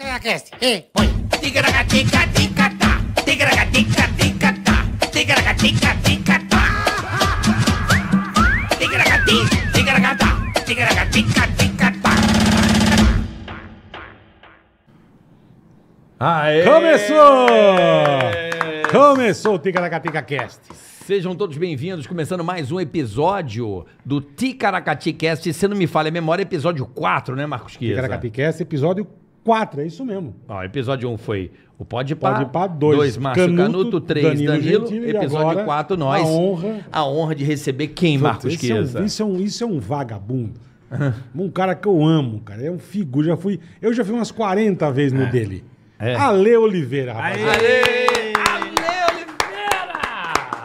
Tigracast, e põe. Tigracatica, ticatá. Tigracatica, ticatá. Tigracatica, ticatá. Aê! Começou! Começou o Ticaracatica Cast. Sejam todos bem-vindos, começando mais um episódio do Ticaracati Cast. Se não me falha a memória, episódio 4, né, Marcos Quiesa? Ticaracati Cast, episódio Quatro, é isso mesmo. Ó, episódio 1 um foi o Pode Pá, Pode Pá 2, dois Márcio Canuto, Canuto 3 Danilo, Danilo, Danilo episódio 4 nós. A honra, a honra de receber quem, Puta, Marcos Chiesa? É um, isso, é um, isso é um vagabundo. um cara que eu amo, cara. É um figura. Já fui, eu já fui umas 40 vezes no é. dele. É. Ale Oliveira, rapaz. Aê! Aê!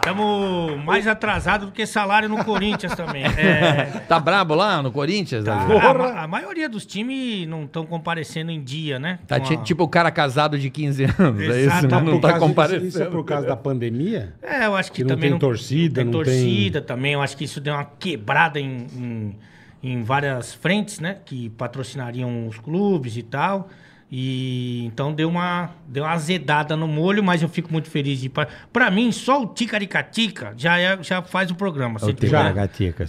Estamos mais atrasados do que salário no Corinthians também. É... Tá brabo lá no Corinthians? Tá. A, a, maioria dos times não estão comparecendo em dia, né? Tá a... tipo o cara casado de 15 anos. Exato. É isso, não, não tá comparecendo. Isso é por causa da pandemia? É, eu acho que, que também. Não tem não, torcida, não tem. torcida tem... também. Eu acho que isso deu uma quebrada em, em, em várias frentes, né? Que patrocinariam os clubes e tal. E então deu uma, deu uma azedada no molho, mas eu fico muito feliz de para mim só o ticaricatica já é, já faz o programa. É você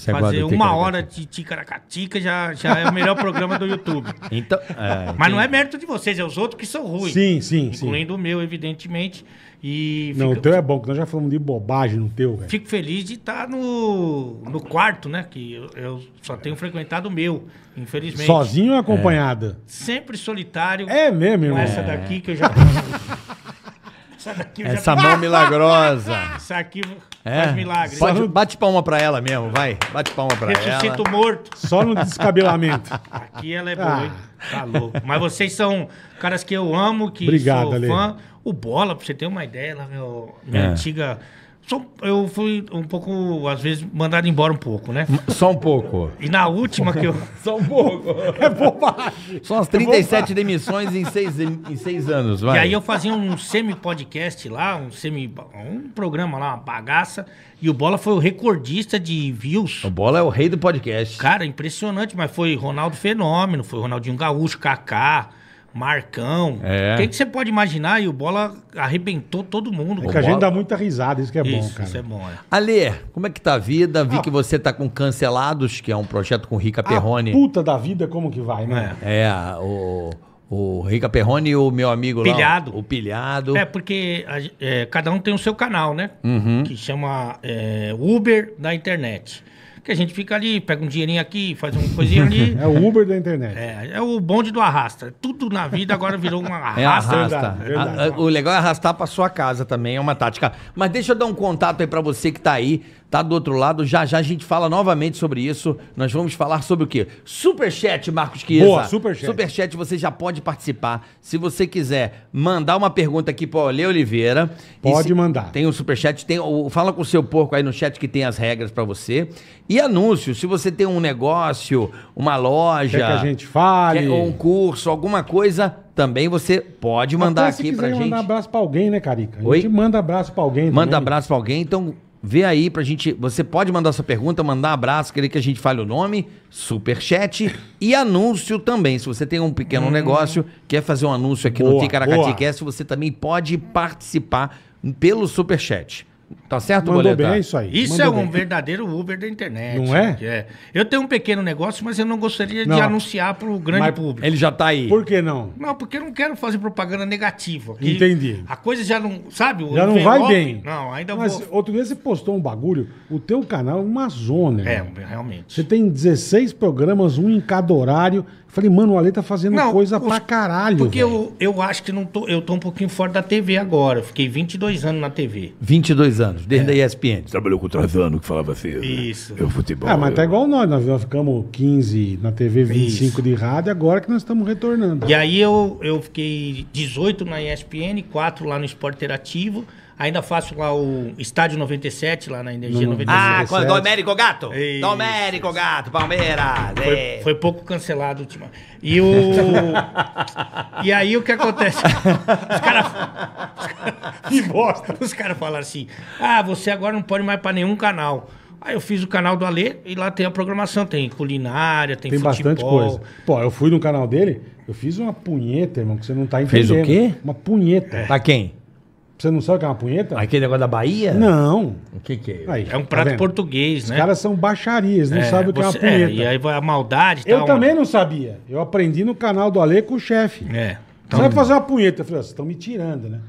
o fazer uma hora de ticaricatica já já é o melhor programa do YouTube. Então, é, mas tem... não é mérito de vocês, é os outros que são ruins. Sim, sim, incluindo sim. o meu, evidentemente. E Não, o teu é bom, porque nós já falamos de bobagem no teu, velho. Fico feliz de estar tá no, no quarto, né? Que eu, eu só tenho é. frequentado o meu, infelizmente. Sozinho ou acompanhada? É. Sempre solitário. É mesmo, irmão. essa daqui é. que eu já. essa daqui essa mão milagrosa. Essa aqui é. faz milagre. Pode, Bate palma pra ela mesmo, vai. Bate palma pra Ressuscito ela. Ressuscito morto. Só no descabelamento. Aqui ela é boa, ah. hein? Tá louco. Mas vocês são caras que eu amo, que Obrigado, sou Ale. fã. O Bola, pra você ter uma ideia, lá, meu, minha é. antiga. Só, eu fui um pouco, às vezes, mandado embora um pouco, né? Só um pouco. E na última que eu. Só um pouco. É bobagem. São as 37 é demissões em seis, em seis anos, vai. E aí eu fazia um semi-podcast lá, um semi. um programa lá, uma bagaça. E o Bola foi o recordista de views. O Bola é o rei do podcast. Cara, impressionante, mas foi Ronaldo Fenômeno, foi Ronaldinho Gaúcho, Kaká. Marcão. É. O que, é que você pode imaginar? E o Bola arrebentou todo mundo. É que a gente dá muita risada, isso que é isso, bom, cara. Isso é bom, é. Alê, como é que tá a vida? Vi ah, que você tá com Cancelados, que é um projeto com o Rica Perrone. A puta da vida, como que vai, né? É. é, o... O Rica Perrone e o meu amigo Pilhado. Lá, o Pilhado. É, porque a, é, cada um tem o seu canal, né? Uhum. Que chama é, Uber da internet que a gente fica ali, pega um dinheirinho aqui, faz uma coisinha ali. é o Uber da internet. É, é o bonde do arrasta. Tudo na vida agora virou uma arrasta. É arrasta. Verdade, verdade. A, a, o legal é arrastar para sua casa também, é uma tática. Mas deixa eu dar um contato aí para você que tá aí tá do outro lado. Já já a gente fala novamente sobre isso. Nós vamos falar sobre o quê? Superchat, Marcos Chiesa. Boa, superchat. Superchat, você já pode participar. Se você quiser mandar uma pergunta aqui para Olê Oliveira. Pode se... mandar. Tem o um superchat, tem fala com o seu porco aí no chat que tem as regras para você. E anúncio, se você tem um negócio, uma loja... Quer que a gente fale. um curso, alguma coisa, também você pode mandar Até aqui pra gente. mandar abraço pra alguém, né, Carica? A gente Oi? manda abraço pra alguém Manda também. abraço pra alguém, então Vê aí pra gente. Você pode mandar sua pergunta, mandar abraço, querer que a gente fale o nome, super chat e anúncio também. Se você tem um pequeno hum. negócio, quer fazer um anúncio aqui boa, no Ticaracati Cast, você também pode participar pelo super chat. Tá certo, Mandou Boleta? bem é isso aí. Isso é Mandou é um bem. verdadeiro Uber da internet. Não é? é? Eu tenho um pequeno negócio, mas eu não gostaria não. de anunciar para o grande mas público. Ele já está aí. Por que não? Não, porque eu não quero fazer propaganda negativa. Entendi. A coisa já não, sabe? Já não vai off, bem. Não, ainda mas vou... outro dia você postou um bagulho, o teu canal é uma zona. É, realmente. Você tem 16 programas, um em cada horário, Falei, mano, o Ale tá fazendo não, coisa os, pra caralho. Porque eu, eu acho que não tô, eu tô um pouquinho fora da TV agora. fiquei 22 anos na TV. 22 anos, desde é. a ESPN. Trabalhou com o Trazano, que falava assim. Isso. Né? Eu futebol. Ah, mas tá eu... tá igual nós. Nós ficamos 15 na TV, 25 Isso. de rádio, agora que nós estamos retornando. E aí eu, eu fiquei 18 na ESPN, 4 lá no Esporte Interativo. Ainda faço lá o Estádio 97, lá na Energia no 97. Ah, é? Domérico Gato. Isso. Domérico Gato, Palmeiras. Foi, é. foi pouco cancelado última. E o... e aí o que acontece? Os caras... Que bosta. Os caras falaram assim, ah, você agora não pode mais para nenhum canal. Aí eu fiz o canal do Alê e lá tem a programação, tem culinária, tem, tem futebol. Tem bastante coisa. Pô, eu fui no canal dele, eu fiz uma punheta, irmão, que você não tá entendendo. Fez o quê? Uma punheta. É. Tá pra quem? Você não sabe o que é uma punheta? Aquele negócio da Bahia? Não. O que, que é? Aí, é um tá prato tá português, né? Os caras são baixarias, não é, sabem o que é você, é uma punheta. É, e aí vai a maldade Eu também né? não sabia. Eu aprendi no canal do Ale com o chefe. É. Então... Você vai então- fazer uma punheta. Eu falei, vocês estão me tirando, né?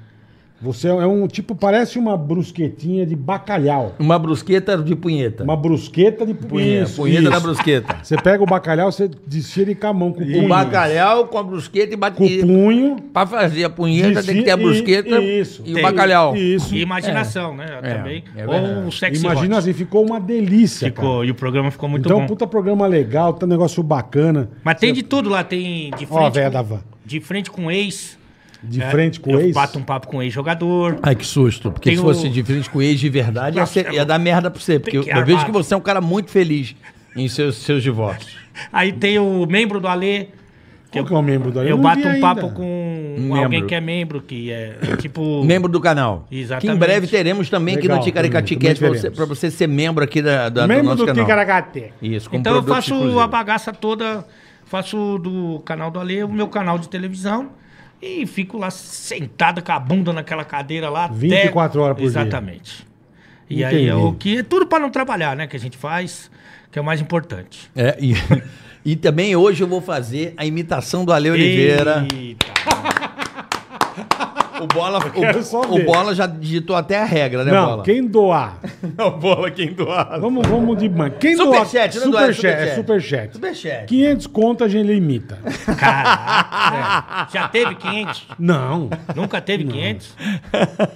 Você é um tipo, parece uma brusquetinha de bacalhau. Uma brusqueta de punheta. Uma brusqueta de punheta. Isso, punheta isso. da brusqueta. Você pega o bacalhau, você desfira com a mão, com o punho. O bacalhau com a brusqueta e bate. Com o punho. Pra fazer a punheta desfira, tem que ter a brusqueta e, isso, e o bacalhau. Isso. E imaginação, é. né? É, também. É Ou o sexo Imagina assim, ficou uma delícia. Ficou, cara. e o programa ficou muito então, bom. Então, puta programa legal, tá um negócio bacana. Mas tem de tudo lá, tem de frente. Ó, a De frente com ex. De é, frente com o ex? Eu bato um papo com o ex-jogador. Ai, que susto. Porque Tenho... se fosse de frente com o ex de verdade, ia, ser, é ia dar merda pra você. Porque eu, eu vejo que você é um cara muito feliz em seus, seus divórcios. Aí tem o membro do Alê. Que Qual que é o membro do Alê? Eu, bato um ainda. papo com alguém que é membro, que é tipo... membro do canal. Exatamente. Que em breve teremos também Legal, aqui no Ticaracatiquete pra, você, pra você ser membro aqui da, da, membro do nosso do canal. Membro do Isso, com Então eu faço exclusivo. a bagaça toda, faço do canal do Alê o meu canal de televisão e fico lá sentado com a bunda naquela cadeira lá 24 até... horas por Exatamente. dia. Exatamente. E Entendi. aí, o que é tudo para não trabalhar, né? Que a gente faz, que é o mais importante. É, e, e também hoje eu vou fazer a imitação do Ale Oliveira. Eita. O Bola, o, o Bola já digitou até a regra, né, Não, Bola? quem doar. Não, Bola, quem doar. Vamos, vamos de banco. Quem doar, super doar, é superchat, é superchat. 500 contas a gente limita. Caraca. Já teve 500? Não. Nunca teve não. 500?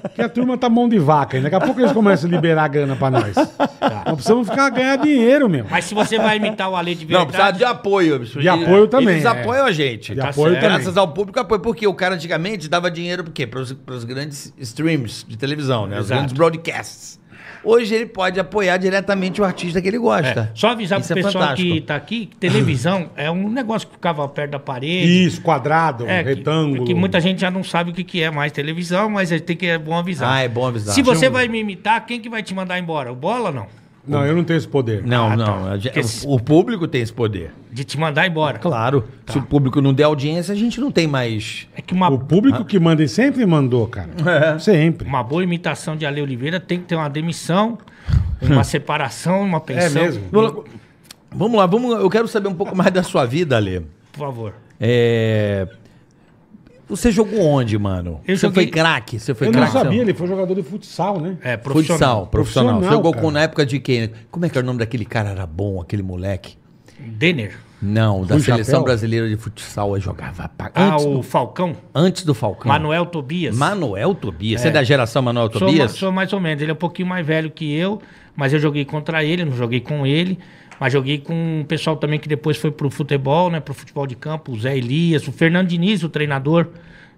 Porque a turma tá mão de vaca. e Daqui a pouco eles começam a liberar a grana pra nós. Tá. Nós precisamos ficar ganhar dinheiro mesmo. Mas se você vai imitar o Ale de verdade... Não, precisa de apoio. De apoio também. Eles é. apoiam a gente. De tá apoio também. Graças ao público apoio. Porque o cara antigamente dava dinheiro... Porque para os grandes streams de televisão, né? Os grandes broadcasts. Hoje ele pode apoiar diretamente o artista que ele gosta. É. Só avisar para o é pessoal fantástico. que está aqui que televisão é um negócio que ficava perto da parede. Isso, quadrado, é, retângulo. Que, que, muita gente já não sabe o que, que é mais televisão, mas é, tem que, é bom avisar. Ah, é bom avisar. Se você vai me imitar, quem que vai te mandar embora? O Bola não? Não, eu não tenho esse poder. Não, Ah, não. tá. Esse- O público tem esse poder. De te mandar embora. Claro. Tá. Se o público não der audiência, a gente não tem mais. É que uma, O público que manda e sempre mandou, cara. É. Sempre. uma boa imitação de Ale Oliveira tem que ter uma demissão, uma hum. separação, uma é pensão. mesmo? Vamos lá, vamos lá, vamos, eu quero saber um pouco mais da sua vida, Ale. Por favor. É, você jogou onde, mano? Eu você joguei... foi craque? Você foi eu craque? Eu não sabia, ele foi jogador de futsal, né? É, profissional. Futsal, profissional. profissional jogou cara. com, na época de quem? Como é que era o nome daquele cara? Era bom, aquele moleque? Denner. Não, da Rui seleção Chapéu? brasileira de futsal eu jogava pra... Ah, antes o do... Falcão? Antes do Falcão. Manuel Tobias. Manuel Tobias. É. Você é da geração Manuel Tobias? Ma sou mais ou menos. Ele é um pouquinho mais velho que eu, mas eu joguei contra ele, não joguei com ele. Mas joguei com o pessoal também que depois foi pro futebol, né? Pro futebol de campo, o Zé Elias, o Fernando Diniz, o treinador,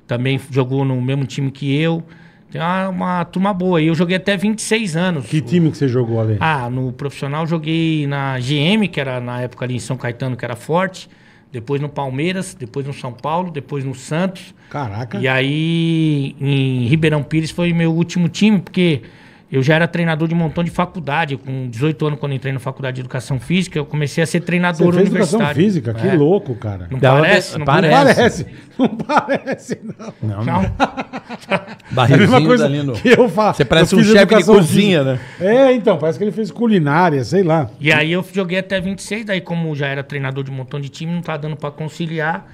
também jogou no mesmo time que eu. Tem uma, uma turma boa. E eu joguei até 26 anos. Que time que você jogou ali? Ah, no profissional joguei na GM, que era na época ali em São Caetano, que era forte depois no Palmeiras, depois no São Paulo, depois no Santos. Caraca. E aí em Ribeirão Pires foi meu último time, porque eu já era treinador de um montão de faculdade. Com 18 anos, quando entrei na faculdade de educação física, eu comecei a ser treinador Você fez universitário. Educação física, que é. louco, cara. Não, parece, não parece. parece, não parece. Não parece, não. não. Barrilzinho é tá eu faço. Você parece eu um chefe de cozinha, né? É, então, parece que ele fez culinária, sei lá. E aí eu joguei até 26, daí como já era treinador de um montão de time, não tá dando para conciliar.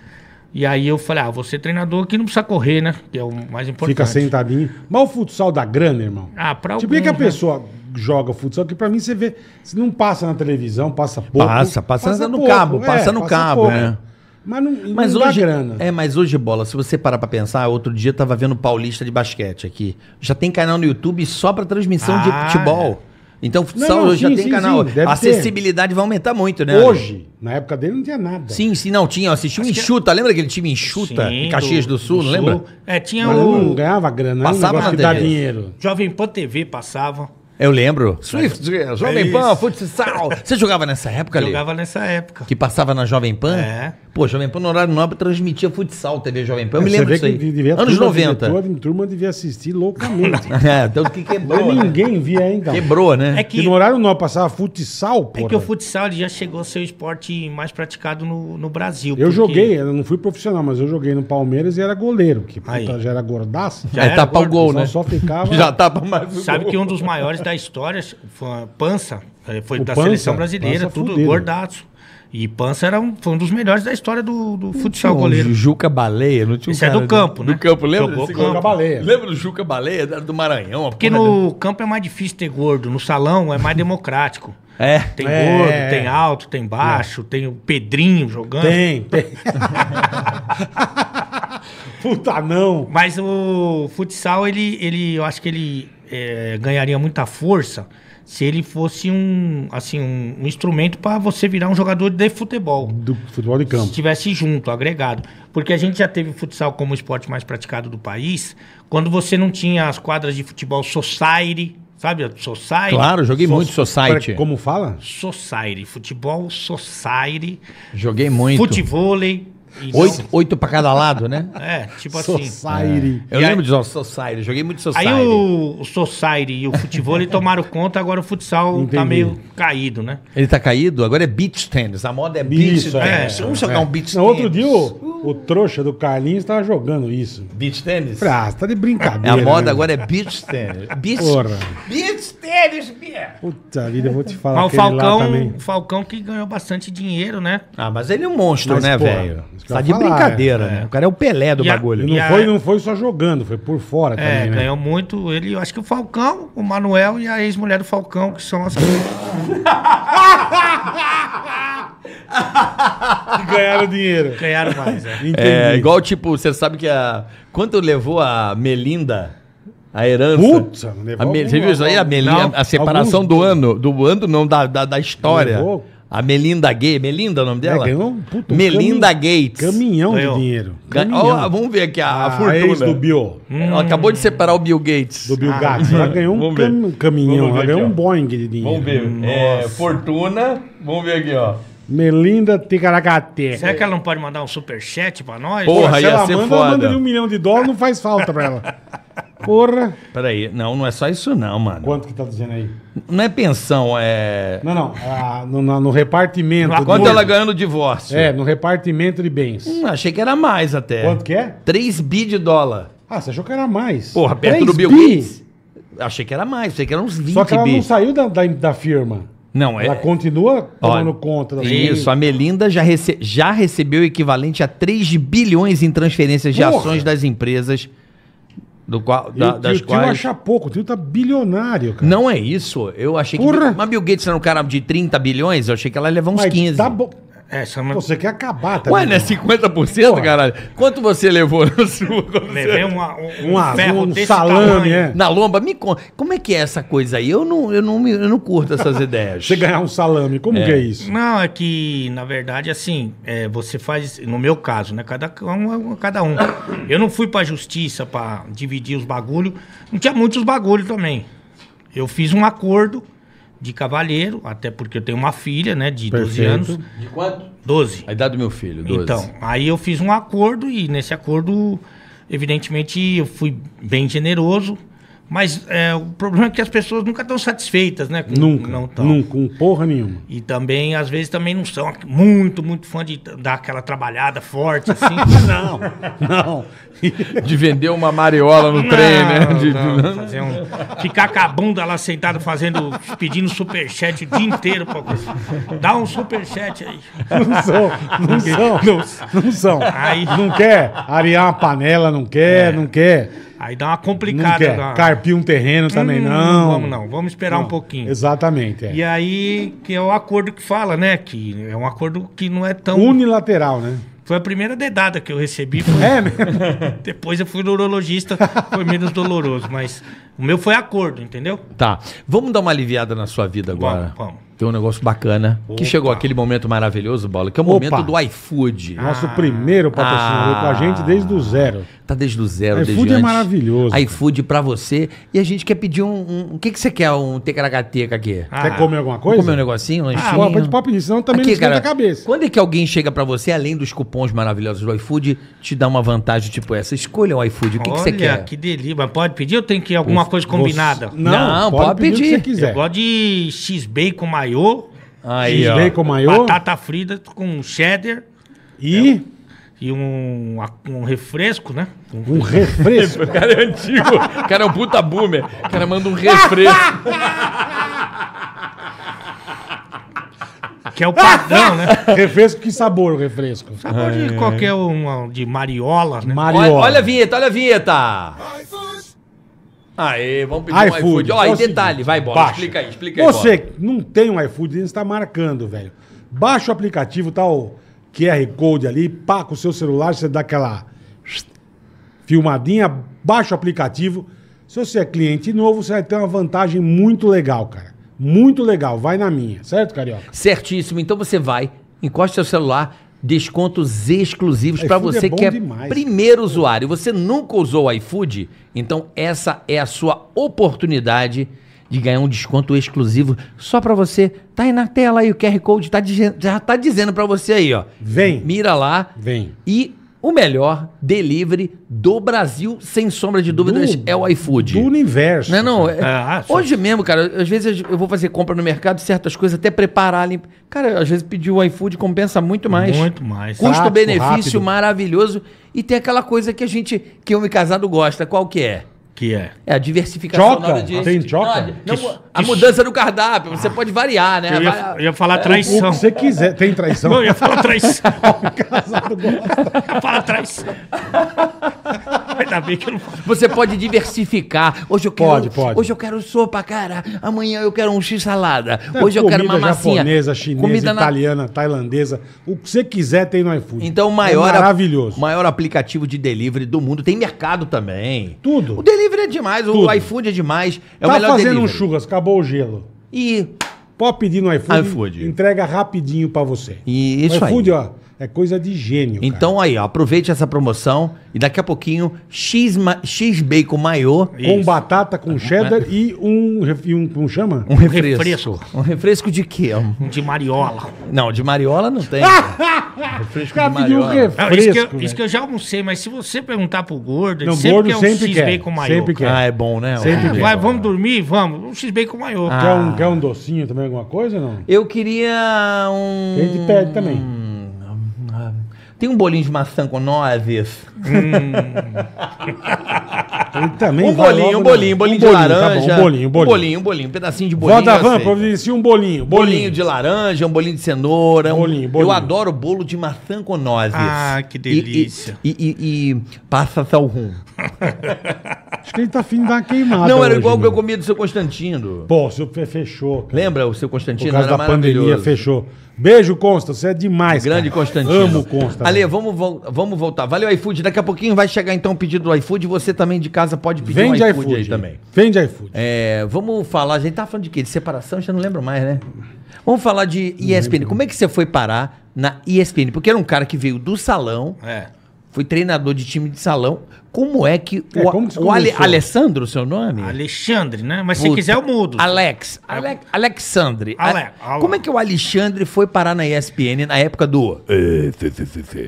E aí eu falei, ah, você é treinador que não precisa correr, né? Que é o mais importante. Fica sentadinho. Mas o futsal dá grana, irmão? Ah, pra tipo, alguns, que a né? pessoa joga futsal, que pra mim você vê, você não passa na televisão, passa pouco. Passa, passa, passa no pouco, cabo, é, passa no passa cabo, pouco. né? Mas não, mas não hoje, grana. É, mas hoje, bola, se você parar pra pensar, outro dia eu tava vendo Paulista de basquete aqui. Já tem canal no YouTube só pra transmissão ah, de futebol. É. Então, futsal não, sim, já tem sim, canal. Sim, a acessibilidade ter. vai aumentar muito, né? Hoje, na época dele, não tinha nada. Sim, sim, não tinha. Assistiu um Enxuta. Que... Lembra aquele time Enxuta? Sim, Caxias do, do Sul, do não lembra? É, tinha Mas o. Não ganhava grana, é passava um negócio que dá dinheiro. Jovem Pan TV passava. Eu lembro. Swift, é, Jovem é Pan, futsal. Você jogava nessa época ali? Jogava nessa época. Que passava na Jovem Pan? É. Pô, Jovem Pan no horário nobre transmitia futsal, TV Jovem Pan. Eu me lembro disso aí. Devia, Anos turma, 90. Devia, turma devia assistir loucamente. é, então que quebrou. Né? Ninguém via ainda. Quebrou, né? É que, e no horário nobre passava futsal, pô. É que o futsal ele já chegou a ser o esporte mais praticado no, no Brasil. Eu porque... joguei, eu não fui profissional, mas eu joguei no Palmeiras e era goleiro, que puta, já era gordaço. Já é, era tapa gordo, o gol, né? Só ficava... já tapa mais o Sabe gol. que um dos maiores da da história, Pança, eh, foi o da Pança? seleção brasileira, Pança tudo fudido. gordaço. E Pança era um, foi um dos melhores da história do, do futsal goleiro. Juca Baleia, não tinha um Isso é do campo, do, né? Do campo, lembra? Jogou campo. Juca Baleia. Lembra do Juca Baleia, era do Maranhão? Porque no dele. campo é mais difícil ter gordo, no salão é mais democrático. É. Tem é, gordo, tem alto, tem baixo, é. tem o Pedrinho jogando. Tem, tem. Puta não! Mas o futsal, ele, ele eu acho que ele é, ganharia muita força se ele fosse um, assim, um, um instrumento para você virar um jogador de futebol. Do futebol de campo. Se estivesse junto, agregado. Porque a gente já teve futsal como o esporte mais praticado do país, quando você não tinha as quadras de futebol society, sabe? Society. Claro, joguei so muito society. Como fala? Society, futebol society. Joguei muito. Futevôlei oito, oito pra cada lado, né? É, tipo assim. Society. É. Eu e lembro aí, de Society, joguei muito Society. Aí o, o Society e o futebol ele tomaram conta, agora o futsal tá Entendi. tá meio caído, né? Ele tá caído? Agora é beach tennis, a moda é beach tennis. É, vamos jogar é. um beach tennis. outro dia o, o, trouxa do Carlinhos tava jogando isso. Beach tennis? Falei, ah, tá de brincadeira. É, a moda né? agora é beach tennis. Beach, Porra. beach tennis, Bia. Puta vida, eu vou te falar mas o Falcão, O Falcão que ganhou bastante dinheiro, né? Ah, mas ele é um monstro, mas, né, velho? Tá, tá de falar, brincadeira, né? é. né? O cara é o Pelé do e bagulho. A, não, foi, não foi só jogando, foi por fora é, também. É, ganhou muito. Ele, acho que o Falcão, o Manuel e a ex-mulher do Falcão, que são as. ganharam dinheiro. Ganharam mais, é. É, igual, tipo, você sabe que a. Quanto levou a Melinda? A herança. Putz, a me... Você viu isso aí? A, Melinda, não, a separação alguns... do ano. Do ano, não, da, da, da história. Levou a Melinda Gay, Melinda é o nome dela? É, ganhou um puto, Melinda Gates. Caminhão de dinheiro. Caminhão. vamos ver aqui a, ah, a, a fortuna. do Bill. Hum. Acabou de separar o Bill Gates. Do Bill ah, Gates. Ela ganhou um cam... caminhão, ela ganhou um Boeing de dinheiro. Vamos ver. É, fortuna, vamos ver aqui, ó. Melinda Ticaracate. Será que ela não pode mandar um superchat pra nós? Porra, se ia ela ser manda, foda. manda de um milhão de dólares, não faz falta pra ela. Porra. Peraí, não, não é só isso não, mano. Quanto que tá dizendo aí? Não é pensão, é... Não, não, no, no, no repartimento. quanto ela ganha no divórcio? É, no repartimento de bens. Hum, achei que era mais até. Quanto que é? 3 bi de dólar. Ah, você achou que era mais. Porra, perto do Bill Gates. Achei que era mais, achei que era uns 20 bi. Só que ela bi. não saiu da, da, da firma. Não, é- ela é... continua tomando Olha, conta da Isso, a Melinda já, rece... já recebeu o equivalente a 3 bilhões em transferências de Porra. ações das empresas do qual, da, das o tio acha pouco, o tio tá bilionário, cara. Não é isso. Eu achei Porra. que. Mas Bill Gates era um cara de 30 bilhões, eu achei que ela ia levar uns Mas 15. Tá bom. É, chama... Pô, você quer acabar também. Ué, não é 50%, caralho? Quanto você levou na sua? Levei uma, um, um, azul, um salame, é. Na lomba, me conta. Como é que é essa coisa aí? Eu não, eu não, eu não curto essas ideias. Você ganhar um salame, como é. que é isso? Não, é que, na verdade, assim, é, você faz, no meu caso, né? Cada é um cada um. Eu não fui pra justiça pra dividir os bagulhos. Não tinha muitos bagulhos também. Eu fiz um acordo de cavalheiro, até porque eu tenho uma filha, né, de Perfeito. 12 anos. De quanto? 12. A idade do meu filho, 12. Então, aí eu fiz um acordo e nesse acordo, evidentemente, eu fui bem generoso, mas é, o problema é que as pessoas nunca estão satisfeitas, né? Com, nunca. Não tão. Nunca, com porra nenhuma. E também, às vezes, também não são muito, muito fã de dar aquela trabalhada forte, assim. não, não. De vender uma mariola no não, trem, né? De, não, de... Um, ficar com a bunda lá sentada fazendo, pedindo superchat o dia inteiro. Pra... Dá um superchat aí. Não são, não são, não, não são. Aí... Não quer arear uma panela, não quer, é. não quer Aí dá uma complicada. Não Carpir um terreno hum, também, não. Não vamos, não. Vamos esperar não, um pouquinho. Exatamente. É. E aí, que é o acordo que fala, né? Que é um acordo que não é tão. Unilateral, né? Foi a primeira dedada que eu recebi. Foi... É, mesmo? Depois eu fui neurologista, urologista, foi menos doloroso, mas o meu foi acordo, entendeu? Tá. Vamos dar uma aliviada na sua vida agora. Vamos, vamos. Tem um negócio bacana Opa. que chegou aquele momento maravilhoso, Bola, que é o Opa. momento do iFood. Nosso ah. primeiro patrocinador ah. com a gente desde o zero tá desde o zero, iFood desde é antes. maravilhoso. iFood pra você. E a gente quer pedir um... um- o que que você quer, um tecaragateca aqui? Ah. Quer comer alguma coisa? comer um negocinho, um Ah, lanchinho? pode pode pedir, senão também não esquenta a cabeça. quando é que alguém chega pra você, além dos cupons maravilhosos do iFood, te dá uma vantagem tipo essa? Escolha o iFood, o que, que você quer? que delícia. Mas Pode pedir ou tem que ir alguma coisa combinada? Não, pode o que pedir. você quiser. Eu gosto de x-bacon maiô, Aí, X-Bacon maiô batata frita com cheddar, e é e um, um refresco, né? Um, um refresco. o cara é antigo. O cara é um puta boomer. O cara manda um refresco. que é o padrão, né? refresco, que sabor o refresco? Sabor de qualquer um, de mariola, né? Mariola. Olha, olha a vinheta, olha a vinheta. Aê, vamos pedir um iFood. Ó, e detalhe, vai, bola. Explica aí, explica aí. Você bola. não tem um iFood, você está marcando, velho. Baixa o aplicativo, tá? Ó, QR Code ali, pá, com o seu celular, você dá aquela filmadinha, baixa o aplicativo. Se você é cliente novo, você vai ter uma vantagem muito legal, cara. Muito legal. Vai na minha, certo, Carioca? Certíssimo. Então você vai, encosta seu celular, descontos exclusivos para é você é que é demais, primeiro cara. usuário. Você nunca usou o iFood? Então essa é a sua oportunidade de ganhar um desconto exclusivo só para você. Tá aí na tela aí o QR Code, tá já tá dizendo para você aí, ó. Vem. Mira lá. Vem. E o melhor delivery do Brasil, sem sombra de dúvidas, do, é o iFood. Do universo. Não, é, não. É, ah, hoje mesmo, cara, às vezes eu vou fazer compra no mercado, certas coisas, até preparar ali. Cara, às vezes pedir o iFood compensa muito mais. Muito mais. Custo-benefício maravilhoso. E tem aquela coisa que a gente, que eu me casado gosta. Qual que é? Que é? É a diversificação. Troca? De... Tem troca? Não, é, que, a mudança do cardápio, você ah. pode variar, né? Eu ia, ia falar é, traição. você quiser. Tem traição? Não, eu ia falar traição. o casado gosta. Fala traição. Ainda bem que eu não... Você pode diversificar. Hoje eu quero, pode, pode. Hoje eu quero sopa, cara. Amanhã eu quero um x-salada. É hoje é, eu quero uma massinha. japonesa, chinesa, comida italiana, na... tailandesa. O que você quiser tem no iFood. Então, maior... É maravilhoso. maior aplicativo de delivery do mundo. Tem mercado também. Tudo. O delivery delivery é demais, Tudo. o iFood é demais. É tá o melhor fazendo delivery. um churras, acabou o gelo. E. Pode pedir no iFood. iFood. Entrega rapidinho pra você. E isso o iFood, aí. ó. É coisa de gênio. Então cara. aí, ó, aproveite essa promoção e daqui a pouquinho X, X bacon maior com batata com uhum. cheddar e um e um como chama? Um refresco. Um refresco de quê? De mariola. Não, de mariola não tem. refresco cara, de mariola. Um refresco, não, isso, que eu, isso, que eu, já almoncei, mas se você perguntar pro gordo, não, sempre gordo quer um X bacon quer, maior. Sempre quer. Ah, é bom, né? Sempre ah, quer. Vai, vamos dormir, vamos. Um X bacon maior. Ah. Quer, um, ah. quer um docinho também alguma coisa não? Eu queria um A gente pede também. Tem um bolinho de maçã com nozes? Hum. também um bolinho, um bolinho, um bolinho, bolinho de laranja. Tá bom, um bolinho, um bolinho. Um bolinho, um bolinho, um pedacinho de bolinho. Volta van, providencia um bolinho, bolinho. Bolinho de laranja, um bolinho de cenoura. Bolinho, um... bolinho. Eu adoro bolo de maçã com nozes. Ah, que delícia. E, e, e, e, e passa sal rum. Acho que ele tá afim de dar uma queimada. Não, era hoje, igual o que né? eu comia do seu Constantino. Pô, o seu fechou. Cara. Lembra o seu Constantino? Por causa era da pandemia, fechou. Beijo, Consta. Você é demais. Grande cara. Constantino. Amo Consta. Ale, vamos, vamos voltar. Valeu, iFood. Daqui a pouquinho vai chegar então o pedido do iFood. Você também de casa pode pedir Vende um iFood, iFood aí também. Vende iFood. É, vamos falar. A gente tá falando de quê? De separação? Já não lembro mais, né? Vamos falar de ESPN. Como é que você foi parar na ESPN? Porque era um cara que veio do salão. É foi treinador de time de salão. Como é que é, o, o Ale, Alessandro, seu nome? Alexandre, né? Mas Puta. se quiser eu mudo. Alex, Ale, Alexandre. Ale, Ale. Como é que o Alexandre foi parar na ESPN na época do... É.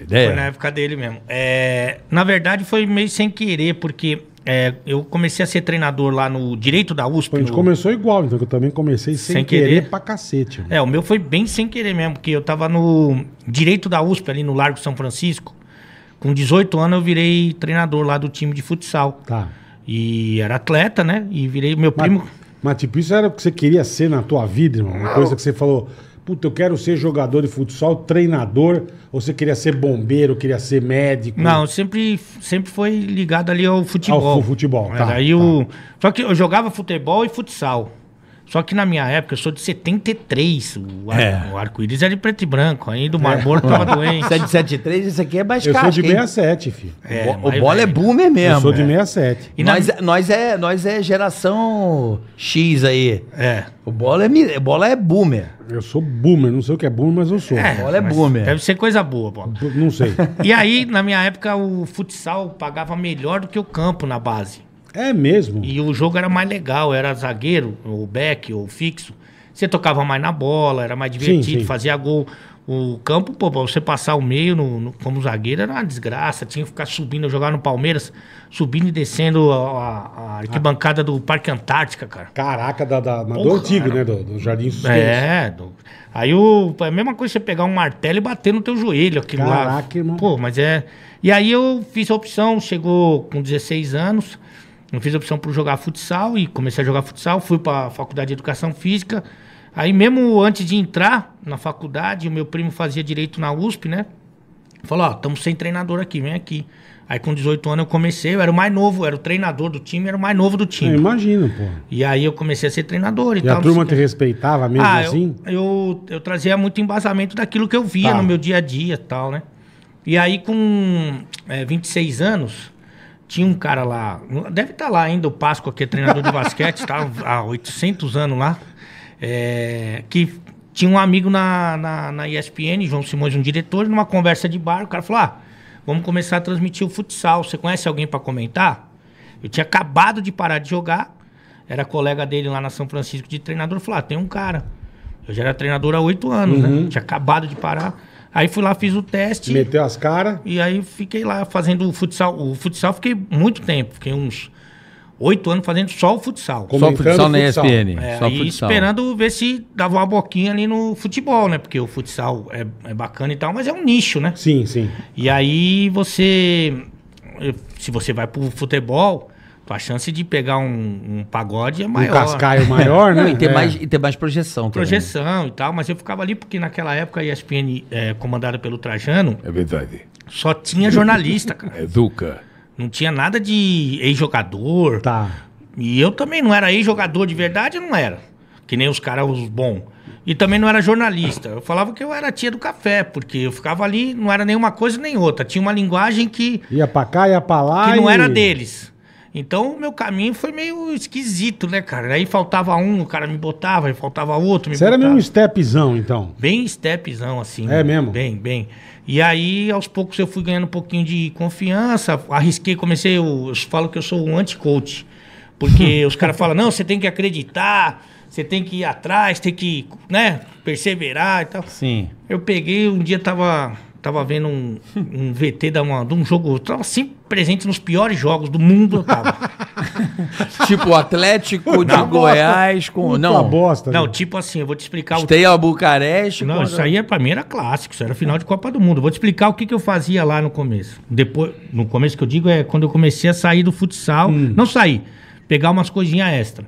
Né? Foi na época dele mesmo. É, na verdade foi meio sem querer, porque é, eu comecei a ser treinador lá no Direito da USP. A gente no... começou igual, então eu também comecei sem, sem querer. querer pra cacete. Mano. É, o meu foi bem sem querer mesmo, porque eu tava no Direito da USP ali no Largo São Francisco. Com 18 anos eu virei treinador lá do time de futsal. Tá. E era atleta, né? E virei meu primo. Mas tipo, isso era o que você queria ser na tua vida, irmão? Uma coisa que você falou, puta, eu quero ser jogador de futsal, treinador, ou você queria ser bombeiro, queria ser médico? Não, sempre, sempre foi ligado ali ao futebol. Ao futebol, tá. Daí tá. O... Só que eu jogava futebol e futsal. Só que na minha época, eu sou de 73. O, é. o arco-íris era é de preto e branco. Ainda o Mar é. Morto tava doente. 773, é isso aqui é mais Eu sou de 67, filho. É, o, o bola é boomer mesmo. Eu sou de 67. É. E nós, na... nós, é, nós é geração X aí. É. O bola é, bola é boomer. Eu sou boomer, não sei o que é boomer, mas eu sou. É, bola é boomer. Deve ser coisa boa, bola. não sei. E aí, na minha época, o futsal pagava melhor do que o campo na base. É mesmo? E o jogo era mais legal, era zagueiro, ou back, ou fixo. Você tocava mais na bola, era mais divertido, sim, sim. fazia gol. O campo, pô, pra você passar o meio no, no, como zagueiro era uma desgraça. Tinha que ficar subindo, jogar no Palmeiras, subindo e descendo a, a arquibancada do Parque Antártica, cara. Caraca, da, da, Porra, do antigo, né? Do, do Jardim Sustento. É, do, aí o, é a mesma coisa você pegar um martelo e bater no teu joelho aqui Caraca, lá. Caraca, irmão. Pô, mas é. E aí eu fiz a opção, chegou com 16 anos não fiz opção por jogar futsal e comecei a jogar futsal, fui para a faculdade de educação física. Aí mesmo antes de entrar na faculdade, o meu primo fazia direito na USP, né? Falou, ó, estamos sem treinador aqui, vem aqui. Aí com 18 anos eu comecei, eu era o mais novo, era o treinador do time, era o mais novo do time. Eu imagino, pô. E aí eu comecei a ser treinador e, e tal. E a turma te respeitava mesmo ah, assim? Eu, eu, eu, trazia muito embasamento daquilo que eu via tá. no meu dia a dia e tal, né? E aí com é, eh, 26 anos, tinha um cara lá, deve estar tá lá ainda o Páscoa, que é treinador de basquete, está há 800 anos lá, é, que tinha um amigo na, na, na, ESPN, João Simões, um diretor, numa conversa de bar, o cara falou: ah, vamos começar a transmitir o futsal, você conhece alguém para comentar? Eu tinha acabado de parar de jogar, era colega dele lá na São Francisco de treinador, falou: ah, tem um cara. Eu já era treinador há oito anos, né? uhum. né? Tinha acabado de parar. Aí fui lá, fiz o teste. Meteu as caras. E aí fiquei lá fazendo o futsal. O futsal fiquei muito tempo, fiquei uns oito anos fazendo só o futsal. Só o futsal na ESPN. É, só e futsal. esperando ver se dava uma boquinha ali no futebol, né? Porque o futsal é, é, bacana e tal, mas é um nicho, né? Sim, sim. E aí você. Se você vai pro futebol, a chance de pegar um, um pagode é maior. Um cascaio maior, né? Não, e, ter é. mais, e ter mais projeção. Projeção também. e tal, mas eu ficava ali porque naquela época a ESPN, é, comandada pelo Trajano... É verdade. Só tinha jornalista, cara. Educa. É não tinha nada de ex-jogador. Tá. E eu também não era ex-jogador de verdade, não era. Que nem os caras, os bons. E também não era jornalista. Eu falava que eu era tia do café, porque eu ficava ali, não era nenhuma coisa nem outra. Tinha uma linguagem que. Ia pra cá, ia pra lá. Que e... não era deles. Então, o meu caminho foi meio esquisito, né, cara? Aí faltava um, o cara me botava, aí faltava outro, me Você botava. era meio um stepzão, então? Bem stepzão, assim. É mesmo? Bem, bem. E aí, aos poucos, eu fui ganhando um pouquinho de confiança, arrisquei, comecei, eu, eu falo que eu sou um anti-coach, porque os caras falam, não, você tem que acreditar, você tem que ir atrás, tem que, né, perseverar e tal. Sim. Eu peguei, um dia tava Tava vendo um, um VT de, uma, de um jogo. Eu tava sempre presente nos piores jogos do mundo. Eu tava. tipo o Atlético de não, Goiás com. Puta não, bosta, não tipo assim, eu vou te explicar. tem o... Bucareste. Não, isso né? aí é, pra mim era clássico. Isso era final de Copa do Mundo. Vou te explicar o que, que eu fazia lá no começo. Depois, no começo que eu digo é quando eu comecei a sair do futsal. Hum. Não sair, pegar umas coisinhas extra.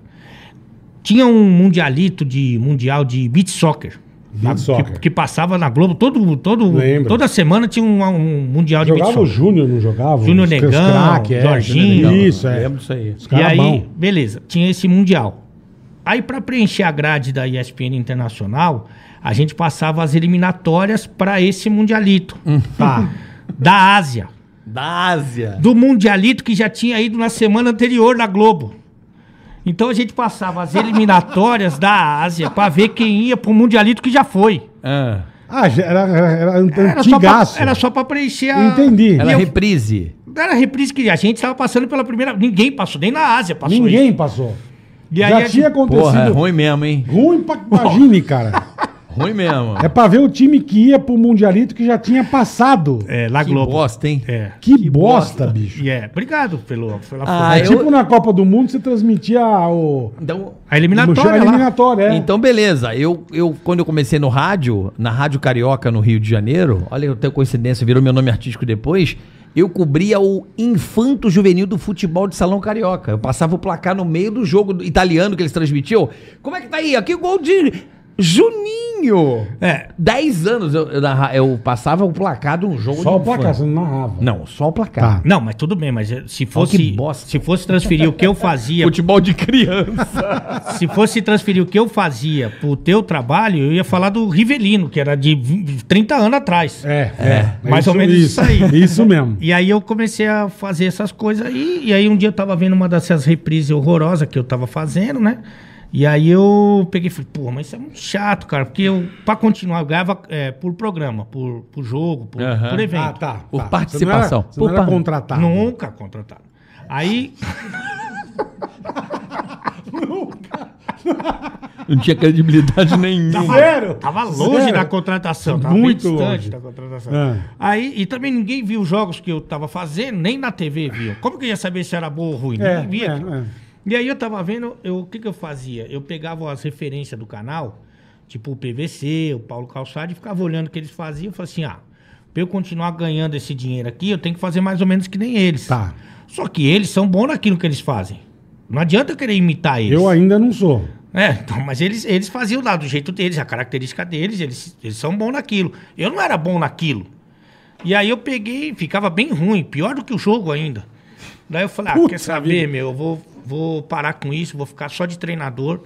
Tinha um mundialito de mundial de beach soccer. Que, que passava na Globo todo, todo, toda semana tinha um, um mundial de jogava Jogava o Júnior, não jogava? Júnior Negão, crack, é, Jorginho. Isso, é. Lembro disso aí. e aí, beleza, tinha esse mundial. Aí, para preencher a grade da ESPN Internacional, a gente passava as eliminatórias para esse mundialito. Hum. Tá? da Ásia. Da Ásia. Do mundialito que já tinha ido na semana anterior na Globo. Então a gente passava as eliminatórias da Ásia para ver quem ia pro Mundialito que já foi. Ah. era, era, era antigaço. Era só para preencher a. Entendi. Era eu, reprise. Era reprise que a gente estava passando pela primeira. Ninguém passou, nem na Ásia passou. Ninguém isso. passou. E Já tinha gente... acontecido. Porra, é ruim mesmo, hein? Ruim pra. Imagine, cara. Ruim mesmo. É pra ver o time que ia pro Mundialito que já tinha passado. É, lá que Globo. bosta, hein? É. Que, que bosta, bosta, bicho. E é, obrigado pelo, pela ah, é eu... tipo na Copa do Mundo você transmitia o... Então, a eliminatória. A eliminatória, é. Então, beleza. Eu, eu, quando eu comecei no rádio, na Rádio Carioca, no Rio de Janeiro, olha, eu tenho coincidência, virou meu nome artístico depois eu cobria o infanto juvenil do futebol de salão carioca. Eu passava o placar no meio do jogo italiano que eles transmitiam. Como é que tá aí? Aqui o gol de Juninho! É. 10 anos eu, eu, narra- eu passava o placar de um jogo Só de Só o placar, fã. você não narrava. Não, só o placar. Tá. Não, mas tudo bem, mas se fosse. que bosta. Se fosse transferir o que eu fazia. Futebol de criança. se fosse transferir o que eu fazia pro teu trabalho, eu ia falar do Rivelino, que era de 30 anos atrás. É, é. é Mais é ou menos isso, aí. Isso mesmo. E aí eu comecei a fazer essas coisas aí. E aí um dia eu tava vendo uma dessas reprises horrorosas que eu tava fazendo, né? E aí eu peguei e falei, pô, mas isso é muito chato, cara, porque eu, pra continuar, eu ganhava é, por programa, por, por jogo, por, uhum. por evento. Ah, tá. tá. Por tá. participação. Você não era, você por não era contratado. Nunca contratado. Aí. Nunca. Não tinha credibilidade nenhuma. Zero. Tá tava longe Zero. da contratação. Tava Muito longe. da contratação. É. Aí, e também ninguém viu os jogos que eu tava fazendo, nem na TV viu. Como que eu ia saber se era boa ou ruim? É, ninguém via. É, e aí eu tava vendo, eu, o que, que eu fazia? Eu pegava as referências do canal, tipo o PVC, o Paulo Calçado, e ficava olhando o que eles faziam. Eu falava assim, ah, pra eu continuar ganhando esse dinheiro aqui, eu tenho que fazer mais ou menos que nem eles. Tá. Só que eles são bons naquilo que eles fazem. Não adianta eu querer imitar eles. Eu ainda não sou. É, então, mas eles, eles faziam lá do jeito deles, a característica deles, eles, eles são bons naquilo. Eu não era bom naquilo. E aí eu peguei, ficava bem ruim, pior do que o jogo ainda. Daí eu falei, ah, Puta quer saber, vida. meu, eu vou vou parar com isso, vou ficar só de treinador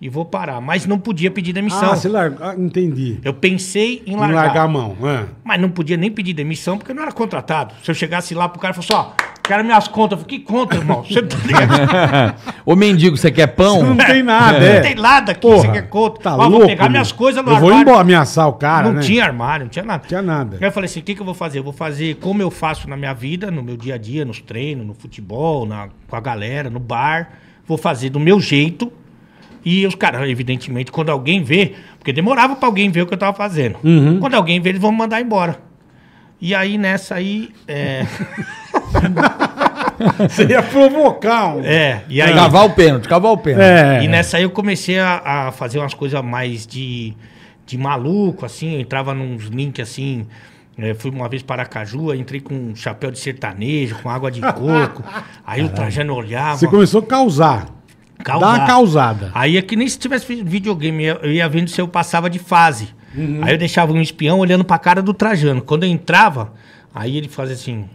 e vou parar. Mas não podia pedir demissão. Ah, você larga... Ah, entendi. Eu pensei em largar. Em largar a mão, é. Mas não podia nem pedir demissão porque eu não era contratado. Se eu chegasse lá pro cara e falasse, ó, Quero minhas contas. Eu falei, que conta, irmão? Você tá ligado? Ô mendigo, você quer pão? Você não tem nada, é. Não tem nada aqui, Porra, você quer conta. Tá Ó, louco, vou pegar meu. minhas coisas no eu armário. vou embora ameaçar o cara, Não né? tinha armário, não tinha nada. Não tinha nada. Aí eu falei assim, o que, que eu vou fazer? Eu vou fazer como eu faço na minha vida, no meu dia a dia, nos treinos, no futebol, na, com a galera, no bar. Vou fazer do meu jeito. E os caras, evidentemente, quando alguém vê... Porque demorava pra alguém ver o que eu tava fazendo. Uhum. Quando alguém vê, eles vão me mandar embora. E aí, nessa aí... É... Você ia provocar um. É, e aí. Cavar o pênalti, cavar o pênalti. É. E nessa aí eu comecei a, a fazer umas coisas mais de, de maluco, assim. Eu entrava nos links assim. É, fui uma vez para Aracaju, entrei com um chapéu de sertanejo, com água de coco. aí o Trajano olhava. Você começou a causar. Causar. uma causada. Aí é que nem se tivesse videogame, eu ia vendo se eu passava de fase. Uhum. Aí eu deixava um espião olhando pra cara do Trajano. Quando eu entrava, aí ele fazia assim.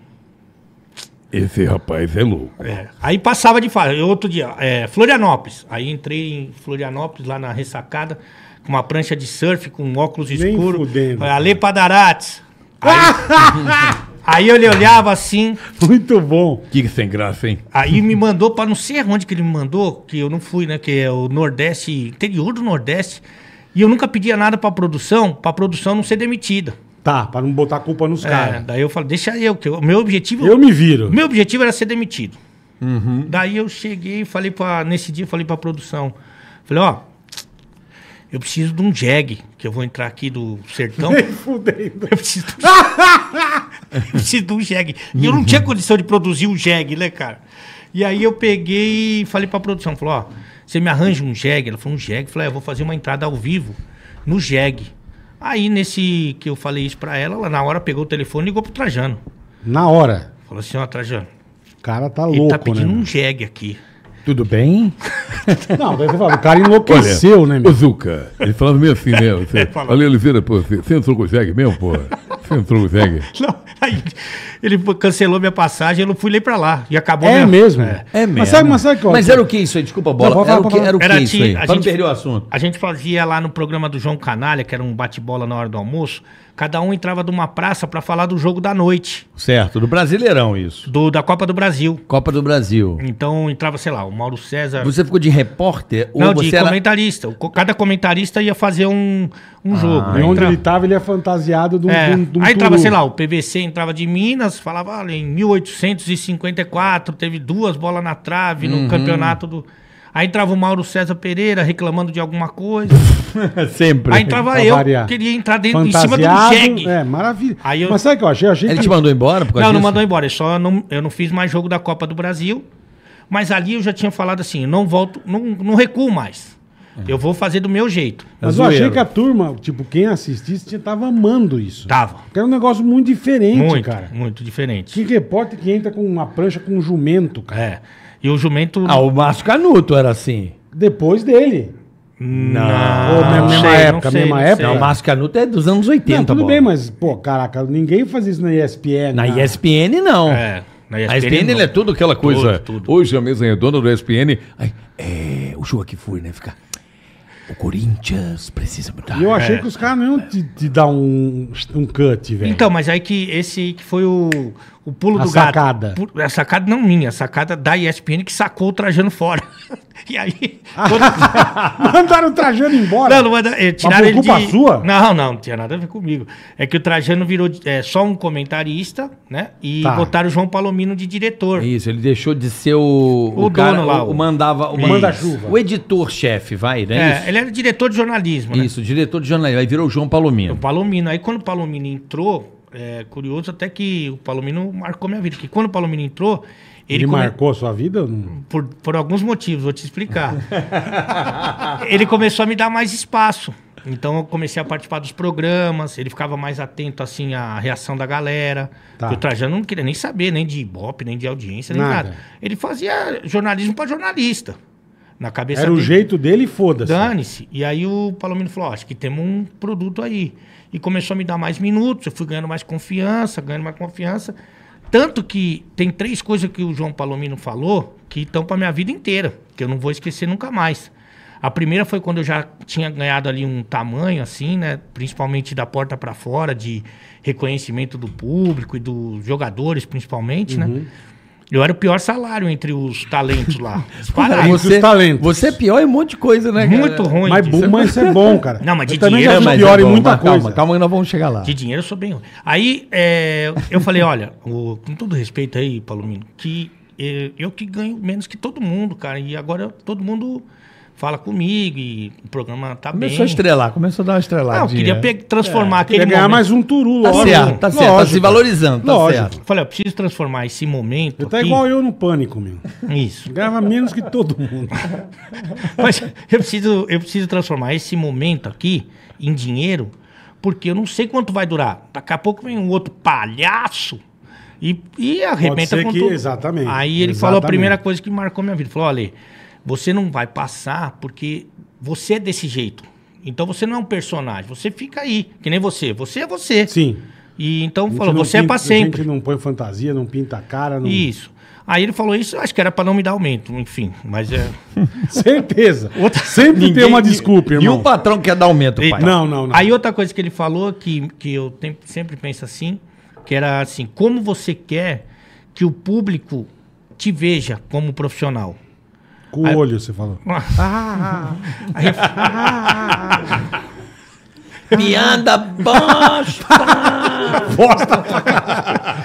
Esse rapaz é louco. É. Aí passava de fase. Outro dia, é, Florianópolis. Aí entrei em Florianópolis, lá na ressacada, com uma prancha de surf, com óculos Nem escuros. Fudendo, Ale Padarates. Aí, ah! aí ele olhava assim. Muito bom. Que sem graça, hein? Aí me mandou para não sei aonde que ele me mandou, que eu não fui, né? Que é o Nordeste, interior do Nordeste. E eu nunca pedia nada para produção, para produção não ser demitida. Tá, para não botar a culpa nos é, caras. Daí eu falo, deixa eu, que o meu objetivo. Eu me viro. Meu objetivo era ser demitido. Uhum. Daí eu cheguei e falei para Nesse dia falei pra produção. Falei, ó, eu preciso de um jegue, que eu vou entrar aqui do sertão. Nem Eu preciso de um, eu preciso de um E eu não tinha condição de produzir um jegue, né, cara? E aí eu peguei e falei pra produção, falou, ó, você me arranja um jeg? Ela falou, um jeg? Eu falei, é, eu vou fazer uma entrada ao vivo no jeg. Aí, nesse que eu falei isso pra ela, ela na hora pegou o telefone e ligou pro Trajano. Na hora? Falou assim, ó, Trajano. O cara tá, tá louco, né? Ele tá pedindo né, um jegue aqui. Tudo bem? Não, você fala, o cara enlouqueceu, Olha, né, meu? O Zuca, ele falava meio assim, né? Você, é, Ale Oliveira, pô, você, você entrou com o jegue mesmo, pô? Você entrou com o jegue? Não, aí ele cancelou minha passagem, eu não fui nem pra lá. E acabou É mesmo? É, é mesmo. Mas sabe, mas qual? Mas era o que isso aí? Desculpa, Bola. Não, era, o que, era o que era isso aí? A gente, perder o assunto. A gente fazia lá no programa do João Canalha, que era um bate-bola na hora do almoço, cada um entrava de uma praça para falar do jogo da noite. Certo, do Brasileirão isso. Do, da Copa do Brasil. Copa do Brasil. Então entrava, sei lá, o Mauro César... Você ficou de repórter? Não, ou de comentarista. Era... Cada comentarista ia fazer um, um ah, jogo. Né? E onde entra... ele estava, ele é fantasiado de um, é. um, de um Aí entrava, sei lá, o PVC entrava de Minas, falava, olha, em 1854 teve duas bolas na trave uhum. no campeonato do... Aí entrava o Mauro César Pereira reclamando de alguma coisa. Sempre. Aí entrava eu, variar. queria entrar dentro, Fantasiado, em cima do jegue. É, maravilha. Aí eu... Mas sabe o que eu achei? a gente Ele te mandou embora? não, disso? não mandou embora. É eu, só não, eu não fiz mais jogo da Copa do Brasil. Mas ali eu já tinha falado assim, não volto, não, não recuo mais. Eu vou fazer do meu jeito. É mas eu achei que a turma, tipo, quem assistisse, tava amando isso. Tava. Porque era é um negócio muito diferente, muito, cara. Muito diferente. Que repórter que entra com uma prancha com um jumento, cara. É. E o jumento. Ah, o Márcio Canuto era assim. Depois dele. Não, não, mesma sei, época, sei, mesma época. Não, o Márcio Canuto é dos anos 80, não, tudo bem, mas, pô, caraca, ninguém fazia isso na ESPN. Na ESPN, não. É. Na ESPN, a ESPN ele é tudo aquela coisa. Tudo, tudo. Hoje é a mesa redonda do ESPN. Ai, é, o Joaquim foi, né? Fica. O Corinthians precisa mudar. eu achei é. que os caras não iam te, te dar um, um cut, velho. Então, mas aí que esse que foi o, o pulo a do sacada. gato. A sacada não minha, a sacada da ESPN que sacou o Trajano fora. e aí. Ah. Quando... mandaram o Trajano embora. Não, não manda, eh, tiraram Mas por culpa de... sua? Não, não, não tinha nada a ver comigo. É que o Trajano virou é, só um comentarista, né? E tá. botaram o João Palomino de diretor. Isso, ele deixou de ser o. O, o dono cara, lá. O, o mandava. O, manda-chuva. O editor-chefe, vai, né? É, é ele era diretor de jornalismo. Né? Isso, diretor de jornalismo. Aí virou o João Palomino. O Palomino. Aí quando o Palomino entrou é, curioso até que o Palomino marcou minha vida. Porque quando o Palomino entrou. Ele, ele come... marcou a sua vida? Por, por alguns motivos, vou te explicar. ele começou a me dar mais espaço. Então eu comecei a participar dos programas, ele ficava mais atento assim à reação da galera. Tá. O Trajano não queria nem saber, nem de ibope, nem de audiência, nem nada. nada. Ele fazia jornalismo para jornalista. Na cabeça Era dele. o jeito dele, foda-se. Dane-se. E aí o Palomino falou: oh, acho que temos um produto aí e começou a me dar mais minutos, eu fui ganhando mais confiança, ganhando mais confiança. Tanto que tem três coisas que o João Palomino falou que estão para minha vida inteira, que eu não vou esquecer nunca mais. A primeira foi quando eu já tinha ganhado ali um tamanho assim, né, principalmente da porta para fora de reconhecimento do público e dos jogadores, principalmente, né? uhum. né? Eu era o pior salário entre os talentos lá. Você, talentos. você é pior em um monte de coisa, né? Muito cara? ruim. Mas, você mas é bom, cara. Não, mas de eu dinheiro eu sou é pior é em muita mas, coisa. Calma, calma que nós vamos chegar lá. De dinheiro eu sou bem ruim. Aí é, eu falei, olha, o, com todo respeito aí, Palomino, que é, eu que ganho menos que todo mundo, cara. E agora todo mundo fala comigo e o programa tá começou bem. Começou a estrelar, começou a dar uma estrelada. Não, eu queria transformar é, aquele queria ganhar momento. mais um turu, tá Certo, tá certo, tá lógico. tá se valorizando, tá lógico. certo. Falei, eu preciso transformar esse momento tá igual eu no pânico, meu. Isso. Ganhava menos que todo mundo. Mas eu preciso, eu preciso transformar esse momento aqui em dinheiro, porque eu não sei quanto vai durar. Daqui a pouco vem um outro palhaço e, e arrebenta com que, tudo. Exatamente. Aí ele exatamente. falou a primeira coisa que marcou minha vida. Falou, olha você não vai passar porque você é desse jeito. Então você não é um personagem, você fica aí, que nem você. Você é você. Sim. E então falou, você pinta, é para sempre. A gente é não põe fantasia, não pinta a cara, não... Isso. Aí ele falou isso, acho que era para não me dar aumento, enfim, mas é. Certeza. Outra... Sempre Ninguém... tem uma desculpa, irmão. E o patrão quer dar aumento, pai. Não, não, não. Aí outra coisa que ele falou, que, que eu sempre penso assim, que era assim, como você quer que o público te veja como profissional? Com o olho, você falou. Ah, aí ah, Piada bosta! bosta!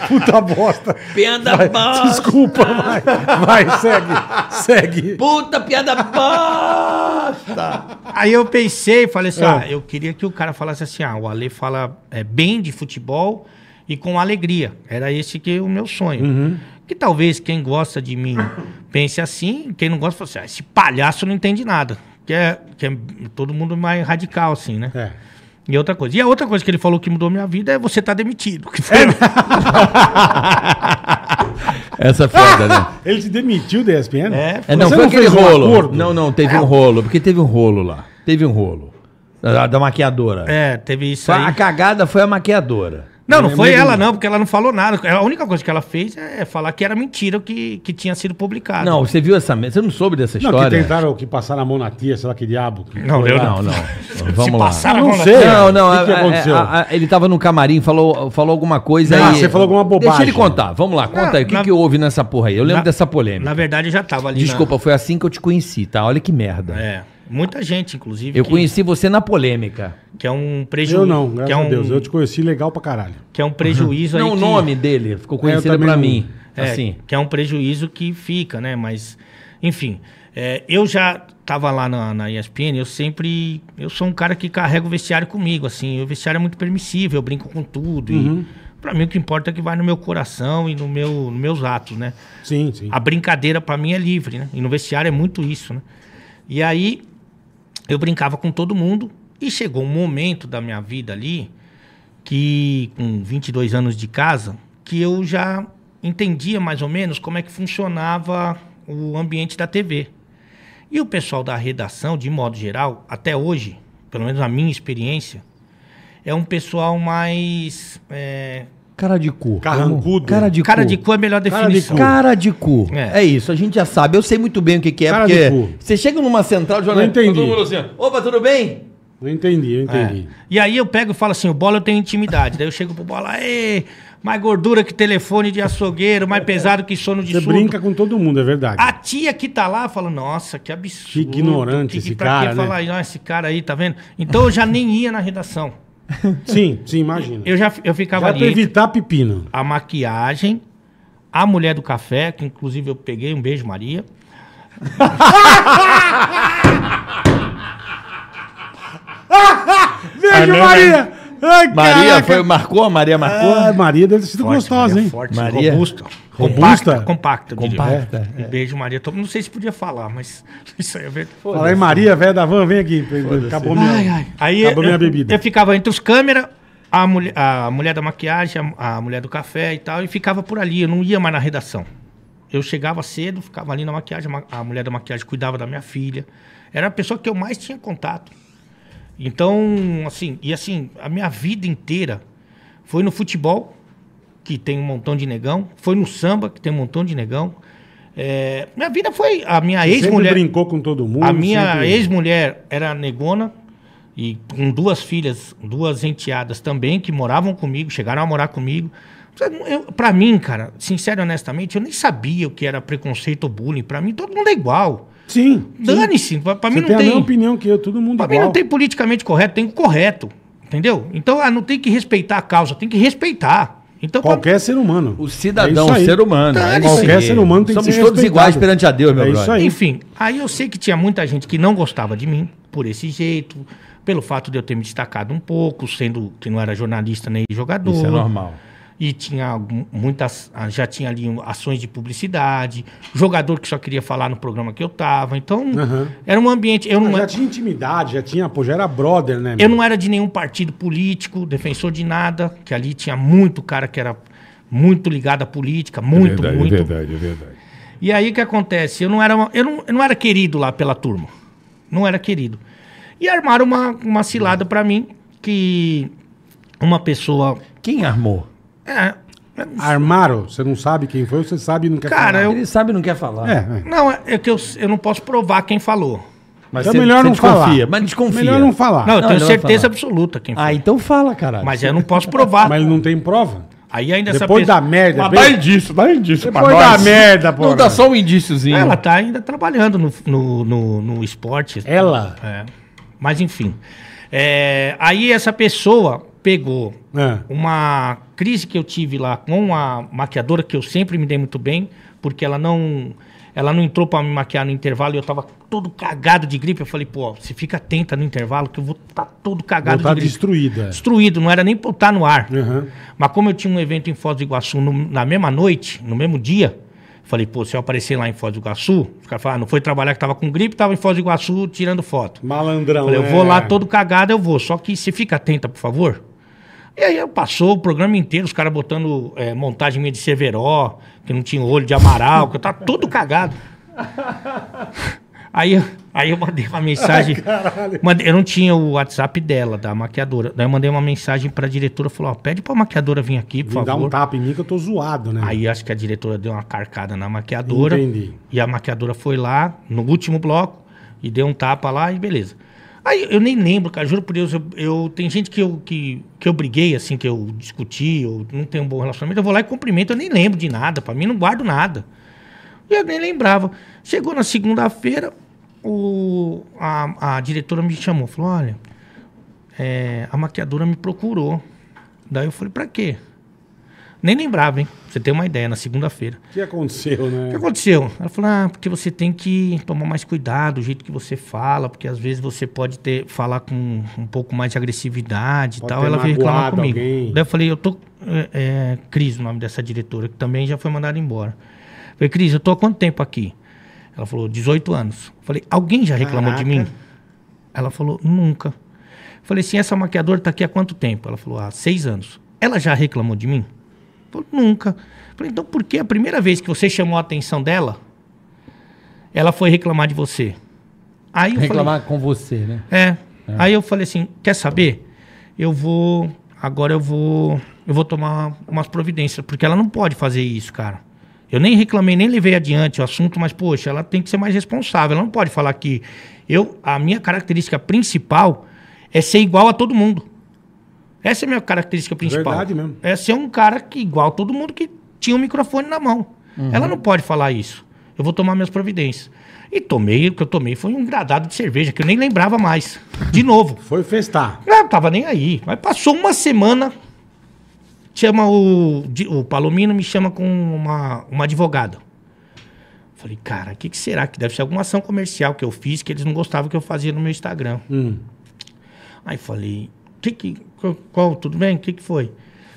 Puta bosta! Piada vai, bosta! Desculpa, vai, vai, segue, segue! Puta piada bosta! Aí eu pensei, falei assim, é. ah, eu queria que o cara falasse assim, ah, o Ale fala é, bem de futebol, e com alegria. Era esse que é o meu sonho. Uhum. Que talvez quem gosta de mim pense assim, quem não gosta, fala assim, ah, esse palhaço não entende nada. Que é, que é todo mundo mais radical, assim, né? É. E outra coisa. E a outra coisa que ele falou que mudou minha vida é você tá demitido. É. Essa é foda, né? Ele te demitiu da ESPN? É, é não, foi não aquele rolo. Um não, não, teve um rolo, porque teve um rolo lá. Teve um rolo. Da, da maquiadora. É, teve isso aí. A cagada foi a maquiadora. Não, não, é foi ela, não, porque ela não falou nada. A única coisa que ela fez é falar que era mentira o que, que tinha sido publicado. Não, você viu essa. Você não soube dessa história? Não, que tentaram que passaram a mão na tia, sei lá que diabo. Que não, eu não, não. Vamos Se lá. Passaram não a mão sei. Na tia. Não, não. O que, que é, é, aconteceu? A, a, ele tava no camarim, falou, falou alguma coisa ah, aí. você falou alguma bobagem. Deixa ele contar. Vamos lá, conta não, aí. O que, na... que houve nessa porra aí? Eu lembro na, dessa polêmica. Na verdade, já tava ali. Desculpa, na... foi assim que eu te conheci, tá? Olha que merda. É. Muita gente, inclusive. Eu que, conheci você na polêmica. Que é um prejuízo. Eu não, graças que é um, a Deus. Eu te conheci legal pra caralho. Que é um prejuízo uhum. aí. Não, que, o nome dele ficou conhecido pra mim. É, assim. Que é um prejuízo que fica, né? Mas, enfim. É, eu já estava lá na, na ESPN, eu sempre. Eu sou um cara que carrega o vestiário comigo, assim. O vestiário é muito permissível, eu brinco com tudo. Uhum. E para mim o que importa é que vai no meu coração e no meu, nos meus atos, né? Sim, sim. A brincadeira para mim é livre, né? E no vestiário é muito isso, né? E aí eu brincava com todo mundo e chegou um momento da minha vida ali que com 22 anos de casa que eu já entendia mais ou menos como é que funcionava o ambiente da TV. E o pessoal da redação, de modo geral, até hoje, pelo menos a minha experiência, é um pessoal mais é, Cara de cu. Carrancudo. Cara de cara cu. De cu é a melhor definição. Cara de cu. É. é. isso, a gente já sabe. Eu sei muito bem o que, que é, cara porque você chega numa central de jornalismo. Não entendi. Todo mundo assim, opa, tudo bem? Não entendi, eu entendi. É. E aí eu pego e falo assim, o bola eu tenho intimidade. Daí eu chego pro bola, ê, mais gordura que telefone de açougueiro, mais é, pesado é. que sono de Você surdo. brinca com todo mundo, é verdade. A tia que tá lá fala, nossa, que absurdo. Que ignorante que, esse pra cara, né? falar, ah, esse cara aí, tá vendo? Então eu já nem ia na redação. Sim, sim, imagina. Eu já eu ficava já ali. Pra evitar pepino. A maquiagem, a mulher do café, que inclusive eu peguei, um beijo, Maria. beijo, Maria! Maria foi, marcou? Maria marcou? Ah, Maria deve ter sido forte, gostosa, Maria, hein? Forte, Maria. robusta. Robusta? Compacta. Compacta. um é. é. Beijo, Maria. Não sei se podia falar, mas isso aí é verdade. Fala aí, Maria, velho da van, vem aqui. Acabou, minha, ai, ai. Aí, acabou eu, minha bebida. Eu ficava entre os câmeras, a, mulher, a mulher da maquiagem, a, a mulher do café e tal, e ficava por ali. Eu não ia mais na redação. Eu chegava cedo, ficava ali na maquiagem, a mulher da maquiagem cuidava da minha filha. Era a pessoa que eu mais tinha contato. Então, assim, e assim, a minha vida inteira foi no futebol, que tem um montão de negão, foi no samba, que tem um montão de negão. É, minha vida foi. A minha ex-mulher. brincou com todo mundo. A minha sempre... ex-mulher era negona, e com duas filhas, duas enteadas também, que moravam comigo, chegaram a morar comigo. Para mim, cara, sincero e honestamente, eu nem sabia o que era preconceito ou bullying. Para mim, todo mundo é igual. Sim. Dane-se. Para mim não tem. tem a mesma opinião que eu, todo mundo Para mim não tem politicamente correto, tem o correto. Entendeu? Então, ah, não tem que respeitar a causa, tem que respeitar. Então, qualquer pra... ser humano. O é cidadão, é ser humano. é qualquer ser humano tem Somos que ser todos respeitado. iguais perante a Deus, meu é Isso aí. Enfim, aí eu sei que tinha muita gente que não gostava de mim por esse jeito, pelo fato de eu ter me destacado um pouco, sendo que não era jornalista nem jogador. Isso é normal e tinha muitas ah, já tinha ali ações de publicidade jogador que só queria falar no programa que eu tava então uhum. era um ambiente eu não, já é tinha intimidade já tinha pô já era brother né meu? eu não era de nenhum partido político defensor de nada que ali tinha muito cara que era muito ligado à política é muito é verdade, muito é verdade é verdade e aí o que acontece eu não era uma, eu, não, eu não era querido lá pela turma não era querido e armaram uma uma cilada para mim que uma pessoa quem armou é. Armaram? Você não sabe quem foi, você sabe e não quer Cara, falar. Eu... Ele sabe e não quer falar. É, é. Não, é, é que eu, eu não posso provar quem falou. Mas então é melhor não desconfia, falar. Mas desconfia. Melhor não falar. Não, eu não, tenho certeza absoluta quem foi. Ah, então fala, caralho. Mas eu não posso provar. mas ele não tem prova. Aí ainda Depois essa pessoa... da merda. Mas disso, dá indício, dá indício. Depois da merda, pô. Não dá só um indíciozinho. Ela tá ainda trabalhando no, no, no, no esporte. Ela? É. Mas enfim. É, aí essa pessoa pegou é. uma crise que eu tive lá com a maquiadora, que eu sempre me dei muito bem, porque ela não. Ela não entrou para me maquiar no intervalo e eu tava todo cagado de gripe. Eu falei, pô, você fica atenta no intervalo que eu vou estar tá todo cagado vou tá de gripe. destruída. Destruído, não era nem pra eu estar tá no ar. Uhum. Mas como eu tinha um evento em Foz do Iguaçu no, na mesma noite, no mesmo dia, Falei, pô, se eu aparecer lá em Foz do Iguaçu, os caras falaram, ah, não foi trabalhar que tava com gripe, tava em Foz do Iguaçu tirando foto. Malandrão, Falei, eu vou é. lá todo cagado, eu vou. Só que você fica atenta, por favor. E aí passou o programa inteiro, os caras botando é, montagem minha de Severó, que não tinha olho de Amaral, que eu tava todo cagado. Aí, aí eu mandei uma mensagem. Ai, mandei, eu não tinha o WhatsApp dela, da maquiadora. Daí eu mandei uma mensagem pra diretora, falou, ó, pede pra maquiadora vir aqui, por Vim favor. dar um tapa em mim que eu tô zoado, né? Aí acho que a diretora deu uma carcada na maquiadora. Entendi. E a maquiadora foi lá, no último bloco, e deu um tapa lá e beleza. Aí eu nem lembro, cara, juro por Deus, eu, eu tem gente que eu, que, que eu briguei, assim, que eu discuti, eu não tenho um bom relacionamento, eu vou lá e cumprimento, eu nem lembro de nada, para mim não guardo nada. E eu nem lembrava. Chegou na segunda-feira, o, a, a, diretora me chamou, falou, olha, é, a maquiadora me procurou. Daí eu falei, pra quê? Nem lembrava, hein? Pra você tem uma ideia, na segunda-feira. O que aconteceu, né? O que aconteceu? Ela falou: ah, porque você tem que tomar mais cuidado, o jeito que você fala, porque às vezes você pode ter falar com um pouco mais de agressividade pode e tal. Ela veio reclamar comigo. Alguém. Daí eu falei: eu tô. É, é, Cris, o nome dessa diretora, que também já foi mandada embora. Eu falei: Cris, eu tô há quanto tempo aqui? Ela falou: 18 anos. Eu falei: alguém já reclamou Caraca. de mim? Ela falou: nunca. Eu falei: sim, essa maquiadora tá aqui há quanto tempo? Ela falou: há seis anos. Ela já reclamou de mim? Falou, nunca. Falei, então por que a primeira vez que você chamou a atenção dela, ela foi reclamar de você? Aí reclamar falei, com você, né? É. é. Aí eu falei assim, quer saber? Eu vou, agora eu vou, eu vou tomar umas providências, porque ela não pode fazer isso, cara. Eu nem reclamei, nem levei adiante o assunto, mas poxa, ela tem que ser mais responsável. Ela não pode falar que eu, a minha característica principal é ser igual a todo mundo. Essa é a minha característica principal. Verdade mesmo. É ser um cara que, igual todo mundo que tinha um microfone na mão. Uhum. Ela não pode falar isso. Eu vou tomar minhas providências. E tomei, o que eu tomei foi um gradado de cerveja, que eu nem lembrava mais. De novo. foi festar. Não, tava nem aí. Mas passou uma semana, chama o, o Palomino, me chama com uma, uma advogada. Falei, cara, o que, que, será? Que deve ser alguma ação comercial que eu fiz que eles não gostavam que eu fazia no meu Instagram. Hum. Aí falei, que que, qual, tudo bem? O que que foi?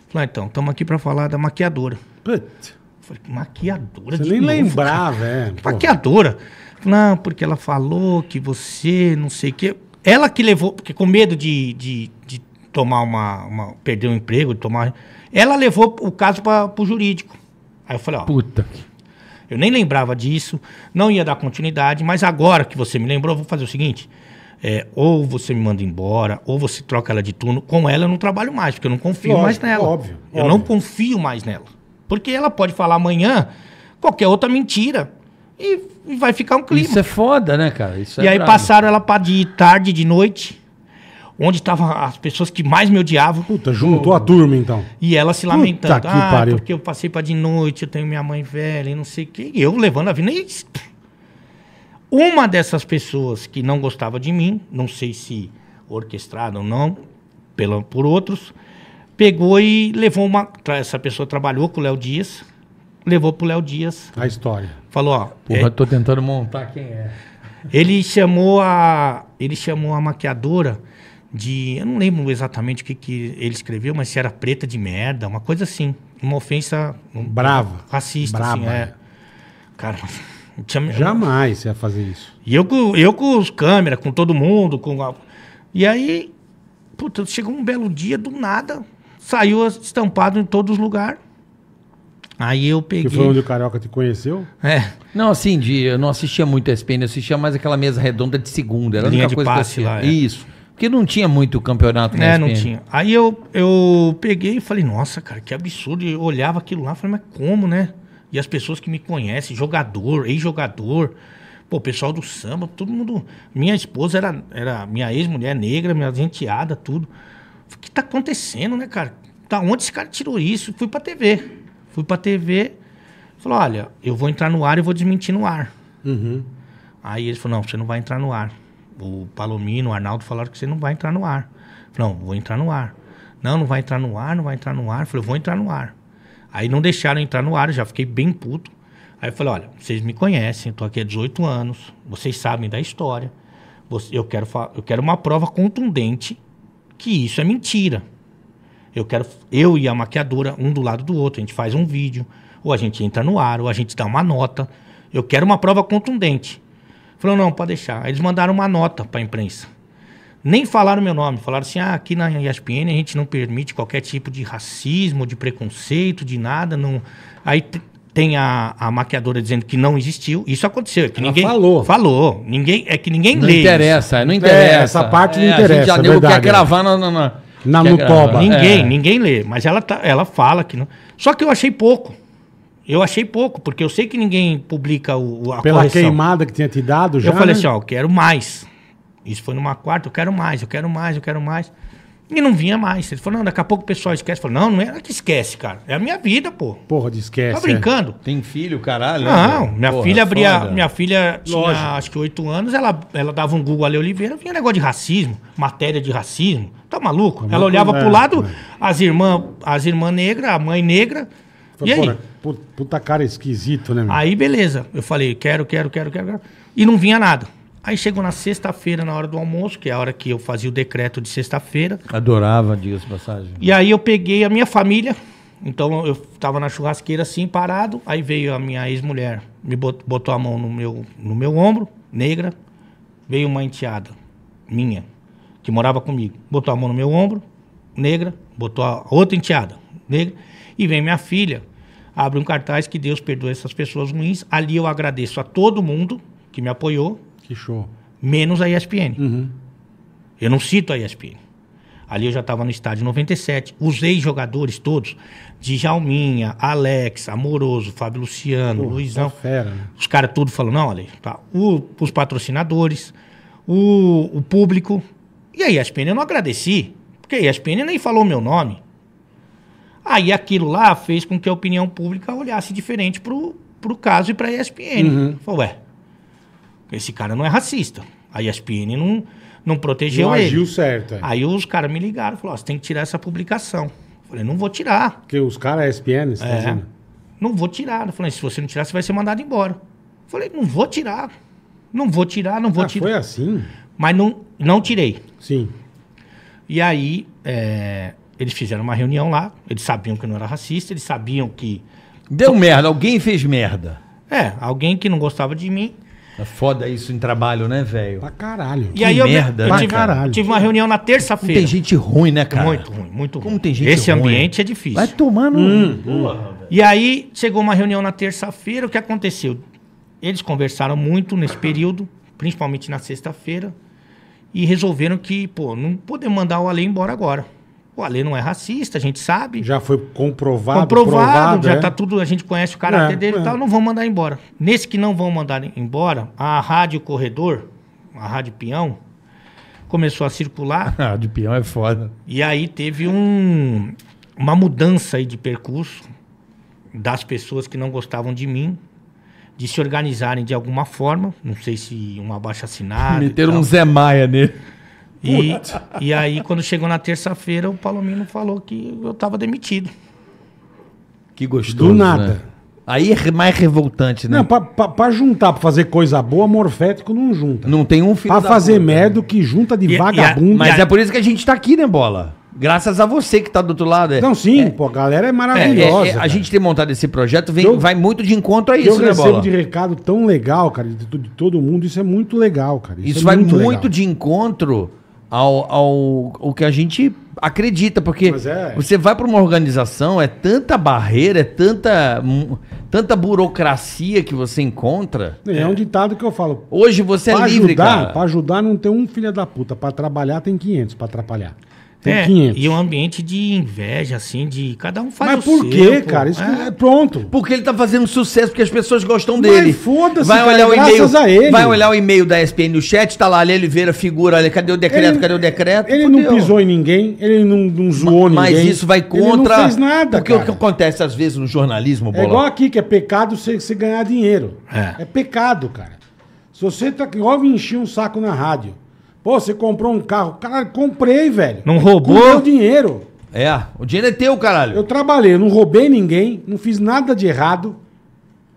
Falei, ah, então, estamos aqui para falar da maquiadora. Putz. Falei, maquiadora? Você nem novo, lembrar, é, velho. Maquiadora. Não, porque ela falou que você, não sei o quê. Ela que levou, porque com medo de, de, de tomar uma, uma, perder um emprego, de tomar... Ela levou o caso para o jurídico. Aí eu falei, ó... Puta eu nem lembrava disso, não ia dar continuidade, mas agora que você me lembrou, vou fazer o seguinte: é, ou você me manda embora, ou você troca ela de turno. Com ela eu não trabalho mais, porque eu não confio Lógico, mais nela. Óbvio. Eu óbvio. não confio mais nela. Porque ela pode falar amanhã qualquer outra mentira. E, e vai ficar um clima. Isso é foda, né, cara? Isso é e é aí bravo. passaram ela para de tarde, de noite, onde estavam as pessoas que mais me odiavam. Puta, juntou a turma, então. E ela se lamentando. Puta ah, porque eu passei para de noite, eu tenho minha mãe velha e não sei o quê. E eu levando a vida e uma dessas pessoas que não gostava de mim, não sei se orquestrada ou não, pela, por outros, pegou e levou uma. Essa pessoa trabalhou com o Léo Dias, levou pro Léo Dias. A história. Falou, ó. Porra, é, tô tentando montar quem é. Ele chamou a. Ele chamou a maquiadora de. Eu não lembro exatamente o que, que ele escreveu, mas se era preta de merda, uma coisa assim. Uma ofensa. Brava. Racista, assim, Brava, assim, é. Cara. Tinha... Jamais você ia fazer isso. E eu, eu com os câmeras, com todo mundo. com E aí, puta, chegou um belo dia, do nada, saiu estampado em todos os lugares. Aí eu peguei. Que foi onde o Carioca te conheceu? É. Não, assim, de, eu não assistia muito a SPN, eu assistia mais aquela mesa redonda de segunda. Era a Linha única de coisa passe que eu lá, é. Isso. Porque não tinha muito campeonato na É, não tinha. Aí eu, eu peguei e falei, nossa, cara, que absurdo. E eu olhava aquilo lá e falei, mas como, né? E as pessoas que me conhecem, jogador, ex-jogador, pô, pessoal do samba, todo mundo. Minha esposa era, era minha ex-mulher negra, minha genteada tudo. O que tá acontecendo, né, cara? tá onde esse cara tirou isso? Fui pra TV. Fui pra TV, falou: olha, eu vou entrar no ar e vou desmentir no ar. Uhum. Aí ele falou: não, você não vai entrar no ar. O Palomino, o Arnaldo falaram que você não vai entrar no ar. Falei, não, vou entrar no ar. Não, não vai entrar no ar, não vai entrar no ar. Falei, eu vou entrar no ar. Aí não deixaram entrar no ar, já fiquei bem puto. Aí eu falei, olha, vocês me conhecem, Estou tô aqui há 18 anos, vocês sabem da história. Eu quero, eu quero uma prova contundente que isso é mentira. Eu quero eu e a maquiadora um do lado do outro, a gente faz um vídeo, ou a gente entra no ar, ou a gente dá uma nota. Eu quero uma prova contundente. Falou, não, pode deixar. Aí eles mandaram uma nota para a imprensa nem falaram meu nome. Falaram assim: ah, aqui na ESPN a gente não permite qualquer tipo de racismo, de preconceito, de nada. Não... Aí tem a, a maquiadora dizendo que não existiu. Isso aconteceu. É que Ela ninguém falou. Falou. Ninguém, é que ninguém não lê. Interessa, não interessa, é, Essa parte é, não interessa. A gente já deu é que gravar na, na, na, na Nutoba. Ninguém, é. ninguém lê. Mas ela, tá, ela fala que não. Só que eu achei pouco. Eu achei pouco, porque eu sei que ninguém publica o, a Pela correção. queimada que tinha te dado já. Eu falei né? assim: ó, eu quero mais. Isso foi numa quarta, eu quero mais, eu quero mais, eu quero mais. E não vinha mais. Ele falou, não, daqui a pouco o pessoal esquece. Falou, não, não é que esquece, cara. É a minha vida, pô. Porra, de esquece. Tá é. brincando. É. Tem filho, caralho. Não, minha Porra, filha abria. Minha filha tinha acho que oito anos, ela, ela dava um Google ali Oliveira, vinha negócio de racismo, matéria de racismo. Tá maluco? Tá ela olhava né? pro lado, é. as irmãs, as irmãs negras, a mãe negra. Foi, e aí? Porra, puta cara esquisito, né? Meu? Aí, beleza. Eu falei, quero, quero, quero, quero, quero. E não vinha nada. Aí chegou na sexta-feira, na hora do almoço, que é a hora que eu fazia o decreto de sexta-feira. Adorava, diga-se passagem. E aí eu peguei a minha família. Então eu tava na churrasqueira assim, parado. Aí veio a minha ex-mulher, me botou a mão no meu, no meu ombro, negra. Veio uma enteada minha, que morava comigo. Botou a mão no meu ombro, negra. Botou a outra enteada, negra. E vem minha filha, abre um cartaz que Deus perdoe essas pessoas ruins. Ali eu agradeço a todo mundo que me apoiou que show. Menos a ESPN. Uhum. Eu não cito a ESPN. Ali eu já estava no estádio 97. Os ex-jogadores todos, Djalminha, Alex, Amoroso, Fábio Luciano, Porra, Luizão. É fera. Né? Os caras tudo falando, não, olha, tá. O, os patrocinadores, o, o público. E a ESPN eu não agradeci, porque a ESPN nem falou meu nome. Aí aquilo lá fez com que a opinião pública olhasse diferente pro, pro caso e pra ESPN. Uhum. Falei, ué, esse cara não é racista. A ESPN não, não protegeu não ele. agiu certo. É. Aí os caras me ligaram e falaram, você tem que tirar essa publicação. Eu falei, não vou tirar. Porque os caras ESPN, você tá é, tá dizendo? Não vou tirar. Eu falei, se você não tirar, você vai ser mandado embora. Eu falei, não vou tirar. Não vou tirar, não vou ah, tirar. foi assim? Mas não, não tirei. Sim. E aí, é, eles fizeram uma reunião lá, eles sabiam que eu não era racista, eles sabiam que... Deu merda, alguém fez merda. É, alguém que não gostava de mim é foda isso em trabalho, né, velho? Pra caralho. E que aí merda, eu, eu, tive, caralho. tive uma reunião na terça-feira. Tem gente ruim, né, cara? Muito ruim, muito ruim. Como tem gente Esse ruim? ambiente é difícil. Vai tomando. Hum, boa, hum. e aí chegou uma reunião na terça-feira, o que aconteceu? Eles conversaram muito nesse período, principalmente na sexta-feira, e resolveram que, pô, não podemos mandar o Ale embora agora. O Ale não é racista, a gente sabe. Já foi comprovado. Comprovado, provado, já é. tá tudo, a gente conhece o caráter é, dele é. e tal, não vão mandar embora. Nesse que não vão mandar embora, a Rádio Corredor, a Rádio Peão, começou a circular. A Rádio Peão é foda. E aí teve um, uma mudança aí de percurso das pessoas que não gostavam de mim, de se organizarem de alguma forma, não sei se um abaixo assinado. Meteram um Zé Maia nele. E, e aí, quando chegou na terça-feira, o Palomino falou que eu tava demitido. Que gostoso. Do nada. Né? Aí é mais revoltante, né? Não, pra, pra, pra, juntar, pra fazer coisa boa, morfético não junta. Não tem um filho. Pra fazer merda, que junta de e, vagabundo. E a, mas é por isso que a gente tá aqui, né, bola? Graças a você que tá do outro lado. Então não, sim, é, pô, a galera é maravilhosa. É, é, é a gente ter montado esse projeto vem, eu, vai muito de encontro a isso, né, Bola? Eu recebo de recado tão legal, cara, de, de, todo mundo, isso é muito legal, cara. Isso, isso vai muito, muito de encontro ao, ao, o que a gente acredita, porque é. você vai para uma organização, é tanta barreira, é tanta, tanta burocracia que você encontra. É, é um ditado que eu falo. Hoje você é livre, ajudar, cara. Para ajudar não tem um filho da puta, para trabalhar tem 500 para atrapalhar. Tem é, 500. E um ambiente de inveja, assim, de cada um faz Mas o por quê, cara? Isso é. é. pronto. Porque ele tá fazendo sucesso, porque as pessoas gostam dele. Mas foda-se, vai olhar cara, o graças a ele. Vai olhar o e-mail da SPN no chat, tá lá, ali ele vira figura, olha, cadê o decreto, ele, cadê o decreto? Ele não pisou em ninguém, ele não, não zoou mas, ninguém. Mas isso vai contra... Ele não fez nada, Porque cara. o que acontece às vezes no jornalismo, Bola? É igual aqui, que é pecado você, ganhar dinheiro. É. é pecado, cara. Se você tá... Óbvio encher um saco na rádio. Pô, você comprou um carro. Caralho, comprei, velho. Não roubou? Com meu dinheiro. É, o dinheiro é teu, caralho. Eu trabalhei, não roubei ninguém, não fiz nada de errado.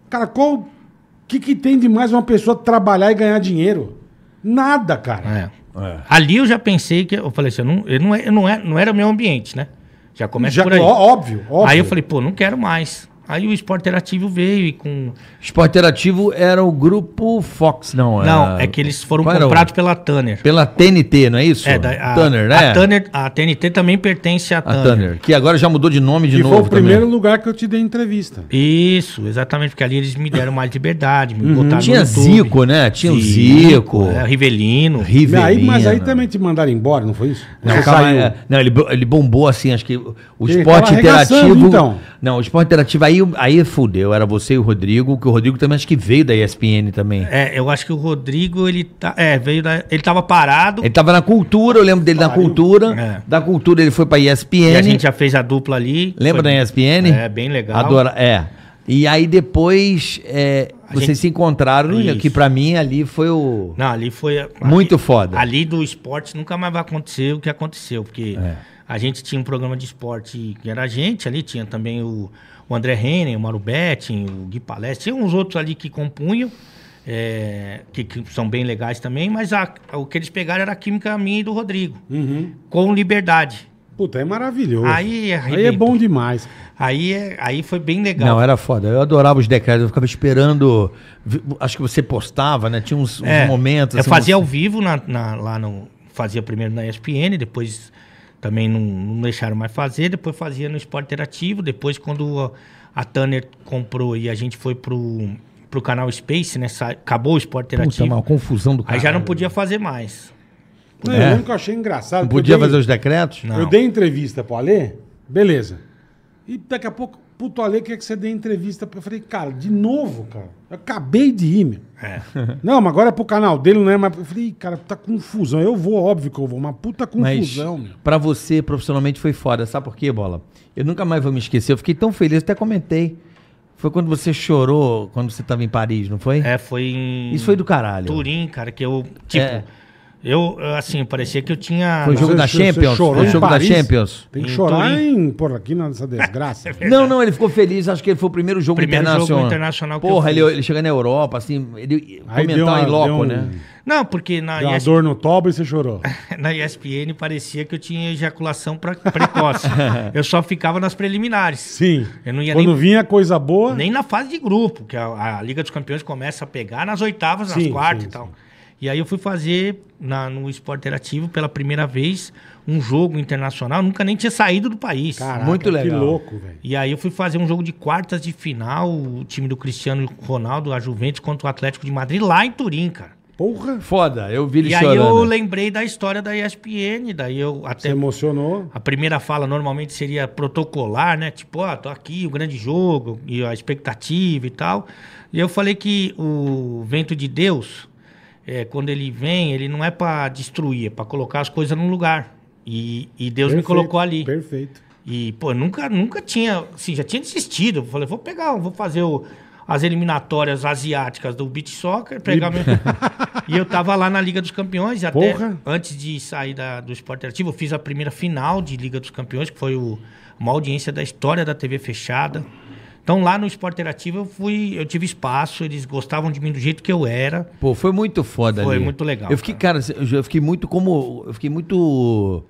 Cara, qual. O que, que tem de mais uma pessoa trabalhar e ganhar dinheiro? Nada, cara. É. É. Ali eu já pensei que. Eu falei assim, eu não, eu não, é, é não, era, não era meu ambiente, né? Já começa já, por aí. óbvio, óbvio. Aí eu falei, pô, não quero mais. Aí o Esporte Interativo veio e com. Esporte Interativo era o grupo Fox, não? é? Não, é que eles foram Qual comprados pela Tanner. Pela TNT, não é isso? É, da, a, Tanner, né? A, Tanner, a TNT também pertence à Tanner. Tanner. Que agora já mudou de nome de que novo. Foi o também. primeiro lugar que eu te dei entrevista. Isso, exatamente, porque ali eles me deram mais liberdade, me uhum. botaram Tinha Zico, né? Tinha o Zico. É, Rivelino. Rivelino. Aí, mas aí também te mandaram embora, não foi isso? Não, calma, é, não ele, ele bombou assim, acho que o Esporte Interativo. Então. Não, o esporte interativo aí, aí fudeu. Era você e o Rodrigo, que o Rodrigo também acho que veio da ESPN também. É, eu acho que o Rodrigo, ele tá. É, veio da. Ele tava parado. Ele tava na cultura, eu lembro dele Pariu. na cultura. É. Da cultura ele foi pra ESPN. E a gente já fez a dupla ali. Lembra foi, da ESPN? É, bem legal. Adora, é. E aí depois é, vocês gente... se encontraram, né, Isso. que para mim ali foi o. Não, ali foi. Muito ali, foda. Ali do esporte nunca mais vai acontecer o que aconteceu, porque. É a gente tinha um programa de esporte que era a gente ali, tinha também o, o André Henning, o Mauro Betting, o Gui Palestra, tinha uns outros ali que compunham, é, que, que, são bem legais também, mas a, o que eles pegaram era a química minha e do Rodrigo, uhum. com liberdade. Puta, é maravilhoso. Aí, é aí é bom demais. Aí, é, aí foi bem legal. Não, era foda. Eu adorava os decretos. Eu ficava esperando. Acho que você postava, né? Tinha uns, uns é, momentos. Assim, fazia uns... ao vivo na, na, lá no. Fazia primeiro na ESPN, depois também não, não, deixaram mais fazer. Depois fazia no esporte interativo. Depois, quando a, a Tanner comprou e a gente foi pro, pro canal Space, né? Sa acabou o esporte interativo. Puta, uma confusão do cara. Aí já não podia fazer mais. Não, é. Eu nunca achei engraçado. Não podia dei, fazer os decretos? Não. Eu dei entrevista pro Alê, beleza. E daqui a pouco puto Ale quer que você dê entrevista. Eu falei, cara, de novo, cara. Eu acabei de ir, meu. É. Não, mas agora é pro canal dele, não é? Mas eu falei, cara, tá confusão. Eu vou, óbvio que eu vou. Uma puta confusão, mas, meu. Pra você, profissionalmente, foi foda. Sabe por quê, Bola? Eu nunca mais vou me esquecer. Eu fiquei tão feliz, até comentei. Foi quando você chorou quando você tava em Paris, não foi? É, foi em. Isso foi do caralho. Turim, cara, que eu. Tipo. É. Eu, assim, parecia que eu tinha. Foi o jogo da Champions? foi o jogo da Champions. Tem que chorar em, Porra, por aqui nessa desgraça. é não, não, ele ficou feliz, acho que ele foi o primeiro jogo primeiro internacional. Jogo internacional Porra, ele, ele chega na Europa, assim, ele comentar em loco, um... né? Não, porque na. Deu ESP... dor no toba e você chorou. na ESPN parecia que eu tinha ejaculação pra... precoce. eu só ficava nas preliminares. Sim. Eu não ia Quando nem... vinha coisa boa. Nem na fase de grupo, que a, a Liga dos Campeões começa a pegar nas oitavas, sim, nas quartas sim, e tal. Sim. E aí eu fui fazer na, no Esporte Interativo pela primeira vez um jogo internacional. nunca nem tinha saído do país. Caraca, Muito legal. Que louco, velho. E aí eu fui fazer um jogo de quartas de final, o time do Cristiano Ronaldo, a Juventus, contra o Atlético de Madrid, lá em Turim, cara. Porra! Foda, eu vi ele e chorando. E aí eu lembrei da história da ESPN, daí eu até... Você emocionou? A primeira fala normalmente seria protocolar, né? Tipo, ó, oh, tô aqui, o grande jogo, e a expectativa e tal. E eu falei que o Vento de Deus, é, quando ele vem, ele não é para destruir, é para colocar as coisas no lugar. E, e Deus perfeito, me colocou ali. Perfeito. E, pô, nunca, nunca tinha, assim, já tinha desistido. Eu falei, vou pegar, vou fazer o, as eliminatórias asiáticas do beach soccer, pegar e... meu... e eu tava lá na Liga dos Campeões, até Porra. antes de sair da, do esporte ativo, eu fiz a primeira final de Liga dos Campeões, que foi o, uma audiência da história da TV fechada. Então lá no Esporte Interativo eu fui, eu tive espaço, eles gostavam de mim do jeito que eu era. Pô, foi muito foda Foi ali. muito legal. Eu fiquei, cara, eu fiquei muito como, eu fiquei muito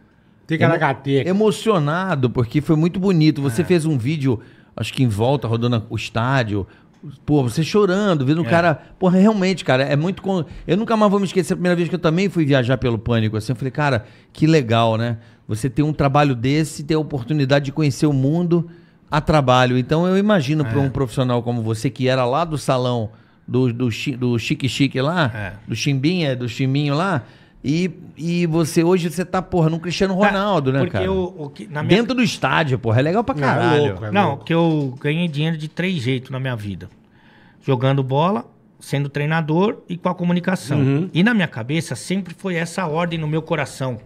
Ticaracateca. emocionado porque foi muito bonito. Você é. fez um vídeo, acho que em volta rodando o estádio, Pô, você chorando, vendo o é. um cara. Pô, realmente, cara, é muito. Con... Eu nunca mais vou me esquecer a primeira vez que eu também fui viajar pelo pânico. Assim, eu falei, cara, que legal, né? Você ter um trabalho desse, ter a oportunidade de conhecer o mundo a trabalho. Então eu imagino é. para um profissional como você, que era lá do salão do, do, do Chique Chique lá, é. do Chimbinha, do Chiminho lá, e, e você hoje você tá, porra, num Cristiano é, Ronaldo, né, cara? Eu, o que, minha... Dentro do estádio, porra, é legal pra caralho. Não, é louco, é, é Não que eu ganhei dinheiro de três jeitos na minha vida. Jogando bola, sendo treinador e com a comunicação. Uhum. E na minha cabeça sempre foi essa ordem no meu coração.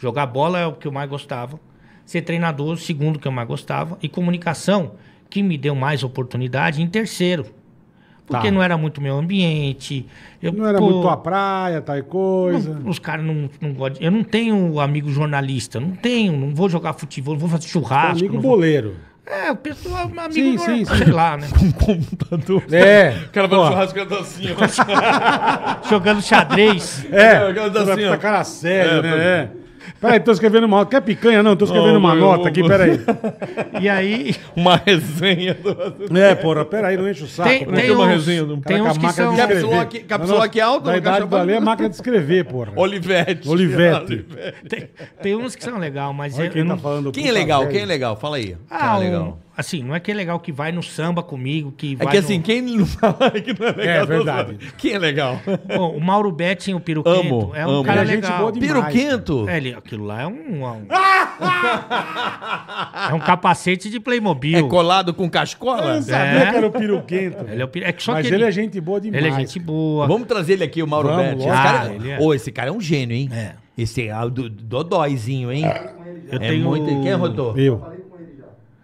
Jogar bola é o que eu mais gostava ser treinador, segundo que eu mais gostava, e comunicação, que me deu mais oportunidade, em terceiro. Porque tá. não era muito meu ambiente. Eu, não era pô, muito a praia, tal coisa. Não, os caras não, não gostam. Eu não tenho amigo jornalista, não tenho, não vou jogar futebol, não vou fazer churrasco. amigo boleiro. Vou... É, o pessoal, amigo sim, normal, sim, sei lá, né? Com computador. É. O cara vai no churrasco cantando assim, ó. Jogando xadrez. É, é cantando assim, ó. cara sério, é, né? É. Peraí, tô escrevendo uma. Quer picanha? Não, tô escrevendo oh, uma nota aqui, peraí. E aí. Uma resenha do. É, porra, peraí, não enche o saco. Tem, né? tem uma resenha do. Tem uns que são. Capsulock alto, Na idade do ler é máquina de escrever, porra. Olivete. Olivete. Tem, uns que são legais, mas. quem tá falando Quem é legal? Quem é legal? Fala aí. Ah, é legal assim, não é que é legal que vai no samba comigo, que é vai. É que assim, quem não fala que não é legal. É verdade. Quem é legal? Bom, o Mauro Betting, o Piruquento, amo, é um amo. cara legal. Gente boa demais, Piruquento? É, ele, aquilo lá é um. É um... é um capacete de Playmobil. É colado com cascola? Eu sabia é. que era o Piruquento. Ele é o pir... é só Mas ele... ele... é gente boa demais. Ele é gente boa. Vamos trazer ele aqui, o Mauro Betinho Betting. Esse cara... Ah, é... Oh, esse cara é um gênio, hein? É. Esse é o do, Dodóizinho, hein? Eu é tenho... muito. Quem é, rodou Eu.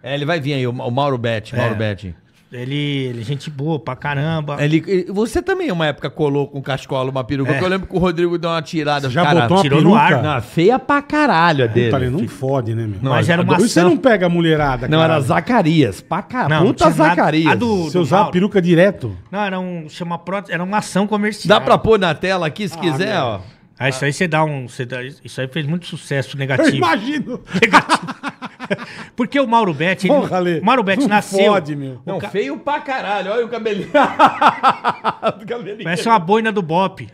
É, ele vai vir aí, o Mauro Betti. É. Mauro é. Betti. Ele, ele é gente boa pra caramba. Ele, ele, você também, uma época, colou com o Cascola uma peruca. É. eu lembro que o Rodrigo deu uma tirada. Você já cara, botou uma tirou peruca? no ar. Não, feia pra caralho a é, dele. Falei, tá não fode, né, meu? Não, Mas era uma do... Você não pega a mulherada, cara. Não, era Zacarias. Pra caralho. Puta Zacarias. Nada, do, você do usava Mauro. peruca direto? Não, era, um, chama, era uma ação comercial. Dá pra pôr na tela aqui, se ah, quiser, meu. ó. Ah, isso aí você dá um... Você dá, isso aí fez muito sucesso negativo. Eu imagino. Negativo. Porque o Mauro Betti. Porra, ele, o Mauro Betti nasceu. Fode, meu. Não, ca... feio pra caralho. Olha o cabelinho. o cabelinho. Parece uma boina do Bop.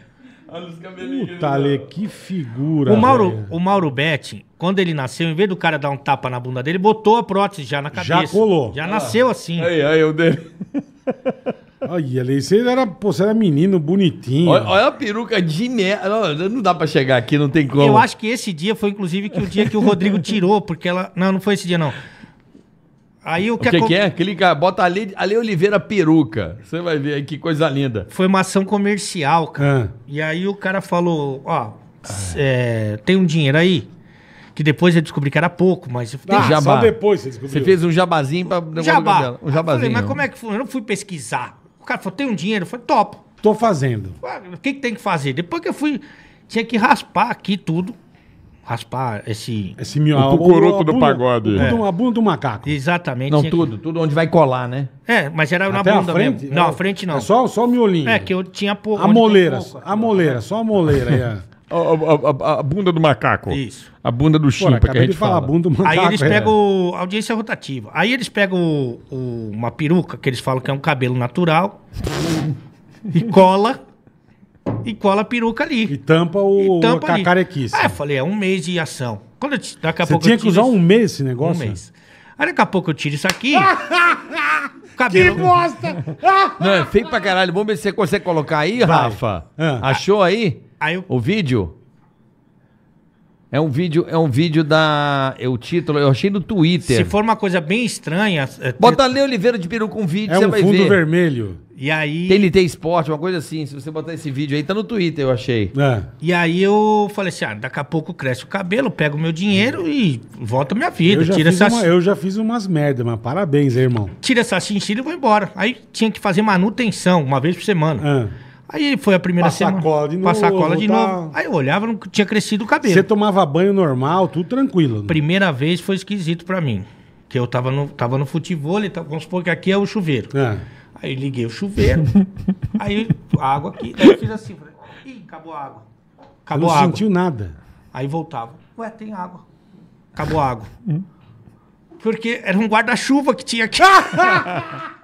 Olha os cabelinhos. Puta, né? Ale, que figura. O Mauro, o Mauro Betti, quando ele nasceu, em vez do cara dar um tapa na bunda dele, botou a prótese já na cabeça. Já colou. Já ah. nasceu assim. Aí, aí, o dele. Olha, ali, você era, pô, você era menino, bonitinho. Olha, olha a peruca de merda. Não, não dá pra chegar aqui, não tem como. Eu acho que esse dia foi, inclusive, que o dia que o Rodrigo tirou, porque ela. Não, não foi esse dia, não. Aí o que, o que, que é? Clica, bota ali, ali Oliveira peruca. Você vai ver aí que coisa linda. Foi uma ação comercial, cara. Ah. E aí o cara falou: ó, ah. é, tem um dinheiro aí? que depois eu descobri que era pouco, mas ah, ah jabá. só depois você descobriu. Você fez um jabazinho para jabá. Dela. Um jabazinho. Falei, mas como é que foi? Eu não fui pesquisar cara falou, tem um dinheiro? Eu falei, topo. Tô fazendo. O que, que tem que fazer? Depois que eu fui, tinha que raspar aqui tudo. Raspar esse. Esse meu, o coroco do pagode. a bunda é. do macaco. Exatamente. Não, que- tudo, tudo onde vai colar, né? É, mas era na a bunda frente? mesmo. Não, a frente não. É só, só o miolinho. É que eu tinha Por... A moleira, a moleira, só a moleira. É. aí, A, a, a, bunda do macaco. Isso. A bunda do chimpa que a gente fala. bunda do macaco, Aí eles é. pegam é. audiência rotativa. Aí eles pegam o, o, uma peruca, que eles falam que é um cabelo natural, e cola, e cola a peruca ali. E tampa o e tampa a carequice. Aí é, eu falei, é um mês de ação. Quando eu, daqui a Você pouco tinha que usar isso, um mês esse negócio? Um mês. Aí daqui a pouco eu tiro isso aqui... cabelo. Que bosta! Não, é feio pra caralho. Vamos ver se você consegue colocar aí, Vai. Rafa. Ah. Achou aí? Eu... O vídeo? É um vídeo, é um vídeo da. É o título, eu achei no Twitter. Se for uma coisa bem estranha. É... Bota Ale Oliveira de Peru com vídeo, é você um vai fundo vermelho. E aí. TNT Esporte, uma coisa assim. Se você botar esse vídeo aí, tá no Twitter, eu achei. É. E aí eu falei assim: ah, daqui a pouco cresce o cabelo, pego o meu dinheiro e volta minha vida. Eu já, tira fiz, essa... uma, eu já fiz umas merda, mas parabéns, aí, irmão. Tira essa chinchila e vou embora. Aí tinha que fazer manutenção uma vez por semana. É. Aí foi a primeira passar semana. Cola de novo, passar cola de novo. Aí eu olhava, não tinha crescido o cabelo. Você tomava banho normal, tudo tranquilo. Né? Primeira vez foi esquisito para mim. Que eu tava no, tava no futebol, e tava, vamos supor que aqui é o chuveiro. É. Aí liguei o chuveiro, aí a água aqui, Aí eu fiz assim, falei, ih, acabou a água. Acabou não a água. Não sentiu nada. Aí voltava, ué, tem água. Acabou a água. Porque era um guarda-chuva que tinha aqui.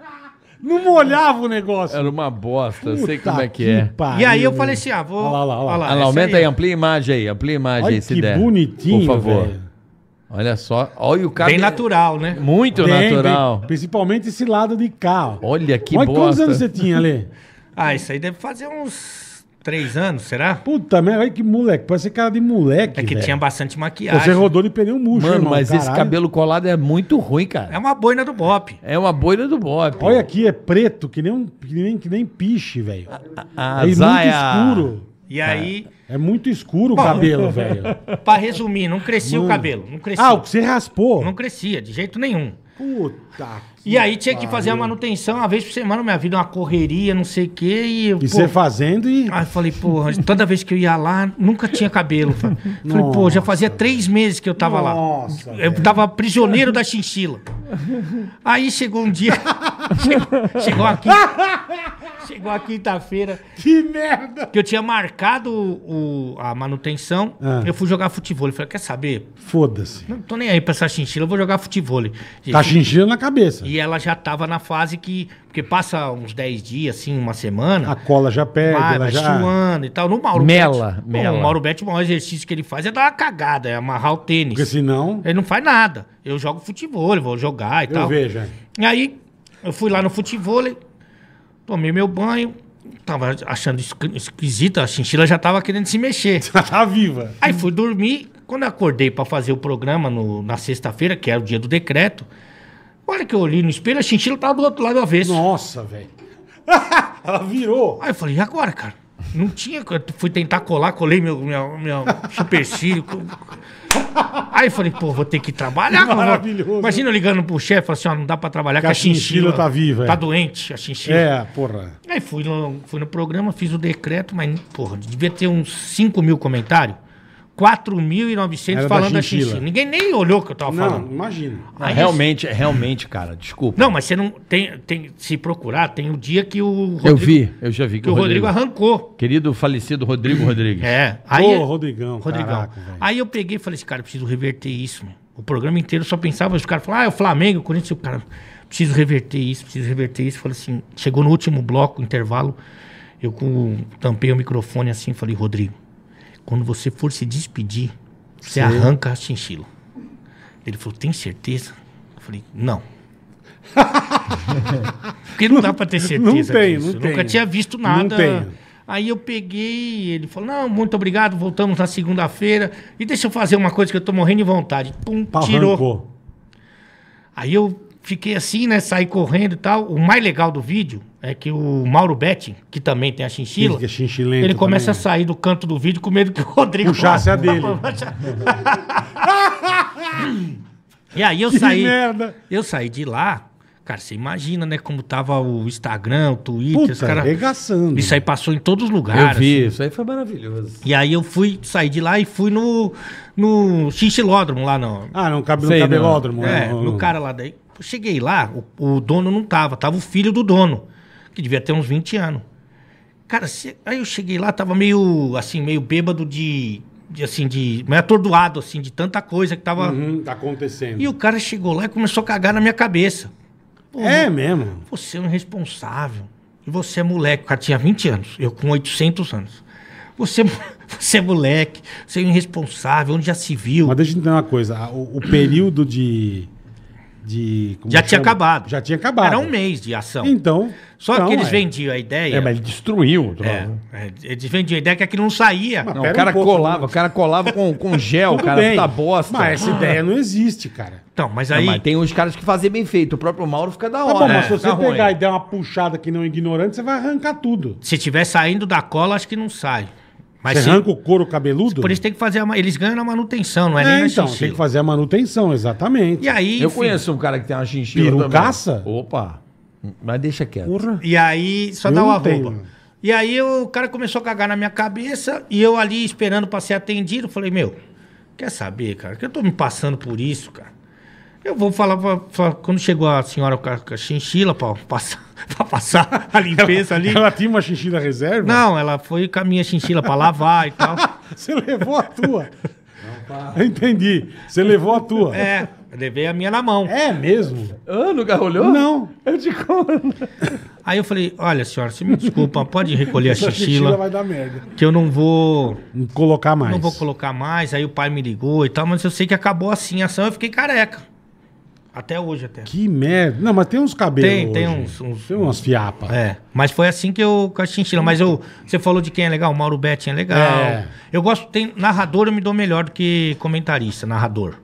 Não molhava o negócio. Era uma bosta, eu sei como é que, que é. pariu, e aí eu falei assim, ah, vou... Olha lá, olha lá, olha lá. Ah, aumenta aí, amplia a imagem aí, amplia a imagem Olha aí, se que der. bonitinho, Por favor. velho. Olha só, olha o cara. Bem natural, né? Muito natural. principalmente esse lado de cá. Olha que Olha bosta. quantos anos você tinha, ali Ah, isso aí deve fazer uns Três anos, será? Puta merda, olha que moleque. Parece cara de moleque. É que velho. tinha bastante maquiagem. Você rodou de pneu murcho, Mano, irmão, mas caralho. esse cabelo colado é muito ruim, cara. É uma boina do Bop. É uma boina do Bop. Olha aqui, é preto, que nem, um, que nem, que nem piche, velho. É muito escuro. E aí. É muito escuro Bom, o cabelo, velho. Pra resumir, não crescia Mano. o cabelo. Não crescia. Ah, o que você raspou? Não crescia, de jeito nenhum. Puta E aí tinha que fazer a manutenção uma vez por semana, minha vida, uma correria, não sei o quê. E, e pô, você fazendo e. Aí eu falei, porra, toda vez que eu ia lá, nunca tinha cabelo. Falei, Nossa. pô, já fazia três meses que eu tava Nossa, lá. Eu velho. tava prisioneiro da chinchila. Aí chegou um dia. chegou, chegou aqui. Chegou a quinta-feira. Que merda! Que eu tinha marcado o, a manutenção. Ah. Eu fui jogar futebol. Eu falei, quer saber? Foda-se. Não tô nem aí pra essa chinchila, eu vou jogar futebol. Tá chinchila na cabeça. E ela já tava na fase que. Porque passa uns 10 dias, assim, uma semana. A cola já perde, vai, ela vai já... suando e tal. No Mauro Mela, Bet, mela. Bom, o Mauro Bet, o maior exercício que ele faz é dar uma cagada, é amarrar o tênis. Porque senão... Ele não faz nada. Eu jogo futebol, eu vou jogar e eu tal. Eu vejo. É. E aí, eu fui lá no futebol... Tomei meu banho, tava achando esquisita, a chinchila já tava querendo se mexer. Já tá viva. Aí fui dormir. Quando eu acordei para fazer o programa no, na sexta-feira, que era o dia do decreto, olha que eu olhei no espelho, a chinchila tava do outro lado do avesso. Nossa, velho. Ela virou. Aí eu falei, e agora, cara? Não tinha. Eu fui tentar colar, colei meu, meu, meu supercílio. Aí eu falei, pô, vou ter que trabalhar. Maravilhoso. Imagina eu ligando pro chefe, falando assim, ó, não dá pra trabalhar que, que a chinchila, chinchila tá viva. É. Tá é. doente, a chinchila. É, porra. Aí fui no, fui no programa, fiz o decreto, mas, porra, devia ter uns 5 mil comentários. 4.900 falando da chinchila. Ninguém nem olhou o que eu tava não, falando. imagina. realmente, realmente, cara, desculpa. Não, mas você não tem, tem se procurar, tem o um dia que o Rodrigo, Eu vi, eu já vi que, que o Rodrigo, Rodrigo, arrancou. Querido falecido Rodrigo Rodrigues. É. Aí, Pô, Rodrigão, Rodrigão. Caraca, aí eu peguei e falei assim, cara, eu preciso reverter isso. Meu. O programa inteiro só pensava, os caras falaram, ah, é o Flamengo, o Corinthians, o cara, preciso reverter isso, preciso reverter isso. Falei assim, chegou no último bloco, intervalo, eu com tampei o microfone assim, falei, Rodrigo, quando você for se despedir, você Sim. arranca a chinchila. Ele falou, tem certeza? Eu falei, não. Porque não dá pra ter certeza. Não tenho, disso. não tenho. Nunca tinha visto nada. Não tenho. Aí eu peguei, ele falou: Não, muito obrigado, voltamos na segunda-feira. E deixa eu fazer uma coisa que eu tô morrendo de vontade. Pum, tirou. Aí eu fiquei assim, né? Saí correndo e tal. O mais legal do vídeo é que o Mauro Betti, que também tem a chinchila, é ele começa a sair do canto do vídeo com medo que o Rodrigo puxasse a é dele. e aí eu que saí, merda. eu saí de lá. Cara, você imagina, né, como tava o Instagram, o Twitter, Puta, os caras. Arregaçando. Isso aí passou em todos os lugares. Eu vi, assim. isso aí foi maravilhoso. E aí eu fui, saí de lá e fui no. no Xixilódromo lá, não. Ah, não, cabe, no cabelódromo, É, né? no cara lá daí. cheguei lá, o, o, dono não tava, tava o filho do dono que devia ter uns 20 anos. Cara, se, aí eu cheguei lá, tava meio, assim, meio bêbado de, de assim, de, meio atordoado, assim, de tanta coisa que tava... Uhum, tá acontecendo. E o cara chegou lá e começou a cagar na minha cabeça. Pô, é mesmo? Você é um irresponsável. E você é moleque. O cara tinha 20 anos, eu com 800 anos. Você, é você é moleque, você é irresponsável, onde já se viu. Mas deixa eu entender uma coisa. O, o período de de já tinha acabado. Já tinha acabado. Era um mês de ação. Então. Só então, que eles é. vendiam a ideia. É, mas ele destruiu. É, é, eles vendiam a ideia que aquilo não saía. Não, o cara um pouco, colava, não. Né? o cara colava com, com gel, cara, bem. puta bosta. Mas essa ideia não existe, cara. Então, mas aí. Não, mas tem uns caras que fazem bem feito. O próprio Mauro fica da hora. Tá bom, é, mas se você tá pegar ruim. e der uma puxada que não é ignorante, você vai arrancar tudo. Se tiver saindo da cola, acho que não sai. Mas Você se... arranca o couro cabeludo? Por isso tem que fazer a... Eles ganham na manutenção, não é, é nem então, tem que fazer a manutenção, exatamente. E aí, Eu enfim, conheço um cara que tem uma chinchila Perucaça? Opa! Mas deixa quieto. Porra. E aí, só eu dá uma roupa. E aí o cara começou a cagar na minha cabeça e eu ali esperando para ser atendido, falei, meu, quer saber, cara, que eu tô me passando por isso, cara. Eu vou falar pra, pra, quando chegou a senhora com a, com a chinchila pra passar, pra passar a limpeza ali. Ela tinha uma chinchila reserva? Não, ela foi com a minha chinchila pra lavar e tal. Você levou a tua? Não, Entendi. Você levou a tua. É, levei a minha na mão. É mesmo? Ah, não olhou? Não. Eu te conto. Aí eu falei, olha senhora, se me desculpa, pode recolher a chinchila. chinchila vai dar merda. Que eu não vou... Não colocar mais. Não vou colocar mais. Aí o pai me ligou e tal, mas eu sei que acabou assim a ação, eu fiquei careca. Até hoje, até. Que merda. Não, mas tem uns cabelos. Tem, tem uns, uns, Tem umas fiapas. É. Mas foi assim que eu com a chinchila. Mas eu, você falou de quem é legal? O Mauro Betting é legal. É. Eu gosto, tem narrador, eu me dou melhor do que comentarista, narrador.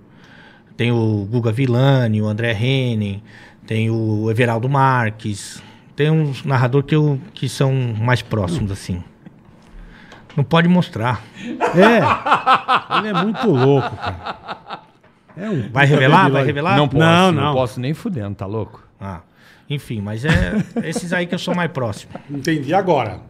Tem o Guga Villani, o André Henning, tem o Everaldo Marques. Tem uns narrador que, eu, que são mais próximos, assim. Não pode mostrar. É. Ele é muito louco, cara. É um... Vai revelar? Vai revelar? Não posso, não, não. não posso nem fudendo, tá louco? Ah, enfim, mas é esses aí que eu sou mais próximo. Entendi. Agora,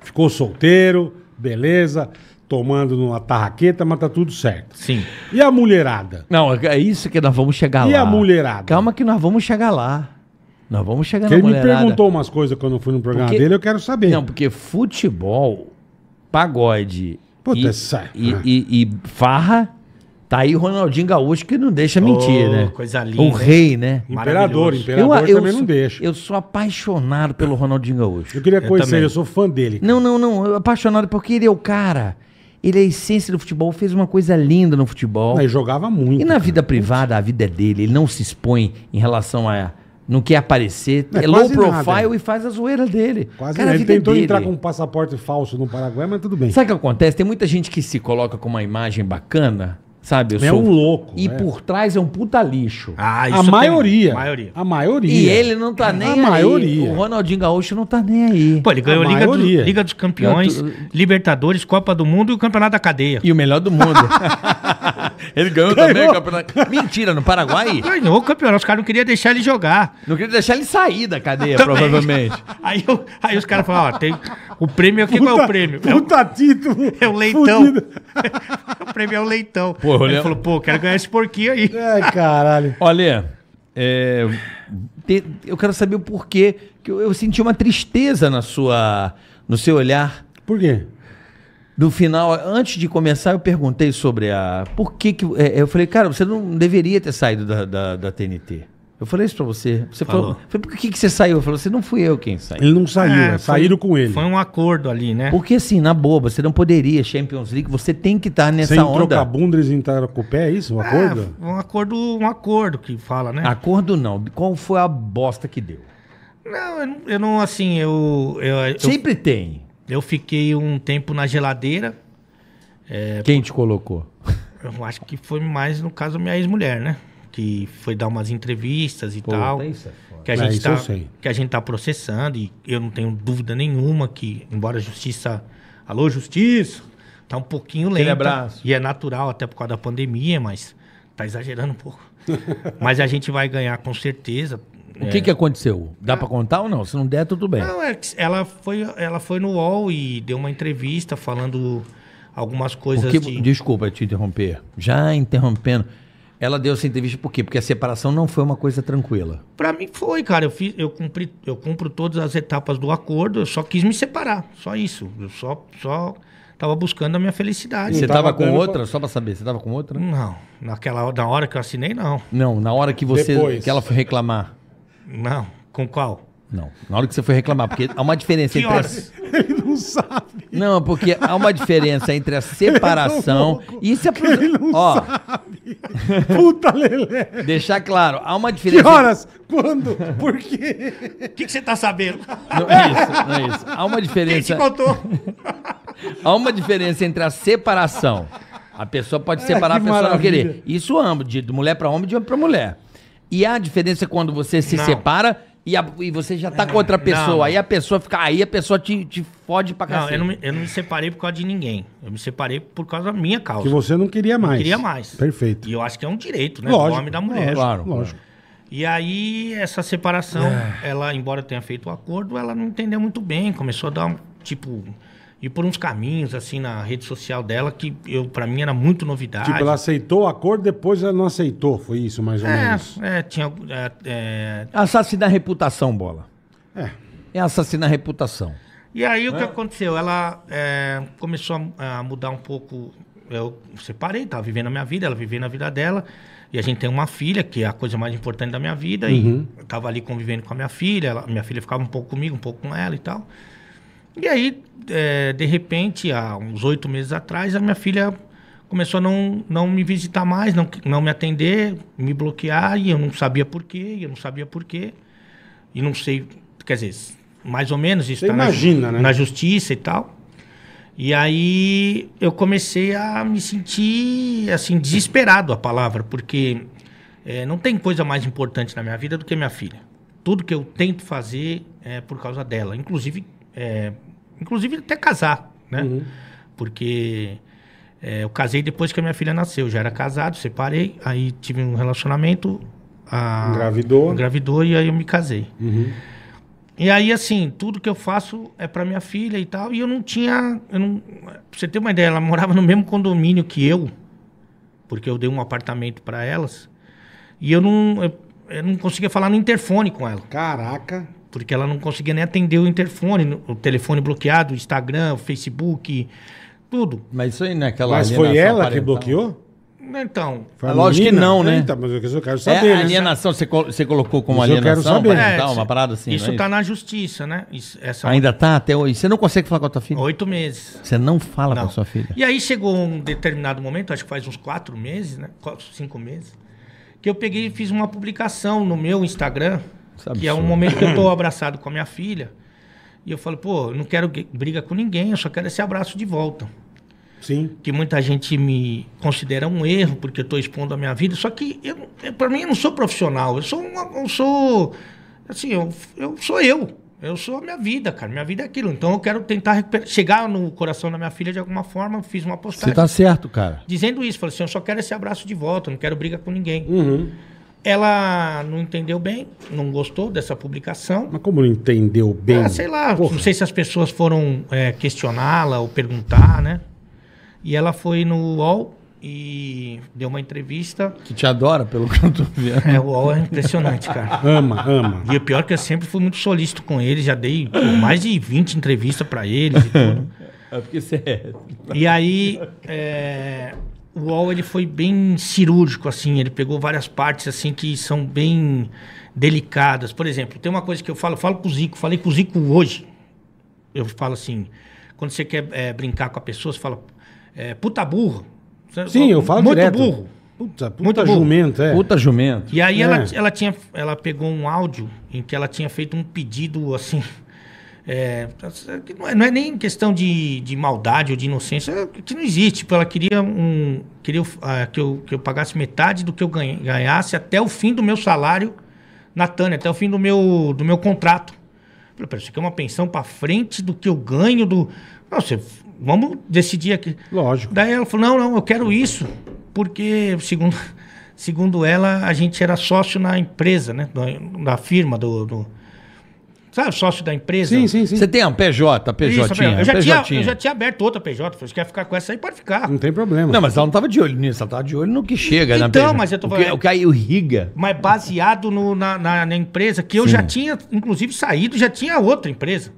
ficou solteiro, beleza, tomando numa tarraqueta, mas tá tudo certo. Sim. E a mulherada? Não, é isso que nós vamos chegar e lá. E a mulherada? Calma que nós vamos chegar lá. Nós vamos chegar Porque na ele mulherada. Ele me perguntou umas coisas quando eu fui no programa porque... dele, eu quero saber. Não, porque futebol, pagode Puta, e, é E, ah. e, e farra Tá aí o Ronaldinho Gaúcho que não deixa mentir, oh, né? Coisa linda. O rei, né? Imperador, imperador eu, eu também sou, não deixa. Eu sou apaixonado pelo Ronaldinho Gaúcho. Eu queria conhecer, eu, ele, eu sou fã dele. Não, não, não. apaixonado porque ele é o cara. Ele é a essência do futebol, fez uma coisa linda no futebol. Ele jogava muito. E na cara, vida privada, a vida é dele. Ele não se expõe em relação a, é não quer aparecer, é, é low profile nada. e faz a zoeira dele. Quase Cara, ele é tentou dele. entrar com um passaporte falso no Paraguai, mas tudo bem. Sabe o que acontece? Tem muita gente que se coloca com uma imagem bacana Sabe? Eu é sou... um louco. E né? por trás é um puta lixo. Ah, isso a maioria, maioria. A maioria. E ele não tá nem a aí. Maioria. O Ronaldinho Gaúcho não tá nem aí. Pô, ele ganhou Liga, do, Liga, dos Campeões, tô... Libertadores, Copa do Mundo e o Campeonato da Cadeia. E o melhor do mundo. ele ganhou, ganhou, também o campeonato. Mentira, no Paraguai? Ganhou o campeonato. Os caras não queriam deixar ele jogar. Não queriam deixar ele sair da cadeia, provavelmente. Aí, eu, aí os caras falaram: ó, tem. O prêmio aqui, puta, qual é o prêmio? Puta é o, título! É o leitão. o prêmio é o leitão. Pô, Pô, Ele falou, pô, quero ganhar esse porquinho aí. Ai, caralho. Olha, é, eu quero saber o porquê que eu, eu, senti uma tristeza na sua, no seu olhar. Por quê? No final, antes de começar, eu perguntei sobre a. Por que que. É, eu falei, cara, você não deveria ter saído da, da, da TNT. Eu falei isso pra você. Você falou. falou por que, que você saiu? Eu falei, você não fui eu quem saiu. Ele não saiu, ah, é, saíram com ele. Foi um acordo ali, né? Porque assim, na boba, você não poderia, Champions League, você tem que estar tá nessa Sem onda. Sem trocar bunda, eles entraram com o pé, é isso? Um é, acordo? É, um acordo, um acordo que fala, né? Acordo não. Qual foi a bosta que deu? Não, eu não, eu não assim, eu, eu Sempre eu, tem. Eu fiquei um tempo na geladeira. É, quem por... te colocou? Eu acho que foi mais, no caso, minha ex-mulher, né? que foi dar umas entrevistas e Pô, tal. Isso, é que a, gente é, está que a gente tá processando e eu não tenho dúvida nenhuma que, embora a justiça. Alô, justiça! Tá um pouquinho lenta. Abraço. E é natural, até por causa da pandemia, mas tá exagerando um pouco. mas a gente vai ganhar com certeza. O que, é... que aconteceu? Dá ah, para contar ou não? Se não der, tudo bem. Não, é ela foi, ela foi no UOL e deu uma entrevista falando algumas coisas. Porque, de... Desculpa te interromper. Já interrompendo. Ela deu essa entrevista por quê? Porque a separação não foi uma coisa tranquila. Para mim foi, cara. Eu fiz, eu cumpri, eu cumpro todas as etapas do acordo. Eu só quis me separar, só isso. Eu só, só tava buscando a minha felicidade. Você tava, tava com outra? Pra... Só para saber, você tava com outra? Não, naquela na hora que eu assinei não. Não, na hora que você Depois. que ela foi reclamar. Não, com qual? Não, na hora que você foi reclamar, porque há uma diferença que entre. Horas? Ele não sabe. Não, porque há uma diferença entre a é separação e se Ó, sabe. Puta lelé. Deixar claro, há uma diferença. Que horas? Quando? Por quê? O que, que você tá sabendo? Não é isso, não é isso. Há uma diferença. Quem te contou? há uma diferença entre a separação. A pessoa pode é, separar, é, a pessoa maravilha. não querer. Isso ambos, de mulher para homem, de homem para mulher. E há a diferença quando você se não. separa e, a, e você já tá com outra pessoa. Não. Aí a pessoa fica. Aí a pessoa te, te fode pra cacete. Não eu, não, me, eu não me separei por causa de ninguém. Eu me separei por causa da minha causa. Que você não queria mais. Não queria mais. Perfeito. E eu acho que é um direito, né? Lógico, do homem e da mulher. Claro, lógico. É. E aí, essa separação, é. ela, embora tenha feito o acordo, ela não entendeu muito bem. Começou a dar, tipo, e por uns caminhos, assim, na rede social dela, que eu para mim era muito novidade. Tipo, ela aceitou o acordo, depois ela não aceitou, foi isso mais ou é, menos? É, tinha... É, é... a reputação, Bola. É. É assassina a reputação. E aí o que é. aconteceu? Ela é, começou a, mudar um pouco... Eu separei, tava vivendo a minha vida, ela vivendo a vida dela. E a gente tem uma filha, que é a coisa mais importante da minha vida. Uhum. E eu tava ali convivendo com a minha filha. Ela, minha filha ficava um pouco comigo, um pouco com ela e tal. E aí, é, de repente, há uns oito meses atrás, a minha filha começou a não, não me visitar mais, não, não me atender, me bloquear, e eu não sabia porquê, eu não sabia porquê, e não sei, quer dizer, mais ou menos isso está na, né? na justiça e tal. E aí eu comecei a me sentir, assim, desesperado a palavra, porque é, não tem coisa mais importante na minha vida do que minha filha. Tudo que eu tento fazer é por causa dela, inclusive é, inclusive até casar, né? Uhum. Porque é, eu casei depois que a minha filha nasceu. Já era casado, separei, aí tive um relacionamento. A, engravidou. Engravidou e aí eu me casei. Uhum. E aí, assim, tudo que eu faço é para minha filha e tal. E eu não tinha. Eu não, pra você ter uma ideia, ela morava no mesmo condomínio que eu, porque eu dei um apartamento para elas. E eu não, eu, eu não conseguia falar no interfone com ela. Caraca! Porque ela não conseguia nem atender o interfone, o telefone bloqueado, o Instagram, o Facebook, tudo. Mas isso aí naquela. Né, mas foi ela que bloqueou? Então. Foi ah, lógico que não, né? É, Eita, então, mas eu quero saber. É, né? alienação, você, col você colocou como alienação? Eu quero saber. é, uma parada assim. Isso está é tá na justiça, né? Isso, Ainda está uma... até hoje. Você não consegue falar com a sua filha? Oito meses. Você não fala não. com a sua filha. E aí chegou um determinado momento, acho que faz uns quatro meses, né? Quatro, cinco meses, que eu peguei e fiz uma publicação no meu Instagram é que é um momento que eu estou abraçado com a minha filha. E eu falo, pô, não quero briga com ninguém, eu só quero esse abraço de volta. Sim. Que muita gente me considera um erro, porque eu estou expondo a minha vida. Só que, eu, eu para mim, eu não sou profissional. Eu sou. Uma, eu sou assim, eu, eu sou eu. Eu sou a minha vida, cara. Minha vida é aquilo. Então eu quero tentar chegar no coração da minha filha de alguma forma. Eu fiz uma postagem. Você tá certo, cara. Dizendo isso. Falei assim, eu só quero esse abraço de volta. Não quero briga com ninguém. Uhum. Ela não entendeu bem, não gostou dessa publicação. Mas como não entendeu bem? Ah, sei lá, Porra. não sei se as pessoas foram é, questioná-la ou perguntar, né? E ela foi no UOL e deu uma entrevista. Que te adora, pelo que eu tô vendo. É, o UOL é impressionante, cara. ama, ama. E o pior é que eu sempre fui muito solícito com ele, já dei mais de 20 entrevistas para eles e tudo. É porque você é. E aí, é, o UOL ele foi bem cirúrgico, assim, ele pegou várias partes assim que são bem delicadas. Por exemplo, tem uma coisa que eu falo, eu falo com o Zico, falei com o Zico hoje. Eu falo assim, quando você quer é, brincar com a pessoa, você fala, é, puta burro. Você Sim, fala, eu falo muito direto. burro. Puta, puta muito jumento, burro. é. Puta jumento. E aí é. ela, ela, tinha, ela pegou um áudio em que ela tinha feito um pedido assim é, é, não, é, nem questão de, de maldade ou de inocência, é que não existe. Tipo, ela queria, um, queria uh, que, eu, que eu pagasse metade do que eu ganhasse até o fim do meu salário na Tânia, até o fim do meu, do meu contrato. Eu falei, você quer é uma pensão para frente do que eu ganho? do vamos decidir aqui. Lógico. Daí ela falou, não, não, eu quero isso, porque, segundo, segundo ela, a gente era sócio na empresa, né? Da, firma, do, do Sabe, sócio da empresa? Sim, sim, sim. Você tem a PJ, a PJ. Isso, eu, já PJ. Tinha, eu já tinha aberto outra PJ. Falei, se quer ficar com essa aí, pode ficar. Não tem problema. Não, mas ela não estava de olho nisso, ela estava de olho no que chega então, na PJ. Então, mas eu tô falando. O que é, é aí o Riga. Mas baseado no, na, na, na, empresa, que eu sim. já tinha, inclusive, saído, já tinha outra empresa.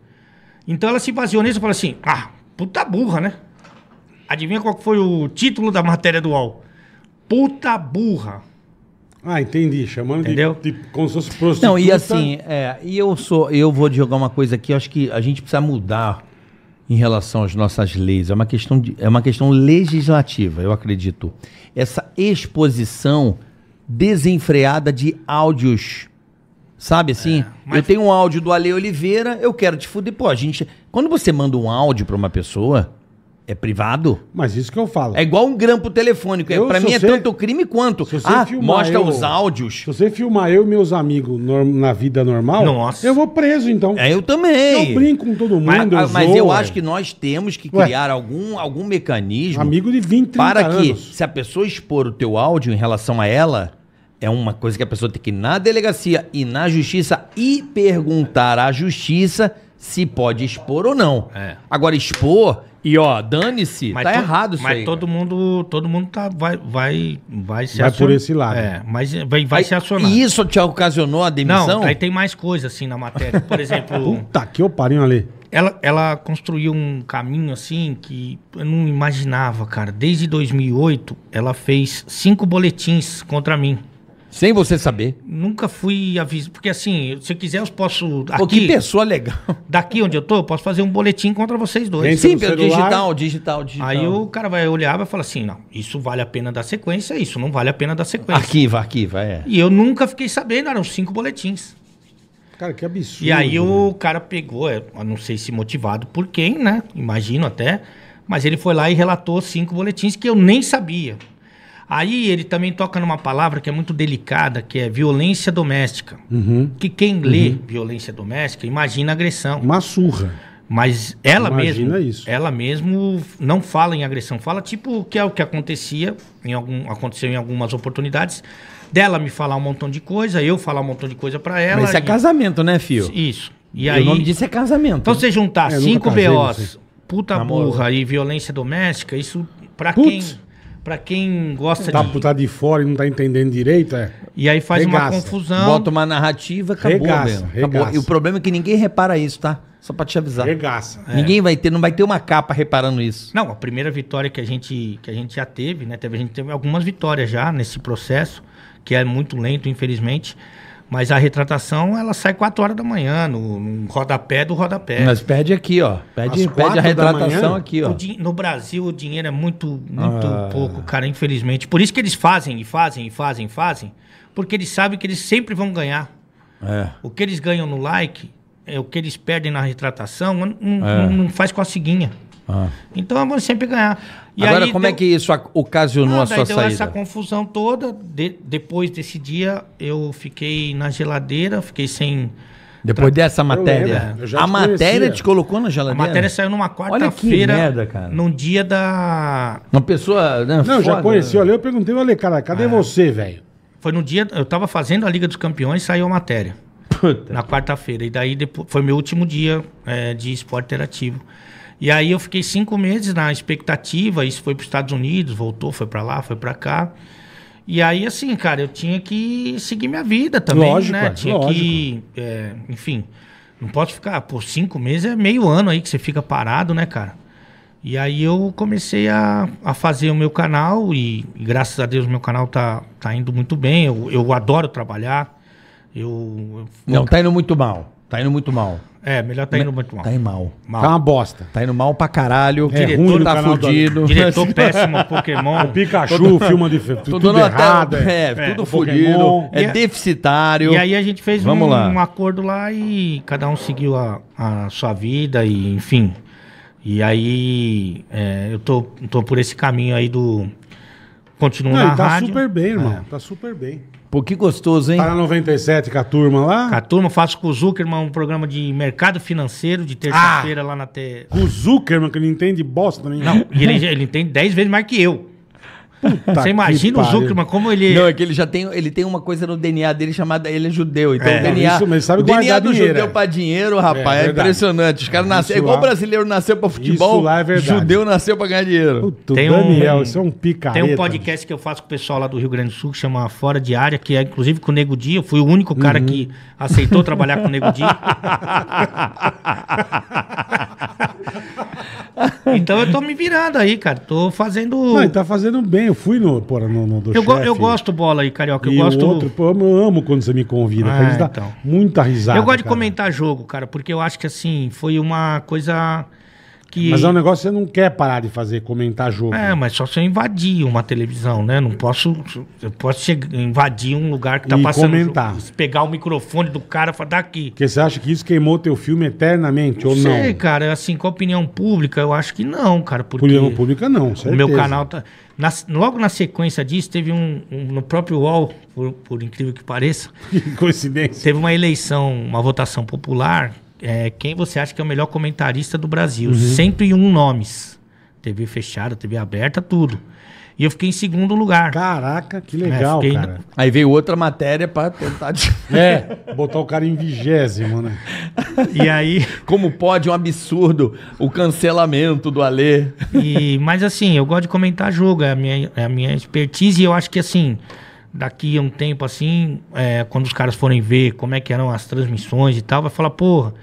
Então ela se baseou nisso e falou assim: ah, puta burra, né? Adivinha qual foi o título da matéria do UOL? Puta burra. Ah, entendi. Chamando Entendeu? De, de como se fosse prostituta. Não, e assim, é, e eu sou, eu vou jogar uma coisa aqui, acho que a gente precisa mudar em relação às nossas leis. É uma questão, de, é uma questão legislativa, eu acredito. Essa exposição desenfreada de áudios. Sabe assim? É, mas... Eu tenho um áudio do Ale Oliveira, eu quero te fuder. Pô, a gente. Quando você manda um áudio para uma pessoa, é privado? Mas isso que eu falo. É igual um grampo telefônico. É, para mim é você, é tanto crime quanto. Ah, mostra eu, os áudios. Se você filmar eu e meus amigos no, na vida normal, Nossa. eu vou preso então. É, eu também. Eu brinco com todo mundo. Ah, mas eu, mas zoo, eu acho que nós temos que criar ué. algum, algum mecanismo. Amigo de 20, 30 Para anos. que, se a pessoa expor o teu áudio em relação a ela, é uma coisa que a pessoa tem que ir na delegacia e na justiça e perguntar à justiça se pode expor ou não. É. Agora, expor e ó, dane-se, tá errado isso mas aí. Mas todo mundo, todo mundo tá, vai, vai, vai se vai por esse lado. É, mas vai, vai aí, se acionar. E isso te ocasionou a demissão? Não, aí tem mais coisa assim na matéria. Por exemplo... Puta que eu parinho ali. Ela, ela construiu um caminho assim que eu não imaginava, cara. Desde 2008, ela fez cinco boletins contra mim. Sem você saber. Nunca fui avisado. Porque assim, se eu quiser, eu posso. Aqui, Pô, que pessoa legal. Daqui onde eu tô, eu posso fazer um boletim contra vocês dois. Sim, pelo digital, digital, digital. Aí o cara vai olhar e vai falar assim: não, isso vale a pena dar sequência, isso não vale a pena dar sequência. Arquiva, arquiva, é. E eu nunca fiquei sabendo, eram cinco boletins. Cara, que absurdo. E aí o né? cara pegou, é, eu não sei se motivado por quem, né? Imagino até. Mas ele foi lá e relatou cinco boletins que eu nem sabia. Aí ele também toca numa palavra que é muito delicada, que é violência doméstica. Uhum. Que quem lê uhum. violência doméstica imagina agressão. Uma surra. Mas ela Imagina mesma, isso. ela mesmo não fala em agressão, fala tipo o que é o que acontecia em algum, aconteceu em algumas oportunidades dela me falar um montão de coisa, eu falar um montão de coisa para ela. Mas isso é e, é casamento, né, filho? Isso. E, e aí, o nome disso é casamento. Então você juntar é, cinco BOs, puta burra e violência doméstica, isso para quem para quem gosta tá, de. Tá de fora e não tá entendendo direito, é. E aí faz regaça. uma confusão. Bota uma narrativa, acabou regaça, mesmo. Acabou. E o problema é que ninguém repara isso, tá? Só pra te avisar. Regaça. É. Ninguém vai ter, não vai ter uma capa reparando isso. Não, a primeira vitória que a gente, que a gente já teve, né? Teve, a gente teve algumas vitórias já nesse processo, que é muito lento, infelizmente. Mas a retratação, ela sai 4 horas da manhã, no, no rodapé do rodapé. Mas pede aqui, ó. Pede, pede a retratação aqui, ó. Di, no Brasil, o dinheiro é muito, muito ah. pouco, cara, infelizmente. Por isso que eles fazem, e fazem, e fazem, fazem. Porque eles sabem que eles sempre vão ganhar. É. O que eles ganham no like, é o que eles perdem na retratação, não, é. não, não faz com a ciguinha. Ah. Então eu vou sempre ganhar. E Agora, como é deu... é que isso ocasionou ah, a sua deu saída? essa confusão toda. De... depois desse dia, eu fiquei na geladeira, fiquei sem. Depois dessa matéria. a matéria te colocou na geladeira? A matéria saiu numa quarta-feira. Num dia da. Uma pessoa. Né, não, foda, já conheci Olha eu perguntei, olha, cara, cadê é. você, velho? Foi no dia. Eu tava fazendo a Liga dos Campeões saiu a matéria. Puta. Na quarta-feira. E daí depois, foi meu último dia é, de esporte interativo. E aí eu fiquei cinco meses na expectativa, isso foi para os Estados Unidos, voltou, foi para lá, foi para cá. E aí, assim, cara, eu tinha que seguir minha vida também, lógico, né? É, tinha lógico. que, é, enfim, não posso ficar, por cinco meses é meio ano aí que você fica parado, né, cara? E aí eu comecei a, a fazer o meu canal e, e graças a Deus, meu canal tá, tá indo muito bem. Eu, eu adoro trabalhar. Eu, eu... Não, tá indo muito mal. Tá indo muito mal. É, melhor tá indo muito mal. Tá indo mal. mal. Tá uma bosta. Tá indo mal pra caralho. É, diretor ruim, tá fudido. Do... Diretor péssimo, Pokémon. O Pikachu todo, filma de tudo, tudo errado. É. é, é, tudo fudido. É deficitário. E aí a gente fez Vamos um, lá. um acordo lá e cada um seguiu a, a sua vida e enfim. E aí é, eu tô, tô por esse caminho aí do continua Não, na ele tá rádio. super bem, irmão. É. Tá super bem. Pô, que gostoso, hein? Para tá 97 com a turma lá? Com a turma, faço com o Zuckerman um programa de mercado financeiro de terça-feira ah! lá na T. Com o Zuckerman, que ele entende bosta também Não, e ele, ele entende 10 vezes mais que eu. Puta Você imagina o Zuckerman, como ele. Não, é que ele já tem, ele tem uma coisa no DNA dele chamada. Ele é judeu. Então é, o DNA. Isso mas sabe o DNA do dinheiro, judeu é. pra dinheiro, rapaz, é, é impressionante. Os caras nasceram. Igual o brasileiro nasceu pra futebol. Isso lá é verdade. Judeu nasceu pra ganhar dinheiro. Puta, tem Daniel, um, isso é um picareta. Tem um podcast que eu faço com o pessoal lá do Rio Grande do Sul, que chama Fora de Área, que é inclusive com o Nego Dia. Eu fui o único cara uhum. que aceitou trabalhar com o Nego Dia. Então eu tô me virando aí, cara. Tô fazendo. Não, tá fazendo bem. Eu fui no, porra, no, no do eu, go, eu gosto bola aí, carioca. Eu e gosto. Outro, pô, eu amo quando você me convida. Ah, então. muita risada. Eu gosto cara. de comentar jogo, cara, porque eu acho que assim, foi uma coisa que... Mas é um negócio que você não quer parar de fazer, comentar jogo. É, mas só se eu invadir uma televisão, né? Não posso. Eu posso chegar, invadir um lugar que tá e passando. comentar. Jogo, pegar o microfone do cara e falar daqui. Tá porque você acha que isso queimou teu filme eternamente não ou não? sei, cara. Assim, com a opinião pública, eu acho que não, cara. Porque opinião pública não, certeza. O meu canal tá. Na, logo na sequência disso, teve um, um no próprio UOL, por, por, incrível que pareça. coincidência. Teve uma eleição, uma votação popular é, quem você acha que é o melhor comentarista do Brasil. Uhum. Sempre um nomes. TV fechada, TV aberta, tudo. E eu fiquei em segundo lugar. Caraca, que é, legal, é, fiquei... cara. Aí veio outra matéria pra tentar... De... É, botar o cara em vigésimo, né? E aí... Como pode um absurdo o cancelamento do Alê. E, mas assim, eu gosto de comentar jogo, é a minha, é a minha expertise e eu acho que assim daqui a um tempo assim, é, quando os caras forem ver como é que eram as transmissões e tal, vai falar, porra,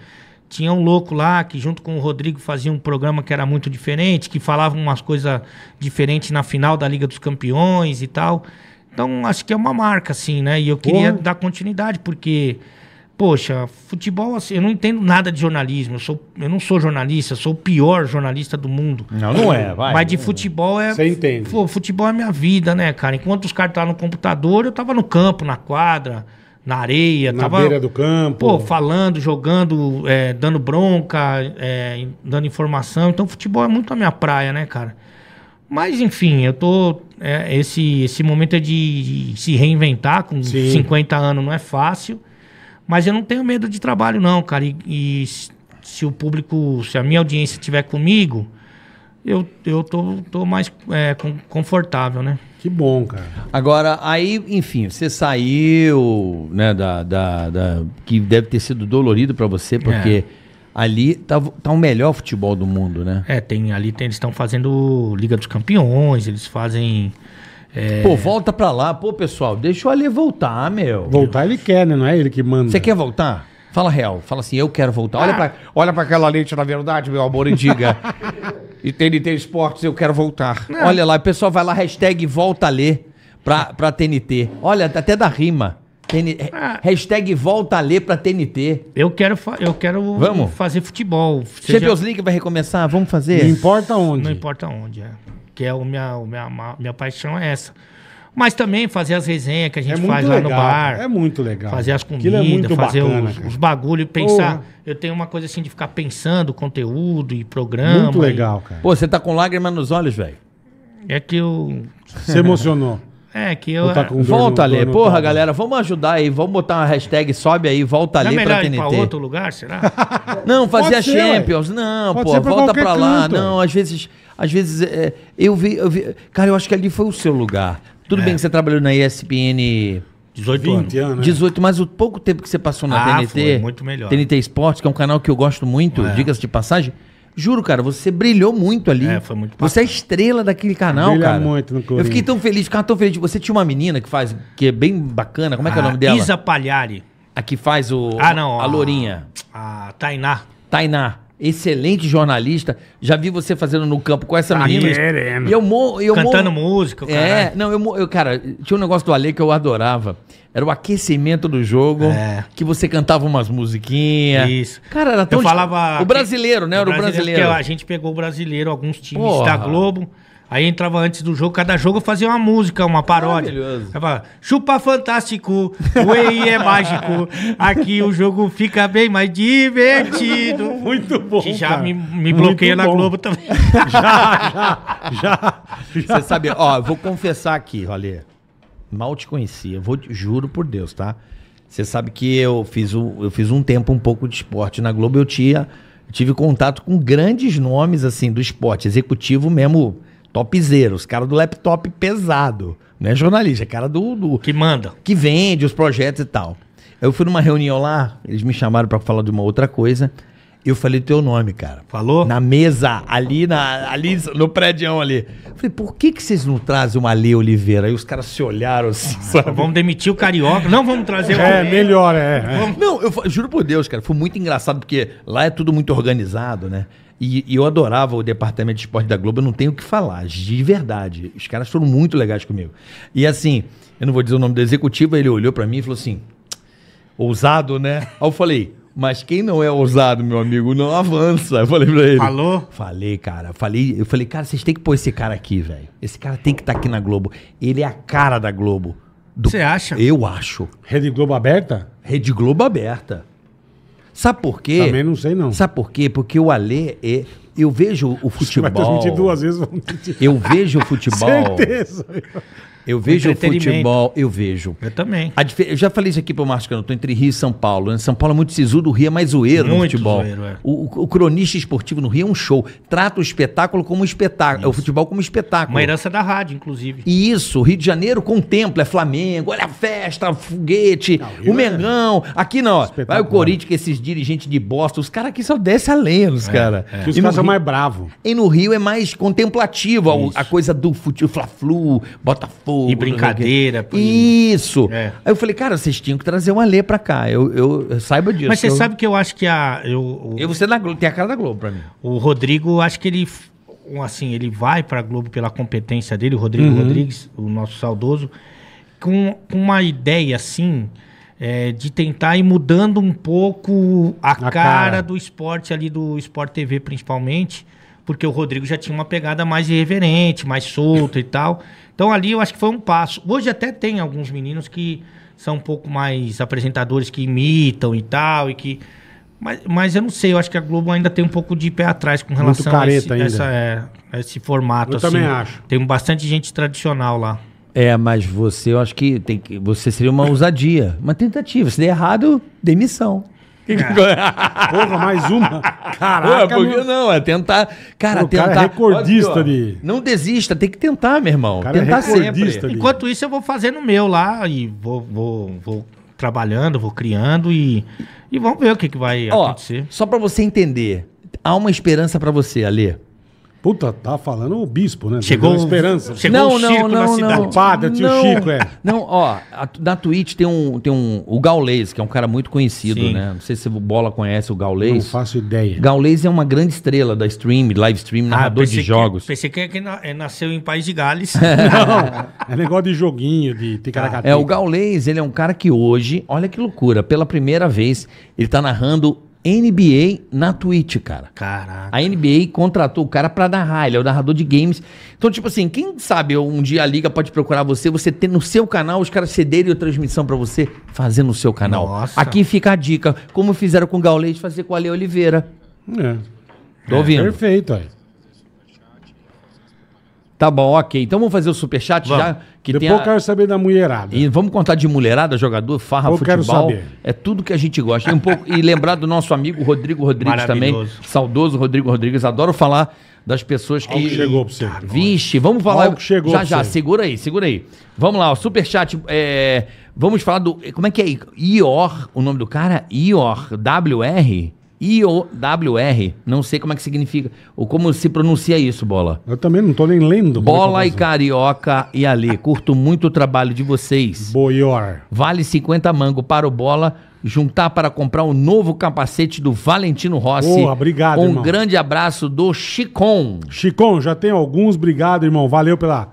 tinha um louco lá que junto com o Rodrigo fazia um programa que era muito diferente, que falava umas coisas diferentes na final da Liga dos Campeões e tal. Então, acho que é uma marca, assim, né? E eu porra. queria dar continuidade, porque poxa, futebol assim, eu não entendo nada de jornalismo, eu, sou, eu não sou jornalista, sou o pior jornalista do mundo. Não, não é, vai. Mas de futebol é. Você entende. Pô, futebol é minha vida, né, cara? Enquanto os caras estavam no computador, eu tava no campo, na quadra, na areia. Na tava, beira do campo. Pô, falando, jogando, é, dando bronca, é, dando informação. Então, futebol é muito a minha praia, né, cara? Mas, enfim, eu tô. É, esse, esse momento é de, de, se reinventar com Sim. 50 anos, não é fácil. Mas eu não tenho medo de trabalho, não, cara. E, e se o público, se a minha audiência estiver comigo, eu, eu tô, tô mais é, confortável, né? Que bom, cara. Agora, aí, enfim, você saiu, né, da. da, da que deve ter sido dolorido para você, porque. É ali tá, tá o melhor futebol do mundo, né? É, tem ali tem, eles estão fazendo Liga dos Campeões, eles fazem é... Pô, volta pra lá. Pô, pessoal, deixa o Alê voltar, meu. Voltar ele quer, né? Não é ele que manda. Você quer voltar? Fala real. Fala assim, eu quero voltar. Olha, ah. pra, olha pra aquela leite na verdade, meu amor, e diga. e TNT Esportes, eu quero voltar. É. Olha lá, o pessoal vai lá, hashtag volta Alê pra, pra TNT. Olha, até da rima. TN... Ah. Hashtag volta a ler pra TNT. Eu quero, fa... eu quero Vamos. fazer futebol. Seja... Champions League vai recomeçar? Vamos fazer? Não importa onde. Não importa onde, é que é a minha, minha, minha paixão é essa. Mas também fazer as resenhas que a gente é faz lá legal, no bar. É muito legal. Fazer as é comidas, é fazer bacana, os, os bagulho, pensar. Eu tenho uma coisa assim de ficar pensando conteúdo e programa. Muito legal, e... cara. Pô, você tá com lágrimas nos olhos, velho. É que eu. Você emocionou. É, que eu. Tá é. com volta ali, porra, galera, vamos ajudar aí, vamos botar uma hashtag, sobe aí, volta é ali pra TNT. Ir pra outro lugar, será? não, fazer a Champions, ué. não, Pode pô, volta pra lá. Não, às vezes às vezes, é, é, eu, vi, eu, vi, Cara, eu acho que ali foi o seu lugar. Tudo é. bem que você trabalhou na ESPN. 18 anos. anos. Né? 18, mas o pouco tempo que você passou na ah, TNT. Foi muito melhor. TNT Esportes, que é um canal que eu gosto muito, é. diga-se de passagem. Juro, cara, você brilhou muito ali. É, foi muito bacana. Você é estrela daquele canal, Brilha cara. muito no Eu fiquei tão feliz, ficava tão feliz. Você tinha uma menina que faz, que é bem bacana, como é que é o ah, nome dela? Isa Palhari. A que faz o... Ah, não. A, a Lourinha. A Tainá. Tainá excelente jornalista. Já vi você fazendo no campo com essa ah, menina. É, é, é. E eu morro. Eu Cantando música, cara. É, não, eu, eu, cara, tinha um negócio do Ale que eu adorava. Era o aquecimento do jogo, é. que você cantava umas musiquinhas. Isso. Cara, era tão. Eu falava. O brasileiro, né? Era o brasileiro. brasileiro. a gente pegou o brasileiro, alguns times Porra. da Globo. Aí entrava antes do jogo, cada jogo fazia uma música, uma paródia. Maravilhoso. chupa fantástico, o EI é mágico, aqui o jogo fica bem mais divertido. Muito bom. Que já cara. me, me bloqueia na Globo também. já, já, já, já. Você sabe, ó, vou confessar aqui, Rolê. Mal te conhecia, vou, juro por Deus, tá? Você sabe que eu fiz, um, eu fiz um tempo um pouco de esporte na Globo, eu tinha, tive contato com grandes nomes assim do esporte, executivo mesmo Topzera, os caras do laptop pesado. Não é jornalista, é cara do, do, Que manda. Que vende os projetos e tal. Eu fui numa reunião lá, eles me chamaram para falar de uma outra coisa. Eu falei teu nome, cara. Falou? Na mesa, ali, na, ali no prédio ali. falei, por que, que vocês não trazem uma Lê Oliveira? Aí os caras se olharam assim, ah, sabe? Vamos demitir o Carioca. Não, vamos trazer É, o... melhor, é. é. Não, eu juro por Deus, cara. Foi muito engraçado, porque lá é tudo muito organizado, né? E, e, eu adorava o departamento de esporte da Globo, eu não tenho o que falar, de verdade. Os caras foram muito legais comigo. E assim, eu não vou dizer o nome do executivo, ele olhou para mim e falou assim: ousado, né? Aí eu falei. Mas quem não é ousado, meu amigo, não avança. Eu falei pra ele. Falou? Falei, cara. Falei, eu falei, cara, vocês têm que pôr esse cara aqui, velho. Esse cara tem que estar tá aqui na Globo. Ele é a cara da Globo. Você acha? Eu acho. Rede Globo aberta? Rede Globo aberta. Sabe por quê? Também não sei, não. Sabe por quê? Porque o Alê é. Eu vejo o futebol. Você vai transmitir duas vezes. Eu vejo o futebol. Certeza. Eu vejo o futebol, eu vejo. Eu também. eu já falei isso aqui para o Márcio Canuto, entre Rio e São Paulo. Né? São Paulo é muito sisudo, o Rio é mais zoeiro muito no futebol. Zoeiro, é. o, o, o, cronista esportivo no Rio é um show. Trata o espetáculo como um espetáculo, isso. o futebol como um espetáculo. Uma herança da rádio, inclusive. E isso, o Rio de Janeiro contempla, é Flamengo, olha a festa, foguete, não, o Mengão. É. Aqui não, vai o Corinthians, esses dirigentes de bosta, os caras aqui só descem a lenha, é, é. os é, caras. É. E os caras são mais bravos. E no Rio é mais contemplativo a, a, coisa do futebol, Fla-Flu, Botafogo. E brincadeira. Porque... Isso. É. Aí eu falei, cara, vocês tinham que trazer uma Lê pra cá. Eu, eu, eu saiba disso. Mas você eu... sabe que eu acho que a. Eu, o... eu você é Globo, tem a cara da Globo pra mim. O Rodrigo, acho que ele. Assim, ele vai pra Globo pela competência dele, o Rodrigo uhum. Rodrigues, o nosso saudoso, com, com uma ideia assim. É, de tentar ir mudando um pouco a, a cara, cara do esporte ali, do Sport TV principalmente porque o Rodrigo já tinha uma pegada mais irreverente, mais solta e tal. Então ali eu acho que foi um passo. Hoje até tem alguns meninos que são um pouco mais apresentadores que imitam e tal, e que. Mas, mas eu não sei, eu acho que a Globo ainda tem um pouco de pé atrás com relação a esse, essa, é, esse, formato. Eu assim. também acho. Tem bastante gente tradicional lá. É, mas você, eu acho que, tem que você seria uma ousadia, uma tentativa. Se der errado, demissão. É. Porra, mais uma. Caraca. Pô, porque, meu... Não, é tentar. Cara, Pô, tentar. Cara é recordista Olha, de. Não desista, tem que tentar, meu irmão. Cara é tentar é sempre. De... Enquanto isso, eu vou fazendo o meu lá e vou, vou, vou trabalhando, vou criando e, e vamos ver o que, que vai Ó, acontecer. Só para você entender, há uma esperança para você, Alê. Puta, tá falando o bispo, né? Chegou esperança. Chegou não, não, Chico não, na não, cidade. Não, tio não, Chico, é. Não, ó, a, na Twitch tem um, tem um. O Gaules, que é um cara muito conhecido, Sim. né? Não sei se o Bola conhece o Gaules. Não faço ideia. Gaules é uma grande estrela da stream, live stream, ah, narrador ah, de jogos. Que, pensei que, é que na, é, nasceu em País de Gales. não, é negócio de joguinho, de ticaracatica. É, o Gaules, ele é um cara que hoje, olha que loucura, pela primeira vez, ele tá narrando NBA na Twitch, cara. Caraca. A NBA contratou o cara pra narrar, ele é o narrador de games. Então, tipo assim, quem sabe um dia a liga pode procurar você, você ter no seu canal, os caras cederem a transmissão pra você, fazer no seu canal. Nossa. Aqui fica a dica, como fizeram com o Gaulês, fazer com a Ale Oliveira. É. Tô é, ouvindo. É, perfeito, aí. Tá bom, ok. Então vamos fazer o superchat vamos. já. Que Depois tem a... eu quero saber da mulherada. E vamos contar de mulherada, jogador, farra, eu futebol. É tudo que a gente gosta. E, um pouco... e lembrar do nosso amigo Rodrigo Rodrigues também. Saudoso Rodrigo Rodrigues. Adoro falar das pessoas que. Algo chegou pra você. Vixe, vamos falar. Algo chegou já, já, segura aí, segura aí. Vamos lá, o superchat. É... Vamos falar do. Como é que é? Ior, o nome do cara? Ior, W-R? i o w r não sei como é que significa, ou como se pronuncia isso, Bola. Eu também não tô nem lendo. É Bola e Carioca e Ali, curto muito o trabalho de vocês. Boior. Vale 50 mango para o Bola, juntar para comprar o um novo capacete do Valentino Rossi. Boa, obrigado, Um irmão. grande abraço do Chicon. Chicon, já tem alguns, obrigado, irmão. Valeu pela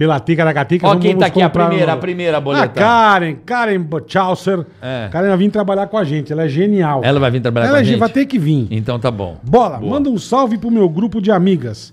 pela Tica da Catica. Ó, quem tá aqui, a primeira, a primeira ah, boleta. A Karen, Karen Chaucer. É. Karen vai vir trabalhar com a gente, ela é genial. Ela vai vir trabalhar ela com a é gente? Ela vai ter que vir. Então tá bom. Bola, Boa. manda um salve pro meu grupo de amigas.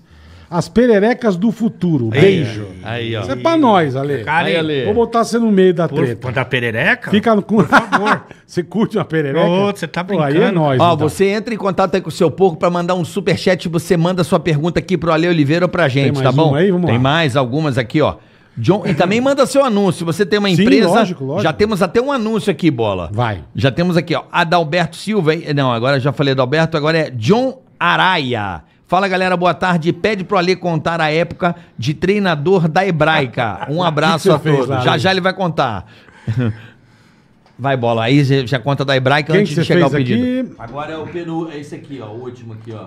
As pererecas do futuro. Aí, Beijo. Aí, ó. Isso é pra nós, Ale. Cara, aí, Ale. Vou botar você no meio da treta. Quando a perereca? Fica no... Por favor. você curte uma perereca? Ô, você tá brincando. Pô, aí é nóis. Ó, então. você entra em contato aí com o seu porco pra mandar um superchat. Você manda sua pergunta aqui pro Ale Oliveira ou pra gente, tá bom? Aí, Tem lá. mais algumas aqui, ó. John, e também manda seu anúncio. Você tem uma empresa. Sim, lógico, lógico. Já temos até um anúncio aqui, bola. Vai. Já temos aqui, ó. Adalberto Silva. Não, agora já falei Adalberto, agora é John Araia. Fala galera, boa tarde. Pede pro Ale contar a época de treinador da Hebraica. Um abraço a todos. já já ele vai contar. Vai bola, aí já conta da Hebraica Quem antes de chegar o pedido. Aqui? Agora é o Penu, é esse aqui, ó, o último aqui, ó.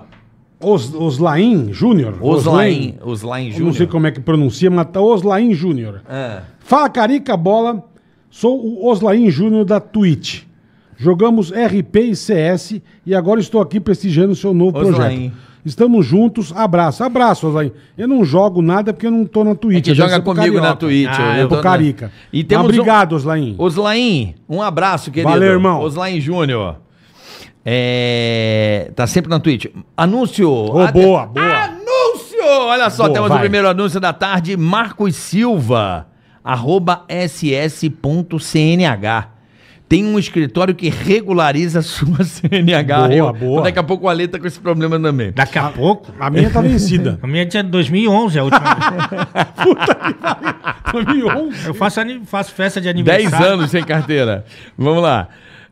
Os, Oslain Júnior. Oslain, Oslain Júnior. Não sei como é que pronuncia, mas tá Oslain Júnior. É. Fala Carica Bola, sou o Oslain Júnior da Twitch. Jogamos RP e CS e agora estou aqui prestigiando o seu novo Oslain. projeto. Estamos juntos, abraço. Abraço, Azaim. Eu não jogo nada porque eu não tô na Twitch. É joga comigo na Twitch. Ah, eu, eu tô na... carica. E temos obrigado, um... Oslaim. Oslaim, um abraço, querido. Valeu, irmão. Oslaim Júnior. É... Tá sempre na Twitch. Anúncio. Oh, ah, Ad... Boa, boa. Anúncio! Olha só, boa, temos vai. o primeiro anúncio da tarde. Marcos Silva, arroba ss.cnh tem um escritório que regulariza a sua CNH. Boa, eu, boa. Daqui a pouco o Alê tá com esse problema também. Daqui a, ah. pouco? A minha tá vencida. a minha é de 2011, a última. Puta que pariu. 2011? Eu faço, faço festa de aniversário. 10 anos sem carteira. Vamos lá.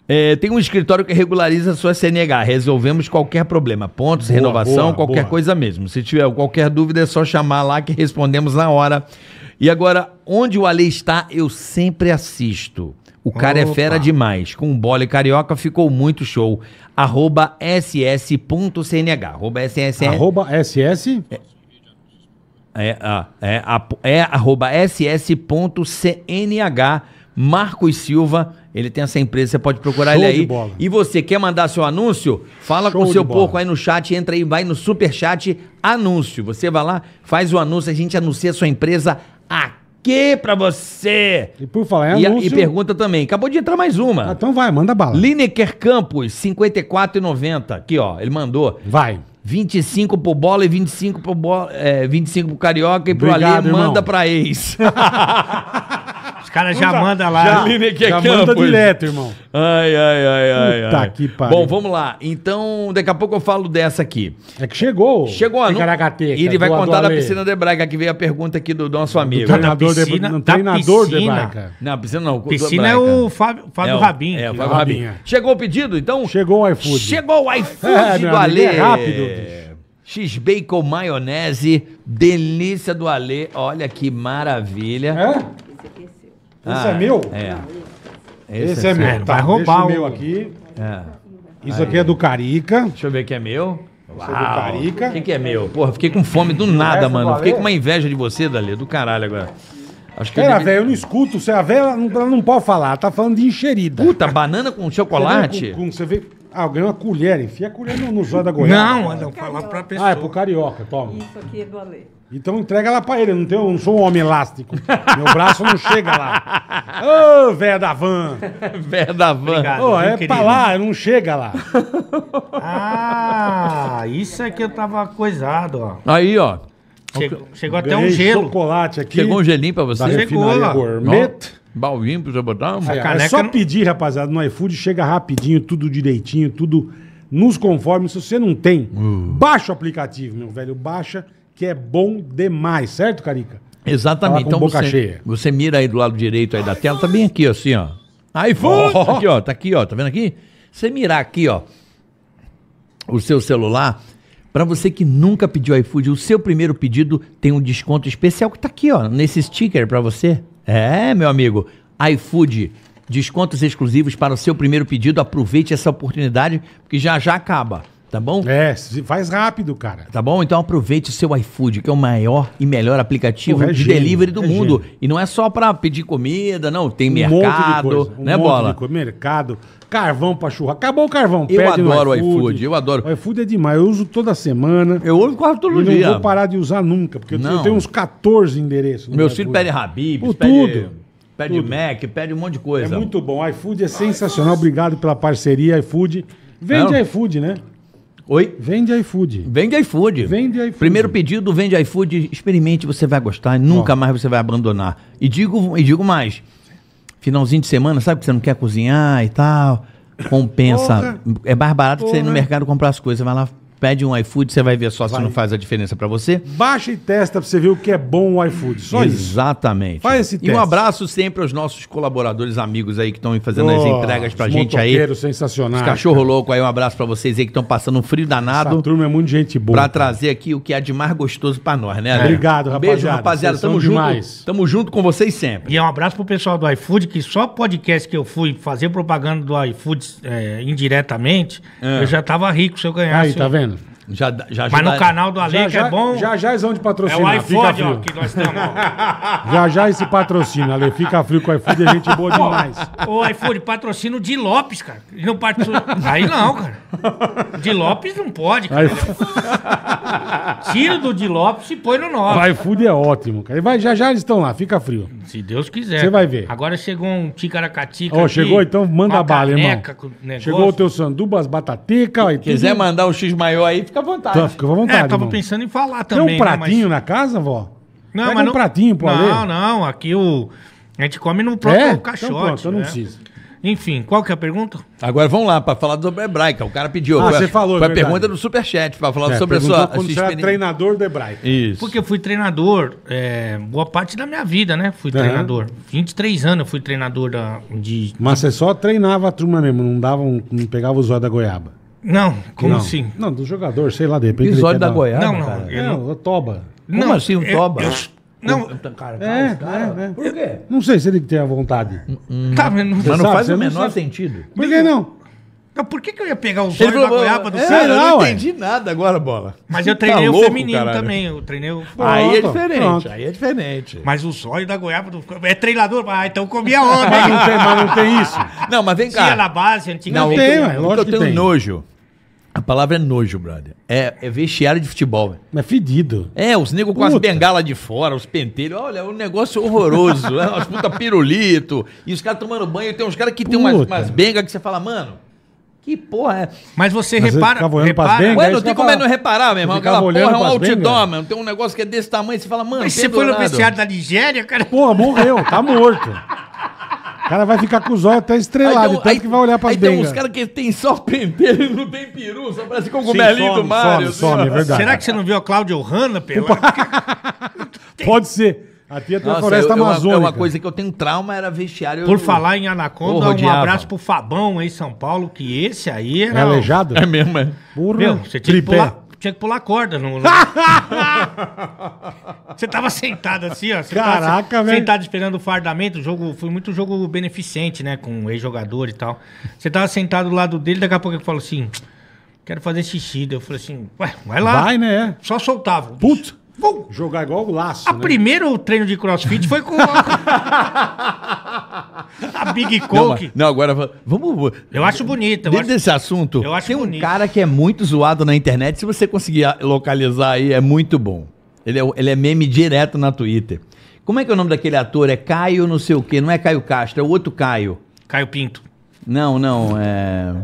É, tem um escritório que regulariza a sua CNH. Resolvemos qualquer problema. Pontos, boa, renovação, boa, qualquer boa. coisa mesmo. Se tiver qualquer dúvida, é só chamar lá que respondemos na hora. E agora, onde o Ale está, eu sempre assisto. O cara é Opa. é fera demais. Com o Bola e Carioca ficou muito show. Arroba ss.cnh. Arroba ss... Arroba ss... É, ah, é, é, é arroba ss.cnh. Marcos Silva, ele tem essa empresa, você pode procurar show ele aí. Bola. E você quer mandar seu anúncio? Fala show com o seu porco aí no chat, entra aí, vai no super chat anúncio. Você vai lá, faz o anúncio, a gente anuncia a sua empresa aqui quê pra você? E por falar e, anúncio... E pergunta também. Acabou de entrar mais uma. Ah, então vai, manda bala. Lineker Campos, 54,90. Aqui, ó, ele mandou. Vai. 25 pro bola e 25 pro, bola, é, 25 pro carioca e Obrigado, pro ali manda pra ex. Os caras já tá. mandam lá. Já, Lineker é já manda direto, irmão. Ai, ai, ai, ai. Puta ai. que pariu. Bom, vamos lá. Então, daqui a pouco eu falo dessa aqui. É que chegou. Chegou a Ticaracateca. E ele vai contar da piscina de Braga, que veio a pergunta aqui do nosso amigo. Do treinador, da piscina, de, treinador piscina. de Braga. Não, piscina não. Piscina é o Fábio, é Fábio é o, É, o Fábio Rabinho. Chegou o pedido, então? Chegou o iFood. Chegou o é, iFood é, do Alê É rápido, X-Bacon maionese, delícia do Alê. Olha que maravilha. É? Esse ah, é meu? É. Esse, Esse é, é, meu. tá, vai roubar. o meu aqui. É. Isso aqui é do Carica. Deixa eu ver que é meu. É Uau. do Carica. O que, que, é meu? Porra, fiquei com fome do nada, Essa mano. Fiquei com uma inveja de você, Dali, do caralho agora. Acho que Pera, devia... velho, eu não escuto. Você, a velha não, ela não pode falar. Ela tá falando de encherida. Puta, banana com chocolate? Com, com, você vê... Ah, eu ganhei uma colher. Enfia a colher no, no zóio da goiaba. Não, não, fala pra pessoa. Ah, é pro carioca, toma. Isso aqui é do Ale. Então entrega lá pra ele, eu não, tenho, eu não sou um homem elástico. Meu braço não chega lá. Ô, véia da van! Véia da van. Obrigado, é querido. pra lá, não chega lá. Ah, isso é que eu tava coisado, ó. Aí, ó. Chegou, chegou até um gelo. chocolate aqui. Chegou um gelinho pra você. Da Chegou, Gourmet. Balvinho pra você botar? é, é só pedir, rapaziada, no iFood, chega rapidinho, tudo direitinho, tudo nos conforme. Se você não tem, uh. baixa o aplicativo, meu velho, baixa que é bom demais, certo, Carica? Exatamente. Então boca você, cheia. você mira aí do lado direito aí da tela, tá bem aqui, assim, ó. iPhone! Oh. Tá aqui, ó, tá aqui, ó, tá vendo aqui? Você mirar aqui, ó, o seu celular, para você que nunca pediu iFood, o seu primeiro pedido tem um desconto especial que tá aqui, ó, nesse sticker para você. É, meu amigo, iFood, descontos exclusivos para o seu primeiro pedido. Aproveite essa oportunidade, porque já já acaba. Tá bom? É, faz rápido, cara. Tá bom? Então aproveite o seu iFood, que é o maior e melhor aplicativo Pô, é de gênio, delivery do é mundo. Gênio. E não é só para pedir comida, não. Tem um mercado, coisa, um né, Bola? mercado, carvão pra churrasco. Acabou o carvão, Eu adoro o iFood, eu adoro. O iFood é demais, eu uso toda semana. Eu uso quase todo dia. Eu não vou parar de usar nunca, porque não. eu tenho uns 14 endereços. Meu filho pede Habib, pede... Tudo. Pede tudo. Mac, pede um monte de coisa. É muito bom. iFood é sensacional. Obrigado pela parceria, iFood. Vende não. iFood, né? Oi? Vende iFood. Vende iFood. Vende iFood. Primeiro pedido, vende iFood, experimente, você vai gostar e nunca Ó. mais você vai abandonar. E digo, e digo mais, finalzinho de semana, sabe que você não quer cozinhar e tal, compensa. Porra. É mais barato Porra. que você ir no mercado comprar as coisas, vai lá pede um iFood, você vai ver só vai. se não faz a diferença para você. Baixa e testa para você ver o que é bom o iFood. Só Exatamente. Isso. Faz esse teste. E um abraço sempre aos nossos colaboradores, amigos aí que estão fazendo oh, as entregas pra gente aí. sensacional. Os cachorro cara. louco aí, um abraço para vocês aí que estão passando um frio danado. Essa turma é muito gente boa. Pra trazer aqui o que é de mais gostoso para nós, né? É. Obrigado, rapaziada. Beijo, rapaziada. tamo junto. Demais. Tamo junto com vocês sempre. E um abraço pro pessoal do iFood, que só podcast que eu fui fazer propaganda do iFood é, indiretamente, é. eu já tava rico se eu ganhasse. Aí, tá vendo? Já, já ajuda... Mas no canal do Ale, já, que já, é bom. Já já eles vão de patrocinar. É o iFood, ó, que nós temos. já já esse patrocínio, Ale. Fica frio com o iFood, é gente boa demais. Ô, iFood, patrocina o Di Lopes, cara. Ele não patrocina. Aí não, cara. Di Lopes não pode, cara. Tira do Di Lopes e põe no nosso. O iFood é ótimo, cara. Vai, já já eles estão lá, fica frio. Se Deus quiser. Você vai ver. Agora chegou um ticaracatica. Ó, oh, chegou, então manda bala, irmão. Com chegou o teu sanduba, as bataticas. Se quiser tudo. mandar um X maior aí, fica à vontade. Tá, fica à vontade. É, tava irmão. pensando em falar também. Tem um pratinho né, mas... na casa, vó? Não, Pega mas um não... pratinho, pô. Não, não, aqui o. A gente come no próprio é? Então caixote. Então pronto, eu não né? preciso. Enfim, qual que é a pergunta? Agora vamos lá, para falar do hebraica. O cara pediu. Ah, foi, você falou. É foi a pergunta do Superchat, para falar é, sobre a sua. Quando você era treinador do hebraica. Isso. Porque eu fui treinador é, boa parte da minha vida, né? Fui uhum. treinador. 23 anos eu fui treinador da, de. Mas você só treinava a turma mesmo, não dava um, não pegava o zóio da goiaba. Não, como não. assim? Não, do jogador, sei lá, de repente. Zóio da, goiaba. Não, não. Cara. Eu é, não, eu toba. Como não, assim, um toba? Eu, não. Cara, é, cara, é, é. Por quê? Eu, não sei se ele tem a vontade. Hum. hum. Tá, mas não, mas não sabe, faz o menor sabe. sentido. Por que não? Não, por que, que eu ia pegar o zóio da goiaba do é, Sérgio? Eu não entendi nada agora, bola. Mas eu treinei tá o louco, feminino caralho. também. Eu treinei o... Aí é diferente, Pronto. aí é diferente. Mas o zóio da goiaba do... É treinador? Ah, então comia onda. mas, não tem, mas não tem isso. Não, mas vem cá. Tinha na base, antigamente. Não, não tem, mas lógico eu tenho tem. nojo. A palavra é nojo, brother. É, é vestiário de futebol, velho. Mas fedido. É, os negros com as bengalas de fora, os penteiros. Olha, um negócio horroroso. As é, Umas puta pirulito. E os caras tomando banho. Tem uns caras que Puta. tem umas, umas bengas que você fala, mano, que porra é? Mas você Mas repara. pras repara bengas. Ué, não tem como é não reparar, meu irmão. Aquela olhando porra é um pras outdoor, mano. Tem um negócio que é desse tamanho. Você fala, mano, mas você foi no vestiário da Nigéria, cara. Porra, morreu, tá morto. cara vai ficar com os olhos até estrelado, então, tanto que vai olhar pra dentro. Tem uns caras que tem só penteiro e não tem peru, só parece cogumelinho do Mario. Some, assim, some, é verdade. Será que você não viu a Cláudia Hanna pela? Pode ser. A tia tem floresta eu, eu, é amazônica. Uma coisa que eu tenho trauma era vestiário. Por eu... falar em Anaconda, Porra, um abraço pro Fabão aí em São Paulo, que esse aí era. É aleijado? É mesmo, é. Porra, Meu, você tinha tripé. que pular tinha que pular corda. No, você tava sentado assim, ó. Você Caraca, tava, velho. Sentado esperando o fardamento. O jogo, foi muito jogo beneficente, né? Com ex-jogador e tal. Você tava sentado do lado dele, daqui a pouco ele falou assim: quero fazer xixi. Daí eu falei assim: ué, vai lá. Vai, né? Só soltava. Putz! Vou. Jogar igual o laço. A né? primeiro treino de crossfit foi com. a Big Coke. Não, não, agora vamos. Eu acho bonita. Dentro acho, desse assunto, eu acho tem um cara que é muito zoado na internet. Se você conseguir localizar aí, é muito bom. Ele é, ele é meme direto na Twitter. Como é que é o nome daquele ator? É Caio não sei o quê. Não é Caio Castro, é o outro Caio. Caio Pinto. Não, não, é.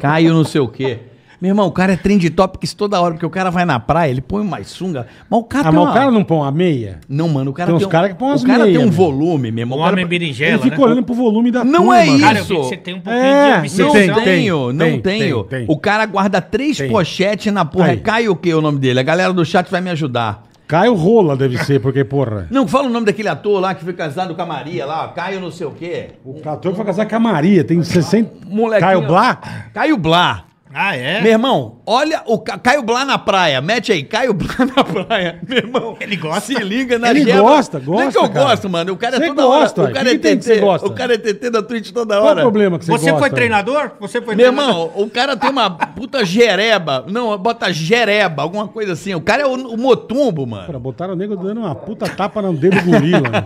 Caio não sei o quê. Meu irmão, o cara é trend topics toda hora, porque o cara vai na praia, ele põe mais sunga. Mas o cara ah, mas uma... o cara não põe a meia? Não, mano, o cara tem, tem um... cara que põe as O cara meia, tem um volume, meu irmão. O, o homem cara... berinjela, Ele né? fica olhando pro volume da Não turma, é isso. Cara, você tem um pouquinho é, de então. Não tem, tenho, tem, não tenho. Tem, o cara guarda três pochetes na porra. Aí. É Caio o que o nome dele? A galera do chat vai me ajudar. Caio Rola deve ser, porque, porra. Não, fala o nome daquele ator lá que foi casado com a Maria lá, Caio não sei o quê. O ator que foi casado com a Maria, tem 60. Molequinho. Caio Blá? Caio Blá. Ah, é? Meu irmão, olha o Ca- Caio Blá na praia. Mete aí, Caio Blá na praia. Meu irmão, Ele gosta? se liga na Ele gosta, gosta, Não é que eu cara. gosto, mano. O cara é toda gosta, hora. O cara é que TT. gosta? O cara é TT da Twitch toda hora. Qual o problema que você, Você gosta? foi treinador? Você foi Meu treinador? irmão, o cara tem uma puta jereba. Não, bota jereba, alguma coisa assim. O cara é o, o motumbo, mano. Cara, botaram o nego dando uma puta tapa no dedo do gorila. né?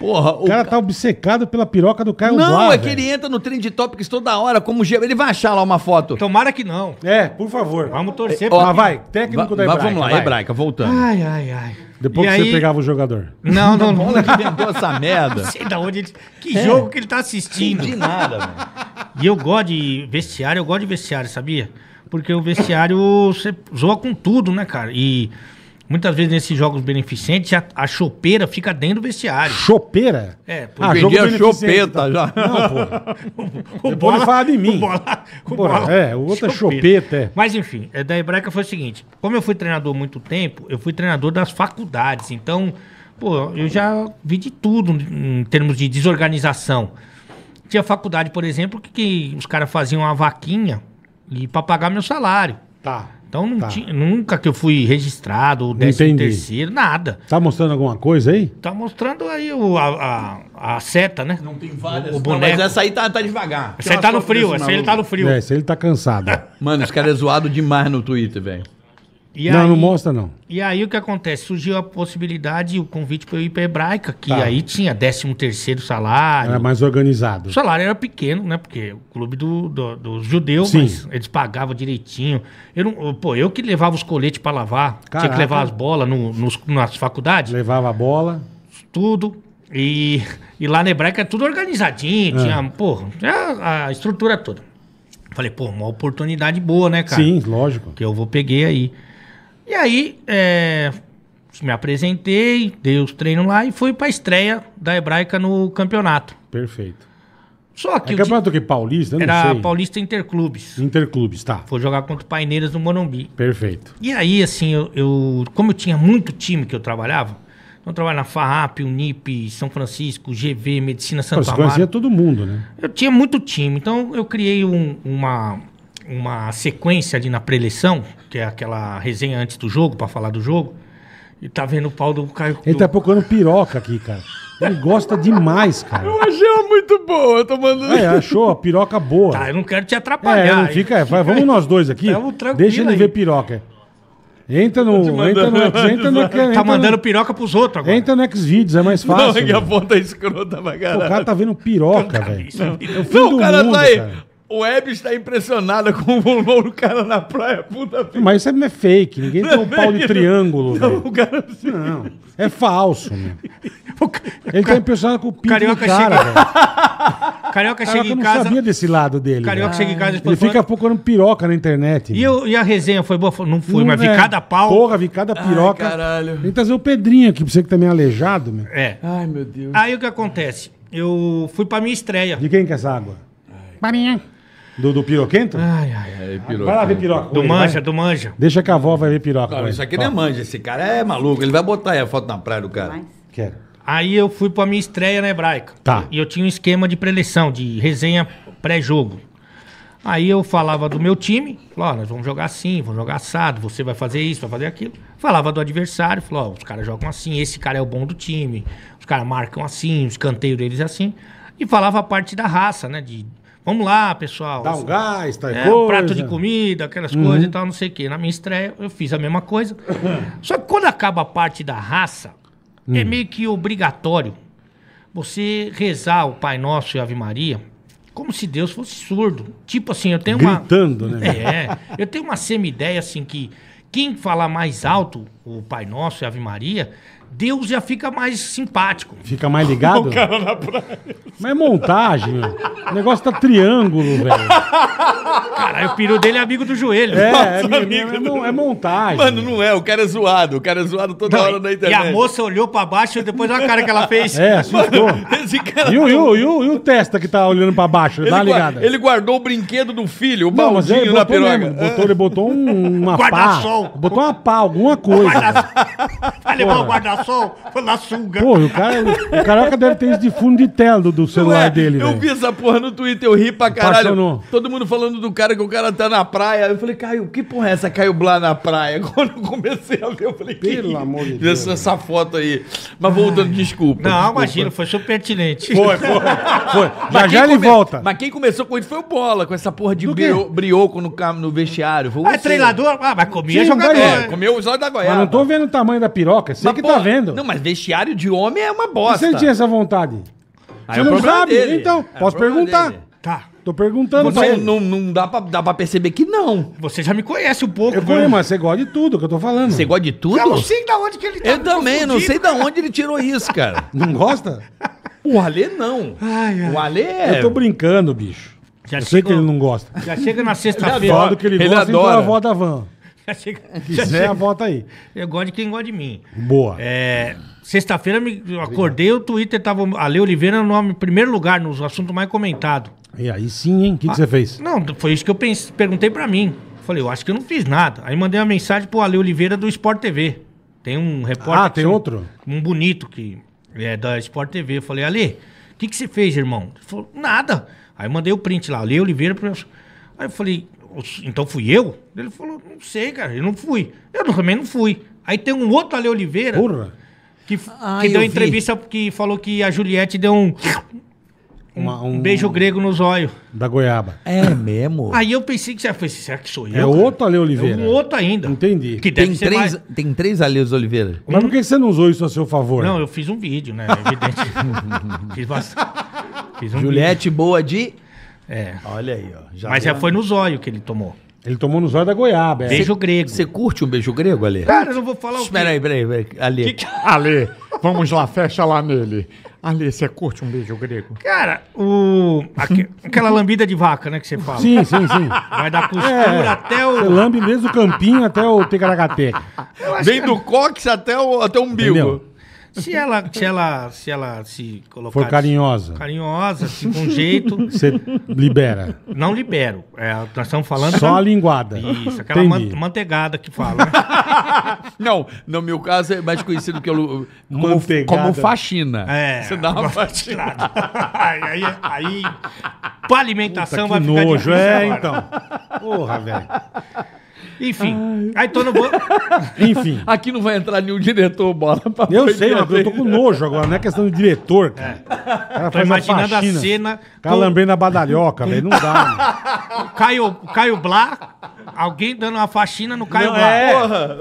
Porra, o, o cara tá obcecado pela piroca do Caio Não, é que ele entra no Trend Topics toda hora, como gema. Ele vai achar lá uma foto. Tomara que não. É, por favor. Vamos torcer. É, ó, pra... vai, técnico da Hebraica. Vamos lá, vai. Hebraica, voltando. Ai, ai, ai. Depois e que aí... você pegava o jogador. Não, tá não, não. não. Né, que inventou essa merda. Não sei da onde ele... Que é. jogo que ele tá assistindo. De nada, velho. E eu gosto de vestiário, eu gosto de vestiário, sabia? Porque o vestiário você zoa com tudo, né, cara? E... Muitas vezes nesses jogos beneficentes, a, a chopeira fica dentro do vestiário. Chopeira? É, por Ah, jogo a chopeta então. já. Não, pô. o, o, bola fala de mim. O bola, o bola é, o outro é chopeta, é. Mas enfim, é, da Hebraica foi o seguinte: como eu fui treinador muito tempo, eu fui treinador das faculdades. Então, pô, eu já vi de tudo em termos de desorganização. Tinha faculdade, por exemplo, que, que os caras faziam uma vaquinha e para pagar meu salário. Tá. Então não tá. tinha, nunca que eu fui registrado, ou décimo Entendi. terceiro, nada. Tá mostrando alguma coisa aí? Tá mostrando aí o, a, a, a seta, né? Não tem várias. O, o boneco. Não, mas essa aí tá, tá devagar. Essa aí tá no frio, essa aí ele tá no frio. É, essa aí ele tá cansado. Mano, esse cara é zoado demais no Twitter, velho. E não, aí, não mostra, não. E aí o que acontece? Surgiu a possibilidade, o convite para eu ir para Hebraica, que tá. aí tinha 13 terceiro salário. Era mais organizado. O salário era pequeno, né? Porque o clube do, do, dos judeus, eles pagavam direitinho. Eu não, pô, eu que levava os coletes para lavar. Caraca. Tinha que levar as bolas no, nos, nas faculdades. Levava a bola. Tudo. E, e lá na Hebraica tudo organizadinho, é. tinha, pô, a, a estrutura toda. Falei, pô, uma oportunidade boa, né, cara? Sim, lógico. Que eu vou peguei aí. E aí, é, me apresentei, dei os treinos lá e fui pra estreia da Hebraica no campeonato. Perfeito. Só que. É campeonato de... que? Paulista? era Paulista Interclubes. Interclubes, tá. Foi jogar contra o Paineiras no Morumbi. Perfeito. E aí, assim, eu, eu, Como eu tinha muito time que eu trabalhava, então eu trabalhava na FAAP, Unip, São Francisco, GV, Medicina Santa Pô, Você conhecia todo mundo, né? Eu tinha muito time. Então eu criei um, uma, uma sequência ali na preleção, que é aquela resenha antes do jogo, para falar do jogo. E tá vendo o pau do Caio. Ele tá procurando piroca aqui, cara. Ele gosta demais, cara. Eu achei ela muito boa, tô mandando. É, achou a piroca boa. Tá, eu não quero te é, atrapalhar. É, não fica, é, vai, vamos nós dois aqui. Deixa ele aí. ver piroca. Entra no, entra no, entra no, tá entra Tá mandando piroca pros outros agora. Entra no Xvideos, é mais fácil. Não, é que a ponta é escrota pra caralho. O cara tá vendo piroca, velho. É é não, o cara, tá aí. O Hebe está impressionada com o pulmão do cara na praia, puta filho. Mas isso é fake, ninguém tem um pau de triângulo, Não, Não, cara, é assim... não, é falso, meu. Ele está impressionado com o pinto Carioca do cara, chega... velho. Carioca chega em casa... Eu não sabia desse lado dele. Carioca chega em casa... Ele fica procurando piroca na internet. E, eu, e a resenha foi boa? Não fui, mas vi é. cada pau. Porra, vi cada piroca. Ai, caralho. Tem que trazer o Pedrinho aqui pra você que também tá é aleijado, meu. É. Ai, meu Deus. Aí o que acontece? Eu fui pra minha estreia. De quem que é essa água? Marinha. Do, do Piroquento? Ai, ai, ai. Vai lá ver é piroca. Do manja, vai. do manja. Deixa que a avó vai ver piroca. Não, isso aqui não é manja. Esse cara é maluco. Ele vai botar aí a foto na praia do cara. Quero. Aí eu fui pra minha estreia na hebraica. Tá. E eu tinha um esquema de preleção, de resenha pré-jogo. Aí eu falava do meu time, falou, ó, nós vamos jogar assim, vamos jogar assado, você vai fazer isso, vai fazer aquilo. Falava do adversário, falou, ó, os caras jogam assim, esse cara é o bom do time, os caras marcam assim, os canteiros deles é assim. E falava a parte da raça, né? De Vamos lá, pessoal. Dá um gás, tá é, Um prato de comida, aquelas uhum. coisas e tal, não sei o quê. Na minha estreia, eu fiz a mesma coisa. Só que quando acaba a parte da raça, é hum. meio que obrigatório você rezar o Pai Nosso e Ave Maria como se Deus fosse surdo. Tipo assim, eu tenho Gritando, uma. Gritando, né? É. Eu tenho uma semi-ideia assim que quem falar mais alto o Pai Nosso e Ave Maria Deus já fica mais simpático. Fica mais ligado? O cara na praia. Mas é montagem, O negócio tá triângulo, velho. Caralho, o peru dele é amigo do joelho. É, é, amigo, é, é, montagem. Mano, não é, o cara é zoado. O cara é zoado toda não, hora na internet. E a moça olhou pra baixo e depois olha a cara que ela fez. É, assustou. Mano, cara... e, o, e, o, e, o, e o testa que tá olhando pra baixo, ele dá ligada. Ele guardou o brinquedo do filho, o não, baldinho ele na piroga. botou, ele botou um, uma pá. Botou uma pá, alguma coisa. Vai levar o guarda-sol? Foi na sunga. Porra, o, cara, o caraca deve ter isso de fundo de tela do, do é? celular é, dele. Eu véio. vi essa porra no Twitter, eu ri pra caralho. Todo mundo falando do cara que o cara tá na praia. Eu falei, Caio, que porra é essa Caio Blá na praia? Quando eu comecei a ver, eu falei, Pelo que... amor de Deus. Essa, essa foto aí. Mas voltando, Ai. desculpa. Não, desculpa. imagina, foi super pertinente. Foi, foi. foi. Já já ele come... volta. Mas quem começou com ele foi o Bola, com essa porra de brio... brioco no, cam... no vestiário. Foi ah, é treinador? Ah, mas comia jogador. Né? É, comeu os olhos da goiaba Mas não tô vendo o tamanho da piroca, sei mas, que porra, tá vendo. Não, mas vestiário de homem é uma bosta. E você tinha essa vontade? Aí você é não sabe? Dele. Então, é posso perguntar. Dele. Tá. Tô perguntando pra Você ele. não, não dá, pra, dá pra perceber que não. Você já me conhece um pouco, Eu conheço mas você gosta de tudo que eu tô falando. Você gosta de tudo? Eu não sei da onde que ele tá. Eu também, não sei da onde ele tirou isso, cara. Não gosta? O Alê não. Ai, ai. O Alê é... Eu tô brincando, bicho. Já eu sei que ele não gosta. Já chega na sexta-feira. Fala que ele, Ele gosta, então adora. a volta van. Já chega- já Quiser, chega- volta aí. Eu gosto de quem gosta de mim. Boa. É, Sexta-feira eu me- acordei, o Twitter tava. Ale Oliveira no é nome- primeiro lugar, nos assuntos mais comentados. E aí sim, hein? O que, que ah, você fez? Não, foi isso que eu pensei. perguntei pra mim. Falei, eu acho que eu não fiz nada. Aí mandei uma mensagem pro Ale Oliveira do Sport TV. Tem um repórter. Ah, tem outro? Um bonito que é da Sport TV. Eu falei, Ale, o que, que você fez, irmão? Ele falou, nada. Aí mandei o print lá, Ale Oliveira. Pro... Aí eu falei, então fui eu? Ele falou, não sei, cara, eu não fui. Eu também não fui. Aí tem um outro Ale Oliveira. Porra. Que, ah, que deu entrevista vi. que falou que a Juliette deu um uma, um, um beijo grego nos olhos. Da goiaba. É mesmo? Aí eu pensei que você foi, assim, será que sou é eu? É cara? outro Ale Oliveira. É um outro ainda. Entendi. Que tem, três, mais... tem três Aleus Oliveira. Mas por que você não usou isso a seu favor? Não, eu fiz um vídeo, né? É evidente. fiz bastante. Fiz um Juliette vídeo. boa de. É. Olha aí, ó. Já Mas já foi no zóio que ele tomou. Ele tomou nos olhos da goiaba. É. Beijo grego. Você curte um beijo grego, Ale? Cara, eu não vou falar o Espera aí, espera peraí. Ale. Que que... Ale, vamos lá, fecha lá nele. Ali, você curte um beijo grego? Cara, o... Aque... aquela lambida de vaca, né, que você fala. Sim, sim, sim. Vai da costura é, até o... Você lambe desde o campinho até o tecaragateca. Vem que... do é- cóccix até o, até o umbigo. Entendeu? Se ela, se ela, se ela se colocar. For carinhosa. Carinhosa, se com jeito. Você libera. Não libero. É, nós estamos falando. Só da... a linguada. Isso, aquela man, manteigada que fala. Né? não, no meu caso é mais conhecido que eu, como, como faxina. É. Você dá uma faxina. aí, aí, aí, pra alimentação Puta, vai que ficar nojo, é, agora. então. Porra, velho. Enfim. Ai. Aí tô no banco. Enfim. Aqui não vai entrar nenhum diretor bola pra Eu sei, mas eu tô com nojo agora, não é questão de diretor, cara. É. O cara Tô faz uma imaginando a faxina, cena. lambendo na badalhoca, velho. Não dá, mano. Caio, Caio Blá, alguém dando uma faxina no Caio Não, Blá. é.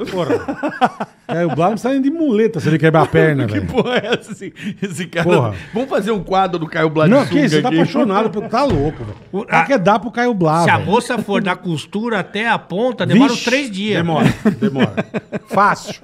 Porra. É, o Blá não de muleta se ele quebrar a perna, velho. que porra é essa? Assim? Esse cara... Porra. Vamos fazer um quadro do Caio Blá Não, que você tá apaixonado. Pelo... Tá louco, velho. Ah, dá dar pro Caio Blá, Se véio. a moça for da costura até a ponta, demora três dias. Demora, demora. Fácil.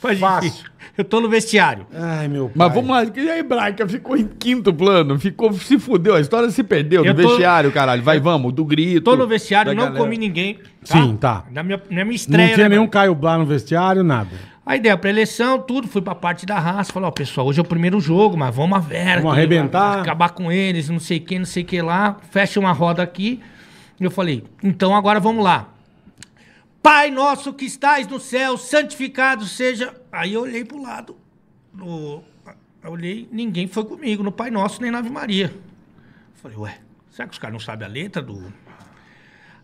Faz Fácil. eu tô no vestiário. Ai, meu pai. Mas vamos lá. E a Hebraica ficou em quinto plano. Ficou, se fudeu. A história se perdeu. Eu no tô... vestiário, caralho. Vai, vamos. Do grito. Tô no vestiário, não galera. comi ninguém. Tá? Sim, tá. Na minha, na minha estreia. Não tinha né, nenhum Caio Blá no vestiário, nada. Aí dei pra eleição tudo, fui pra parte da raça. Falei, ó, pessoal, hoje é o primeiro jogo, mas vamos a Vamos arrebentar. Acabar com eles, não sei o não sei o que lá. Fecha uma roda aqui. Eu falei, então agora vamos lá. Pai nosso que estás no céu, santificado seja. Aí eu olhei pro lado. No, olhei, ninguém foi comigo, no Pai Nosso nem na Ave Maria. Falei, ué, será que os caras não sabem a letra do.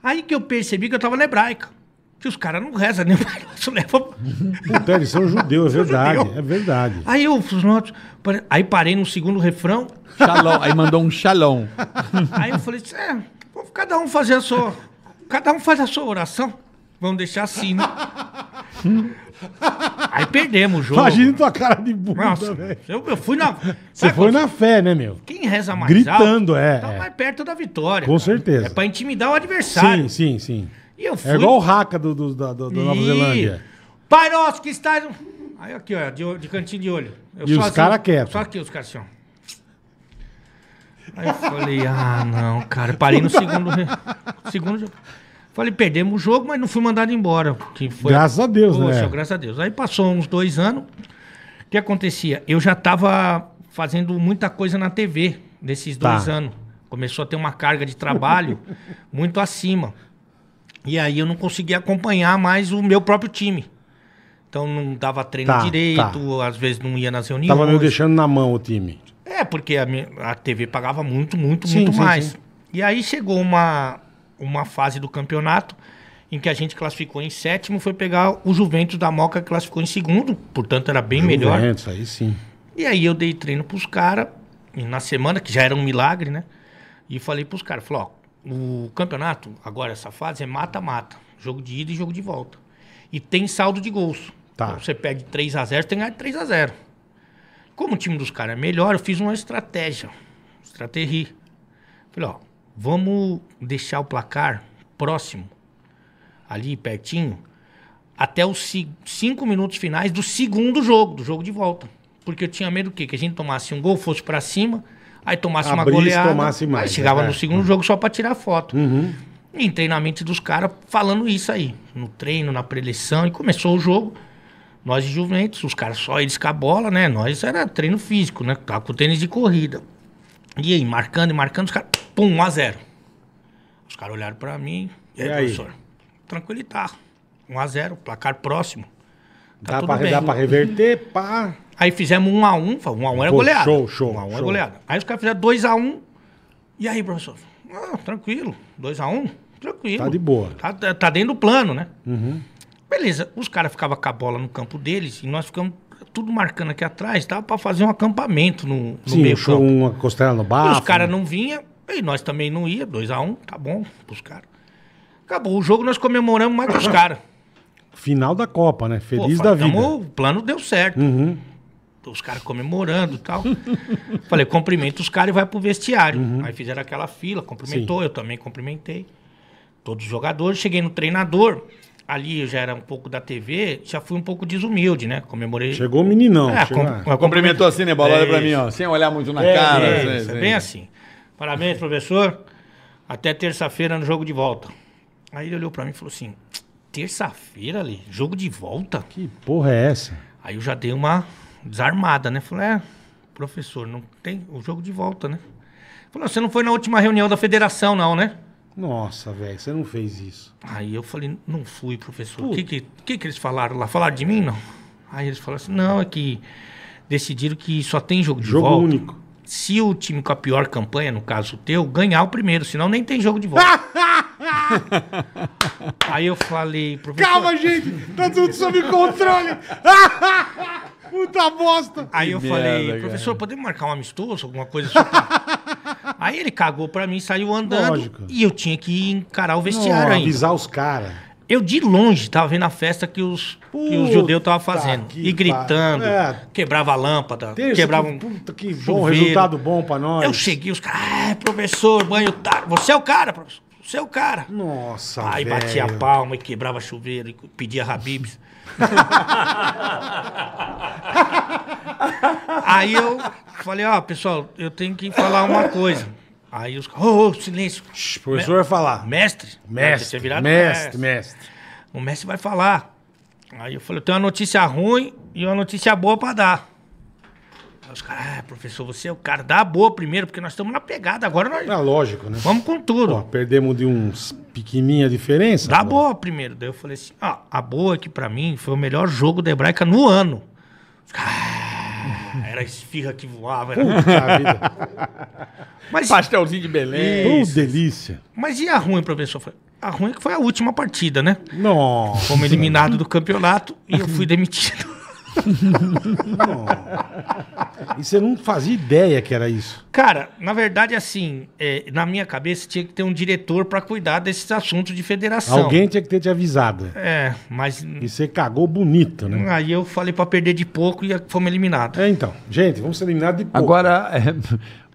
Aí que eu percebi que eu tava na hebraica. Que os caras não rezam nem o Pai Nosso, né? leva. Puta, eles são judeus, é verdade. Judeu. É verdade. Aí eu os notos, Aí parei no segundo refrão. Shalom, aí mandou um xalão. aí eu falei, é, cada um fazer a sua. Cada um faz a sua oração. Vamos deixar assim, né? Aí perdemos o jogo. Imagina tua cara de bunda, Nossa, eu, eu fui na. Você foi na fé, né, meu? Quem reza mais Gritando, alto, é. Tá é. mais perto da vitória. Com cara. certeza. É pra intimidar o adversário. Sim, sim, sim. E eu é fui. É igual o Raca do, do, do, do e... Nova Zelândia. Pai nosso que está. Aí aqui, ó, de, de cantinho de olho. Eu e os assim, caras quietos. Só aqui os caras assim, ó. Aí eu falei, ah, não, cara. Parei no segundo, segundo jogo. Falei, perdemos o jogo, mas não fui mandado embora. Que foi... Graças a Deus, Poxa, né? graças a Deus. Aí passou uns dois anos. O que acontecia? Eu já estava fazendo muita coisa na TV nesses tá. dois tá. anos. Começou a ter uma carga de trabalho muito acima. E aí eu não conseguia acompanhar mais o meu próprio time. Então não dava treino tá, direito, tá. às vezes não ia nas reuniões. Tava me deixando na mão o time. É, porque a, minha, a TV pagava muito, muito, sim, muito sim, mais. Sim. E aí chegou uma, uma fase do campeonato em que a gente classificou em sétimo, foi pegar o Juventus da Moca, que classificou em segundo, portanto era bem Juventus, melhor. aí sim. E aí eu dei treino pros caras, na semana, que já era um milagre, né? E falei pros caras, falei, ó, o campeonato, agora essa fase, é mata-mata. Jogo de ida e jogo de volta. E tem saldo de gols. Tá. Então você pede 3 a 0 tem que ganhar 3 a 0 Como o time dos caras é melhor, eu fiz uma estratégia. Estratégia. Falei, ó, Vamos deixar o placar próximo, ali pertinho, até os cinco minutos finais do segundo jogo, do jogo de volta. Porque eu tinha medo do quê? Que a gente tomasse um gol, fosse para cima, aí tomasse Abrisse, uma goleada. Tomasse mais, aí chegava é. no é. segundo jogo só para tirar foto. Uhum. Entrei na mente dos caras falando isso aí. No treino, na preleção, e começou o jogo. Nós de Juventus, os caras só eles com a bola, né? Nós era treino físico, né? Tava com tênis de corrida. E aí, marcando e marcando, os caras Pum, 1 a 0 Os caras olharam pra mim. E, aí, e aí? professor? Tranquilitar. Tá. 1 a 0 placar próximo. Tá dá, tudo pra, reverter, pá. Aí fizemos 1 a 1 1 a 1 era goleada. Show, show. 1 a 1 era goleada. Aí os caras fizeram 2 a 1 E aí, professor? Ah, tranquilo. 2 a 1 Tranquilo. Tá de boa. Tá, tá, tá dentro do plano, né? Uhum. Beleza. Os caras ficavam com a bola no campo deles e nós ficamos tudo marcando aqui atrás. Dava pra fazer um acampamento no, no Sim, meio campo. Sim, uma costela no bar. E os caras não vinham. E nós também não ia, 2x1, um, tá bom, pros caras. Acabou o jogo, nós comemoramos mais com os caras. Final da Copa, né? Feliz Pô, da vida. O plano deu certo. Uhum. Os caras comemorando e tal. Falei, cumprimenta os caras e vai pro vestiário. Uhum. Aí fizeram aquela fila, cumprimentou, Sim. eu também cumprimentei. Todos os jogadores, cheguei no treinador. Ali eu já era um pouco da TV, já fui um pouco desumilde, né? Comemorei. Chegou o meninão. É, com, cumprimentou assim, né? Balada é pra mim, ó. Sem olhar muito na é, cara. Né? É, assim, é bem assim. Parabéns, professor. Até terça-feira no jogo de volta. Aí ele olhou para mim e falou assim: terça-feira ali, jogo de volta? Que porra é essa? Aí eu já dei uma desarmada, né? Falei, é, professor, não tem o jogo de volta, né? Falou, você não foi na última reunião da federação, não, né? Nossa, velho, você não fez isso. Aí eu falei, não fui, professor. O que que, que que eles falaram lá? Falaram de mim, não? Aí eles falaram assim, não, é que decidiram que só tem jogo de jogo volta. Jogo único se o time com a pior campanha, no caso o teu, ganhar o primeiro, senão nem tem jogo de volta. Aí eu falei, professor. Calma, gente! Tá tudo sob controle! Puta bosta! Aí eu falei, professor, podemos marcar um amistoso, alguma coisa assim? Aí ele cagou pra mim, saiu andando. Lógico. E eu tinha que encarar o vestiário Não, ainda. avisar os caras. Eu de longe tava vendo a festa que os, que os judeus estavam fazendo. e gritando, é. quebrava a lâmpada, Deixa quebrava um. Puta que bom, chuveiro. resultado bom pra nós. Eu cheguei, os caras, ah, professor, banho tá. Você é o cara, professor. Você é o cara. Nossa, Aí véio. batia a palma e quebrava chuveiro e pedia rabibes. Aí eu falei, ó, oh, pessoal, eu tenho que falar uma coisa. Aí os caras, oh, ô, silêncio. Shhh, o professor vai falar. Mestre? Mestre, mestre, mestre, mestre. O mestre vai falar. Aí eu falei, eu tenho uma notícia ruim e uma notícia boa pra dar. Aí os caras, ah, professor, você é o cara, dá a boa primeiro, porque nós estamos na pegada, agora nós... É lógico, né? Vamos com tudo. Pô, perdemos de uns pequenininha diferença. Dá boa primeiro. Daí eu falei assim, ó, ah, a boa que pra mim foi o melhor jogo da Hebraica no ano. Os caras, ah, Era esfirra que voava. Era... Mas, Pastelzinho de Belém. Oh, delícia. Mas e a ruim professor? A ruim que foi a última partida, né? Nossa. Fomos eliminados do campeonato e eu fui demitido. E você não fazia ideia que era isso? Cara, na verdade, assim, é, na minha cabeça tinha que ter um diretor para cuidar desses assuntos de federação. Alguém tinha que ter te avisado. É, mas. E você cagou bonito, né? Aí eu falei para perder de pouco e fomos eliminados. É, então. Gente, vamos ser eliminados de pouco. Agora, é,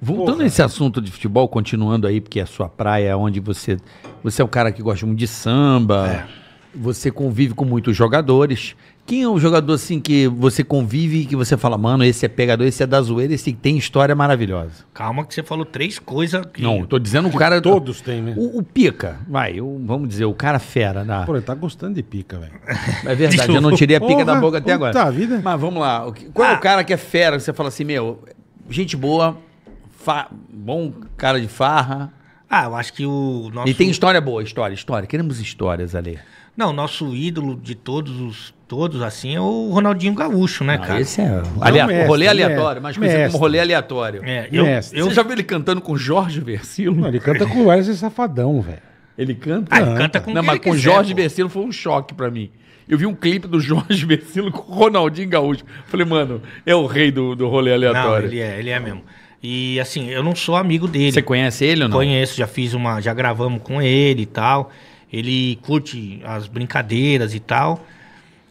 voltando Porra. a esse assunto de futebol, continuando aí, porque é a sua praia, é onde você. Você é um cara que gosta muito de samba. É. Você convive com muitos jogadores. Quem é um jogador assim que você convive e que você fala, mano, esse é pegador, esse é da zoeira, esse tem história maravilhosa? Calma que você falou três coisas. Que... Não, tô dizendo o cara. Todos têm. né? O, o pica, vai, o, vamos dizer, o cara fera. Na... Pô, ele tá gostando de pica, velho. É verdade, eu não tirei a pica Porra, da boca até agora. Tá, vida. Mas vamos lá. Qual é o ah. cara que é fera? Que você fala assim, meu, gente boa, fa... bom cara de farra. Ah, eu acho que o nosso. E tem história boa, história, história. Queremos histórias ali. Não, nosso ídolo de todos os todos, assim, é o Ronaldinho Gaúcho, né, ah, cara? Esse é. é Alea... Mestre, rolê é aleatório, mas conhecido como rolê aleatório. É, eu, eu... já vi ele cantando com Jorge Versilo? Não, ele canta com o Wesley Safadão, velho. Ele canta? Ah, ele canta com Não, mas com quiser, Jorge pô. Versilo foi um choque para mim. Eu vi um clipe do Jorge Versilo com o Ronaldinho Gaúcho. Falei, mano, é o rei do, do rolê aleatório. Não, ele é, ele é mesmo. E assim, eu não sou amigo dele. Você conhece ele ou não? Conheço, já fiz uma, já gravamos com ele e tal. Ele curte as brincadeiras e tal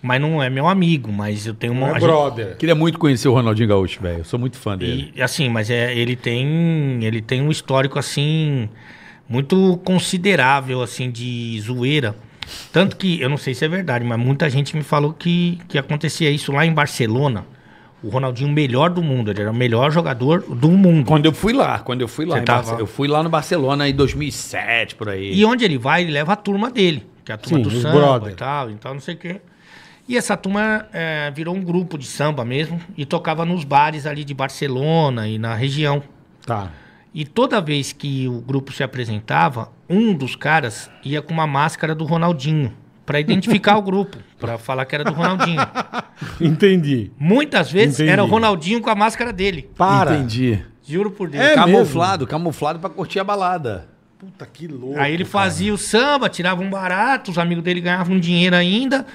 mas não é meu amigo, mas eu tenho uma. é brother. Gente... Queria muito conhecer o Ronaldinho Gaúcho, velho. Eu sou muito fã dele. E, assim, mas é, ele tem. Ele tem um histórico, assim, muito considerável, assim, de zoeira. Tanto que, eu não sei se é verdade, mas muita gente me falou que, que acontecia isso lá em Barcelona. O Ronaldinho, melhor do mundo, ele era o melhor jogador do mundo. Quando eu fui lá, quando eu fui lá, tava... eu fui lá no Barcelona em 2007, por aí. E onde ele vai, ele leva a turma dele, que é a turma Sim, do samba brother. e tal, então não sei o quê. E essa turma é, virou um grupo de samba mesmo e tocava nos bares ali de Barcelona e na região. Tá. E toda vez que o grupo se apresentava, um dos caras ia com uma máscara do Ronaldinho para identificar o grupo, para falar que era do Ronaldinho. Entendi. Muitas vezes Entendi. era o Ronaldinho com a máscara dele. Para. Entendi. Juro por Deus. É camuflado, mesmo. camuflado para curtir a balada. Puta que louco. Aí ele fazia cara. o samba, tirava um barato, os amigos dele ganhavam dinheiro ainda.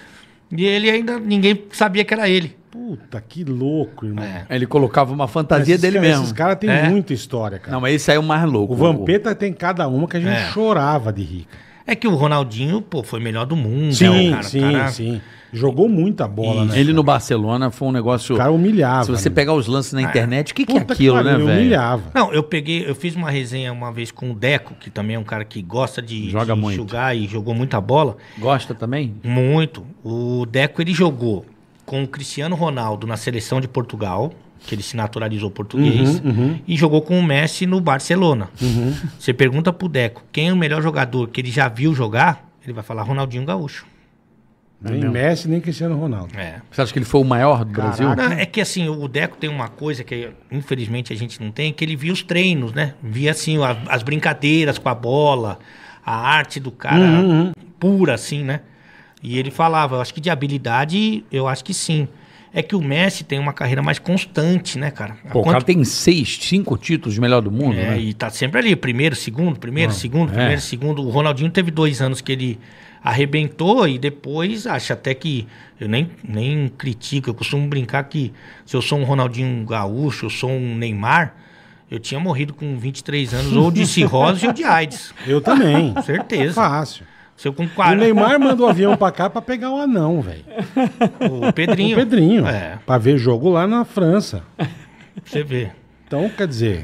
E ele ainda, ninguém sabia que era ele. Puta, que louco, irmão. É. Ele colocava uma fantasia esses dele mesmo. Esses caras têm é. muita história, cara. Não, mas esse aí é o mais louco. O Vampeta o... tem cada uma que a gente é. chorava de rica. É que o Ronaldinho, pô, foi melhor do mundo. Sim, né? cara, sim, cara... sim. Jogou muita bola, né? Ele no Barcelona foi um negócio. O cara humilhava. Se você né? pegar os lances na é. internet, o ah, que, que é aquilo, que né, velho? humilhava. Não, eu peguei, eu fiz uma resenha uma vez com o Deco, que também é um cara que gosta de, Joga de muito. jogar e jogou muita bola. Gosta também? Muito. O Deco, ele jogou com o Cristiano Ronaldo na seleção de Portugal, que ele se naturalizou português, uhum, uhum. e jogou com o Messi no Barcelona. Uhum. Você pergunta pro Deco quem é o melhor jogador que ele já viu jogar, ele vai falar Ronaldinho Gaúcho. É nem Messi, nem Cristiano Ronaldo. É. Você acha que ele foi o maior do Caraca. Brasil? Não, é que assim, o Deco tem uma coisa que infelizmente a gente não tem, que ele via os treinos, né? Via assim, a, as brincadeiras com a bola, a arte do cara uhum. uhum. pura, assim, né? E ele falava, eu acho que de habilidade, eu acho que sim. É que o Messi tem uma carreira mais constante, né, cara? Pô, o cara tem seis, cinco títulos de melhor do mundo, é, né? E tá sempre ali, primeiro, segundo, primeiro, segundo, é. primeiro, segundo. O Ronaldinho teve dois anos que ele arrebentou e depois acho até que eu nem, nem critico, eu costumo brincar que se eu sou um Ronaldinho Gaúcho, eu sou um Neymar, eu tinha morrido com 23 anos ou de cirrose ou de AIDS. Eu também. Certeza. Fácil. Se eu com 40... O Neymar manda o avião pra cá pra pegar o anão, velho. O Pedrinho. O Pedrinho. É. Pra ver jogo lá na França. Você vê. Então, quer dizer,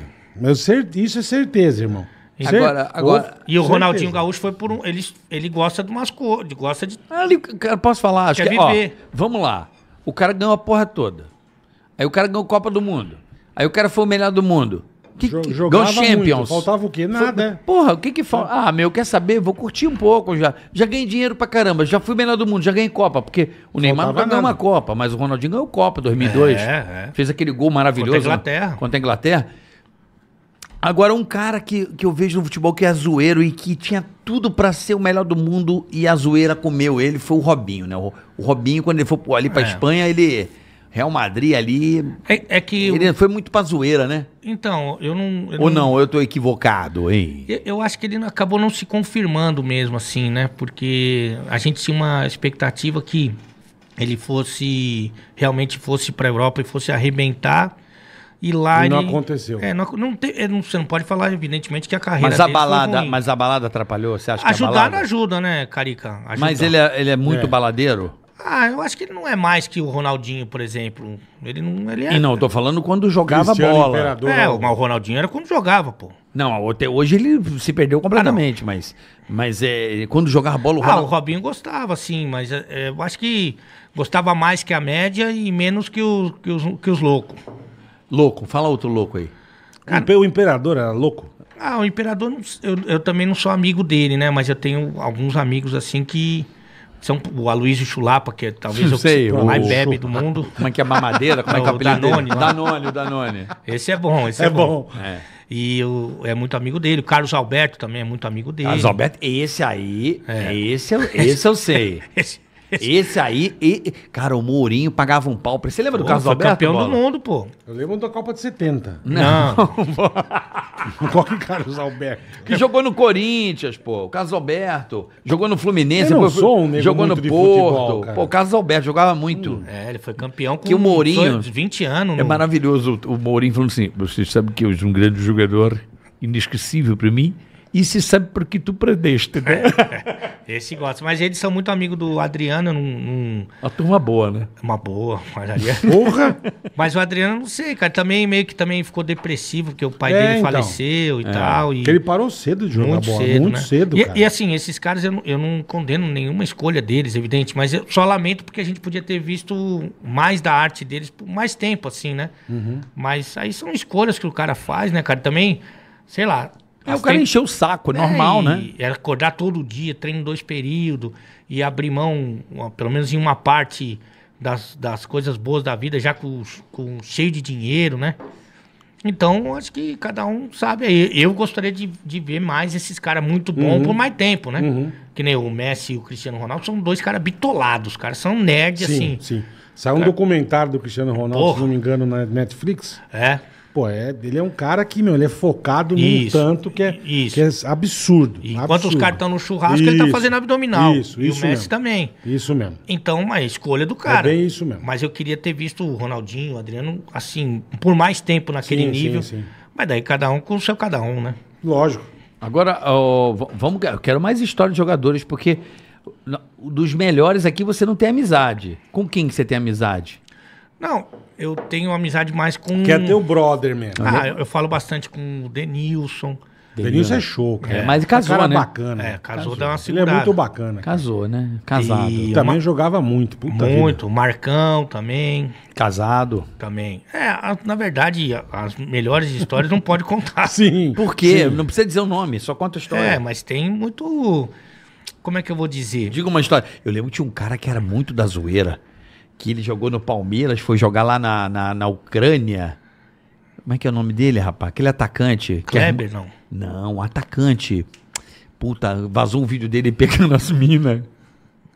isso é certeza, irmão. Agora, agora, e o Ronaldinho Gaúcho foi por um. Ele, ele gosta de umas coisas gosta de. cara, ah, posso falar? Acho quer que, viver. Ó, vamos lá. O cara ganhou a porra toda. Aí o cara ganhou Copa do Mundo. Aí o cara foi o melhor do mundo. Que, Jogava ganhou Champions. Muito, faltava o quê? Nada. porra, o que que falta? Tá. Ah, meu, quer saber? Vou curtir um pouco já. Já ganhei dinheiro pra caramba, já fui o melhor do mundo, já ganhei Copa. Porque o Neymar não ganhou uma Copa, mas o Ronaldinho ganhou Copa 2002. É, é. Fez aquele gol maravilhoso. Contra a Inglaterra. Né? Contra a Inglaterra. Agora, um cara que, que eu vejo no futebol que é zoeiro e que tinha tudo para ser o melhor do mundo e a zoeira comeu ele foi o Robinho, né? O, o Robinho, quando ele foi ali pra é. Espanha, ele. Real Madrid ali. É, é que. Ele foi muito pra zoeira, né? Então, eu não. Eu Ou não... não, eu tô equivocado, hein? Eu, eu, acho que ele acabou não se confirmando mesmo, assim, né? Porque a gente tinha uma expectativa que ele fosse. Realmente fosse pra Europa e fosse arrebentar. Hilari. E não aconteceu. É, não, não tem, é, não, você não pode falar, evidentemente, que a carreira mas a balada, Mas a balada atrapalhou, você acha Ajudar que a balada... não ajuda, né, Carica? Ajudar. Mas ele é, ele é muito é. baladeiro? Ah, eu acho que ele não é mais que o Ronaldinho, por exemplo. Ele não, ele é... E não, eu tô falando quando jogava Cristiano bola. Imperador, é, o, o Ronaldinho era quando jogava, pô. Não, até hoje ele se perdeu ah, completamente, ah, mas, mas é, quando jogava bola o ah, Ronald... Ah, o Robinho gostava, sim, mas é, é, eu acho que gostava mais que a média e menos que, o, que os, que os loucos. Louco, fala outro louco aí. Cara, o imperador era louco? Ah, o imperador, eu, eu também não sou amigo dele, né? Mas eu tenho alguns amigos assim que são o Aloysio Chulapa, que é talvez eu Sei, o mais bebe do mundo. Como é que é a mamadeira? Como é que é o Danone, dele? Danone, o Danone. Esse é bom, esse é, é bom. bom. É. é. E eu, é muito amigo dele. O Carlos Alberto também é muito amigo dele. Carlos Alberto, esse aí, é. esse, eu, esse eu sei. esse, esse aí, e, cara, o Mourinho pagava um pau pra Você lembra pô, do Carlos Alberto? campeão bola? do mundo, pô. Eu lembro da Copa de 70. Não. Qual que é Carlos Alberto? Que jogou no Corinthians, pô. O Carlos Alberto. Jogou no Fluminense. Eu não pô, sou um jogou no Porto. Futebol, pô, o Carlos Alberto jogava muito. Hum, é, ele foi campeão com que o Mourinho, 20 anos. É no... É maravilhoso o Mourinho falando assim, você sabe que hoje é um grande jogador inesquecível pra mim e se sabe porque tu predeste, né? Esse gosta. Mas eles são muito amigos do Adriano. Num, num... A turma boa, né? Uma boa. Mas ali... É- Porra! Mas o Adriano, não sei, cara. Também meio que também ficou depressivo, porque o pai é, dele então. faleceu e é. tal. E... Porque ele parou cedo de jogar muito bola. Cedo, muito né? cedo, e, e, assim, esses caras, eu não, eu não condeno nenhuma escolha deles, evidente. Mas eu só lamento porque a gente podia ter visto mais da arte deles por mais tempo, assim, né? Uhum. Mas aí são escolhas que o cara faz, né, cara? Também sei lá, é, o cara tem... encheu o saco, é normal, é, né? Era é acordar todo dia, treino dois períodos, e abrir mão, pelo menos em uma parte das, das coisas boas da vida, já com, com cheio de dinheiro, né? Então, acho que cada um sabe aí. Eu gostaria de, de ver mais esses caras muito bons uhum. por mais tempo, né? Uhum. Que nem o Messi e o Cristiano Ronaldo são dois caras bitolados, cara. São nerds, assim. Sim. Saiu um documentário do Cristiano Ronaldo, Porra. se não me engano, na Netflix. É. Pô, é, ele é um cara que, meu, ele é focado num tanto que é, que é absurdo. E absurdo. enquanto os caras estão no churrasco, tá isso, ele está fazendo abdominal. Isso, e isso. E o Messi mesmo. também. Isso mesmo. Então, uma é escolha do cara. É bem isso mesmo. Mas eu queria ter visto o Ronaldinho, o Adriano, assim, por mais tempo naquele sim, nível. Sim, sim. Mas daí cada um com o seu cada um, né? Lógico. Agora, oh, vamos, eu quero mais história de jogadores, porque dos melhores aqui você não tem amizade. Com quem que você tem amizade? Não, eu tenho amizade mais com. Que é teu brother mesmo. Ah, eu, eu falo bastante com o Denilson. Denilson é show, cara. É, mas é casou, cara né? bacana. É, casou, casou. dá uma segurada. Ele é muito bacana. Cara. Casou, né? Casado. E também uma... jogava muito, puta Muito. Vida. Marcão também. Casado. Também. É, a, na verdade, as melhores histórias não pode contar. Sim. Por quê? Sim. Não precisa dizer o nome, só conta a história. É, mas tem muito... Como é que eu vou dizer? Diga uma história. Eu lembro que tinha um cara que era muito da zoeira que ele jogou no Palmeiras, foi jogar lá na, na, na Ucrânia. Como é que é o nome dele, rapaz? Aquele atacante. É Kleber, é... não. Não, atacante. Puta, vazou um vídeo dele pegando as minas.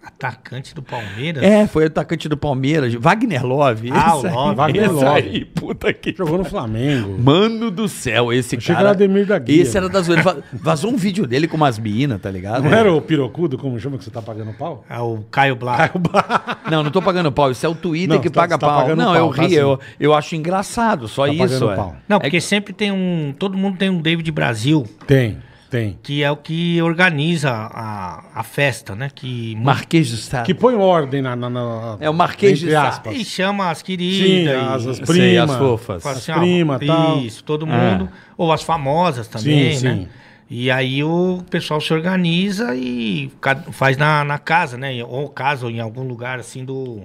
Atacante do Palmeiras? É, foi atacante do Palmeiras. Wagner Love. Ah, o Love. Wagner Love. Aí, puta que... Jogou no Flamengo. Mano do céu, esse Achei cara... Achei que era da Guia. Esse era das... Vazou um vídeo dele com umas meninas, tá ligado? Não é. era o pirocudo, como chama, que você tá pagando pau? É o Caio Blá. Caio Blá. Não, não tô pagando pau. Isso é o Twitter não, que tá, paga tá pau. Não, pau, eu tá ri. Tá assim. eu, eu acho engraçado, só tá isso. É. Não, porque é... sempre tem um... Todo mundo tem um David Brasil. Tem. Tem. Que é o que organiza a, a festa, né? Que, Marquês de Estado. Que põe ordem na. na, na é o Marquês de Estado. E chama as queridas. Sim, as, as primas. Assim, as fofas. As assim, primas, ah, tal. Isso, todo mundo. É. Ou as famosas também, sim, né? Sim. E aí o pessoal se organiza e faz na, na casa, né? Ou casa, ou em algum lugar assim do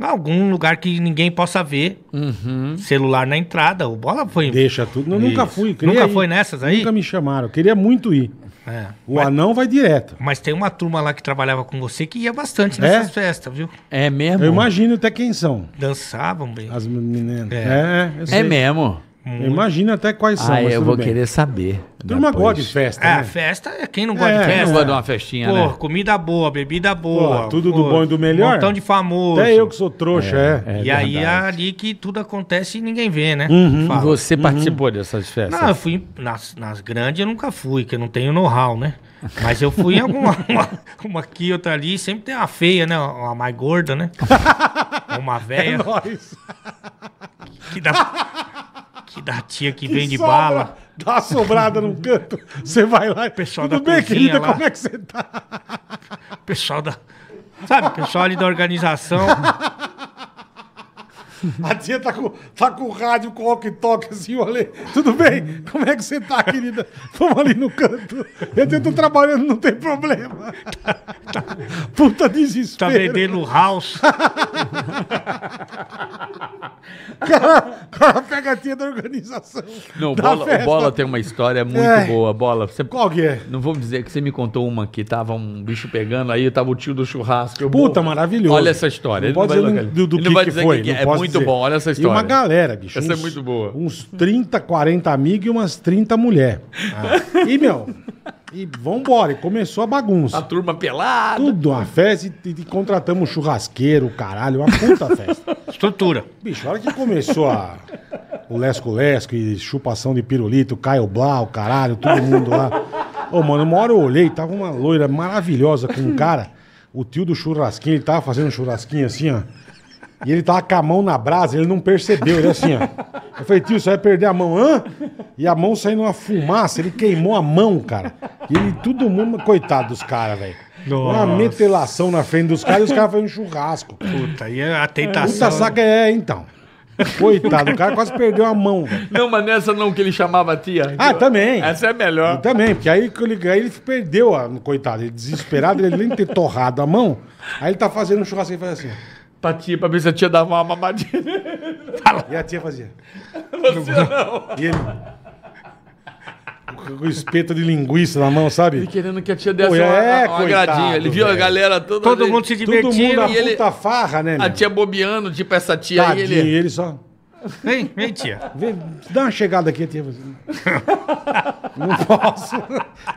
algum lugar que ninguém possa ver. Uhum. Celular na entrada, o bola foi. Deixa tudo. Eu nunca fui. Nunca ir. foi nessas aí? Nunca me chamaram. Eu queria muito ir. É. O mas, anão vai direto. Mas tem uma turma lá que trabalhava com você que ia bastante nessas é? festas, viu? É mesmo? Eu imagino até quem são. Dançavam bem. As meninas. É, é, é mesmo. Muito. Imagina até quais ah, são. Ah, eu vou bem. querer saber. Turma gosta de festa. É, festa é quem não gosta é, de festa. Quem não gosta de uma festinha, pô, né? comida boa, bebida boa. Pô, tudo pô, do bom e do melhor. Montão de famoso. Até eu que sou trouxa, é. é. é e aí é ali que tudo acontece e ninguém vê, né? Uhum, você uhum. participou dessas festas? Não, eu fui. Nas, nas grandes eu nunca fui, porque eu não tenho know-how, né? Mas eu fui em alguma uma, uma aqui, outra ali. Sempre tem uma feia, né? Uma mais gorda, né? uma velha. É nóis. Que dá que da tia que, que vende sobra, bala. Dá uma sobrada num canto, você vai lá. Pessoal Tudo da bem, querida, lá. como é que você tá? Pessoal da. Sabe, pessoal ali da organização. A tia tá com, tá com o rádio, com o walkie-talkie, assim, olha tudo bem? Como é que você tá, querida? Vamos ali no canto. Eu tento trabalhando, não tem problema. Tá, tá, puta desespero. Tá vendendo house. cara, cara pega a tia da organização. Não, da bola, festa. o Bola tem uma história muito é. boa. Bola, você, Qual que é? Não vou dizer que você me contou uma que tava um bicho pegando aí, tava o tio do churrasco. Puta, maravilhoso. Olha essa história. Não ele pode não vai dizer, do, do ele que, vai que, foi. Que é, é muito muito dizer, bom, olha essa história. E uma galera, bicho. Essa é uns, é muito boa. Uns 30, 40 amigos e umas 30 mulher. Ah. e, meu, e vambora, e começou a bagunça. A turma pelada. Tudo, uma festa e, e contratamos um churrasqueiro, caralho, uma puta festa. Estrutura. Bicho, olha que começou a, o lesco-lesco e chupação de pirulito, Caio Blá, o caralho, todo mundo lá. Ô, mano, uma hora eu olhei, tava uma loira maravilhosa com um cara, o tio do churrasquinho, ele tava fazendo um churrasquinho assim, ó. E ele tava com a mão na brasa, ele não percebeu, ele assim, ó. Eu falei, tio, você vai perder a mão, hã? E a mão saindo uma fumaça, ele queimou a mão, cara. E ele, todo mundo, coitado dos caras, velho. Uma metelação na frente dos caras e os caras fazem um churrasco. Puta, e é a tentação. Puta saca é, então. Coitado, o cara quase perdeu a mão. Não, mas nessa é não que ele chamava a tia. Ah, também. Essa é melhor. também, porque aí, que ele- aí ele perdeu, a, coitado, ele desesperado, ele nem ter torrado a mão. Aí ele tá fazendo um churrasco e faz assim pra tia, pra ver se a tia dava uma mamadinha. Fala. E a tia fazia? Você não. E ele com espeto de linguiça na mão, sabe? Ele querendo que a tia desse Pô, é, uma, uma agradinha. Ele viu a galera toda. Todo ali, mundo se divertindo. Todo mundo a puta ele, farra, né? Meu? A tia bobeando, tipo essa tia Tadinho, aí. Ele... ele só. Vem, vem, tia. Vem, dá uma chegada aqui, tia. não posso.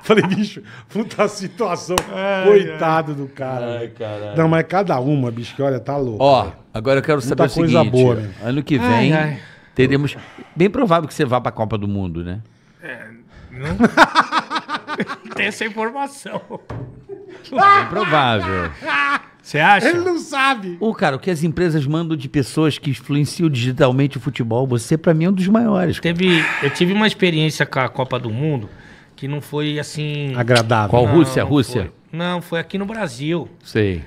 Falei, bicho, puta situação. Ai, Coitado ai. do cara. Ai, caralho. Não, mas é cada uma, bicho, que olha, tá louco. Ó, véio. agora eu quero Muita saber o seguinte. Coisa boa, né? ano que vem, ai, teremos... Bem provável que você vá pra Copa do Mundo, né? É, não... Tem essa informação. Bem é provável. Você acha? Ele não sabe. O cara, o que as empresas mandam de pessoas que influenciam digitalmente o futebol, você pra mim é um dos maiores. Teve, eu tive uma experiência com a Copa do Mundo que não foi assim. Agradável. Qual não, Rússia? Não Rússia? Foi. Não, foi aqui no Brasil. Sei.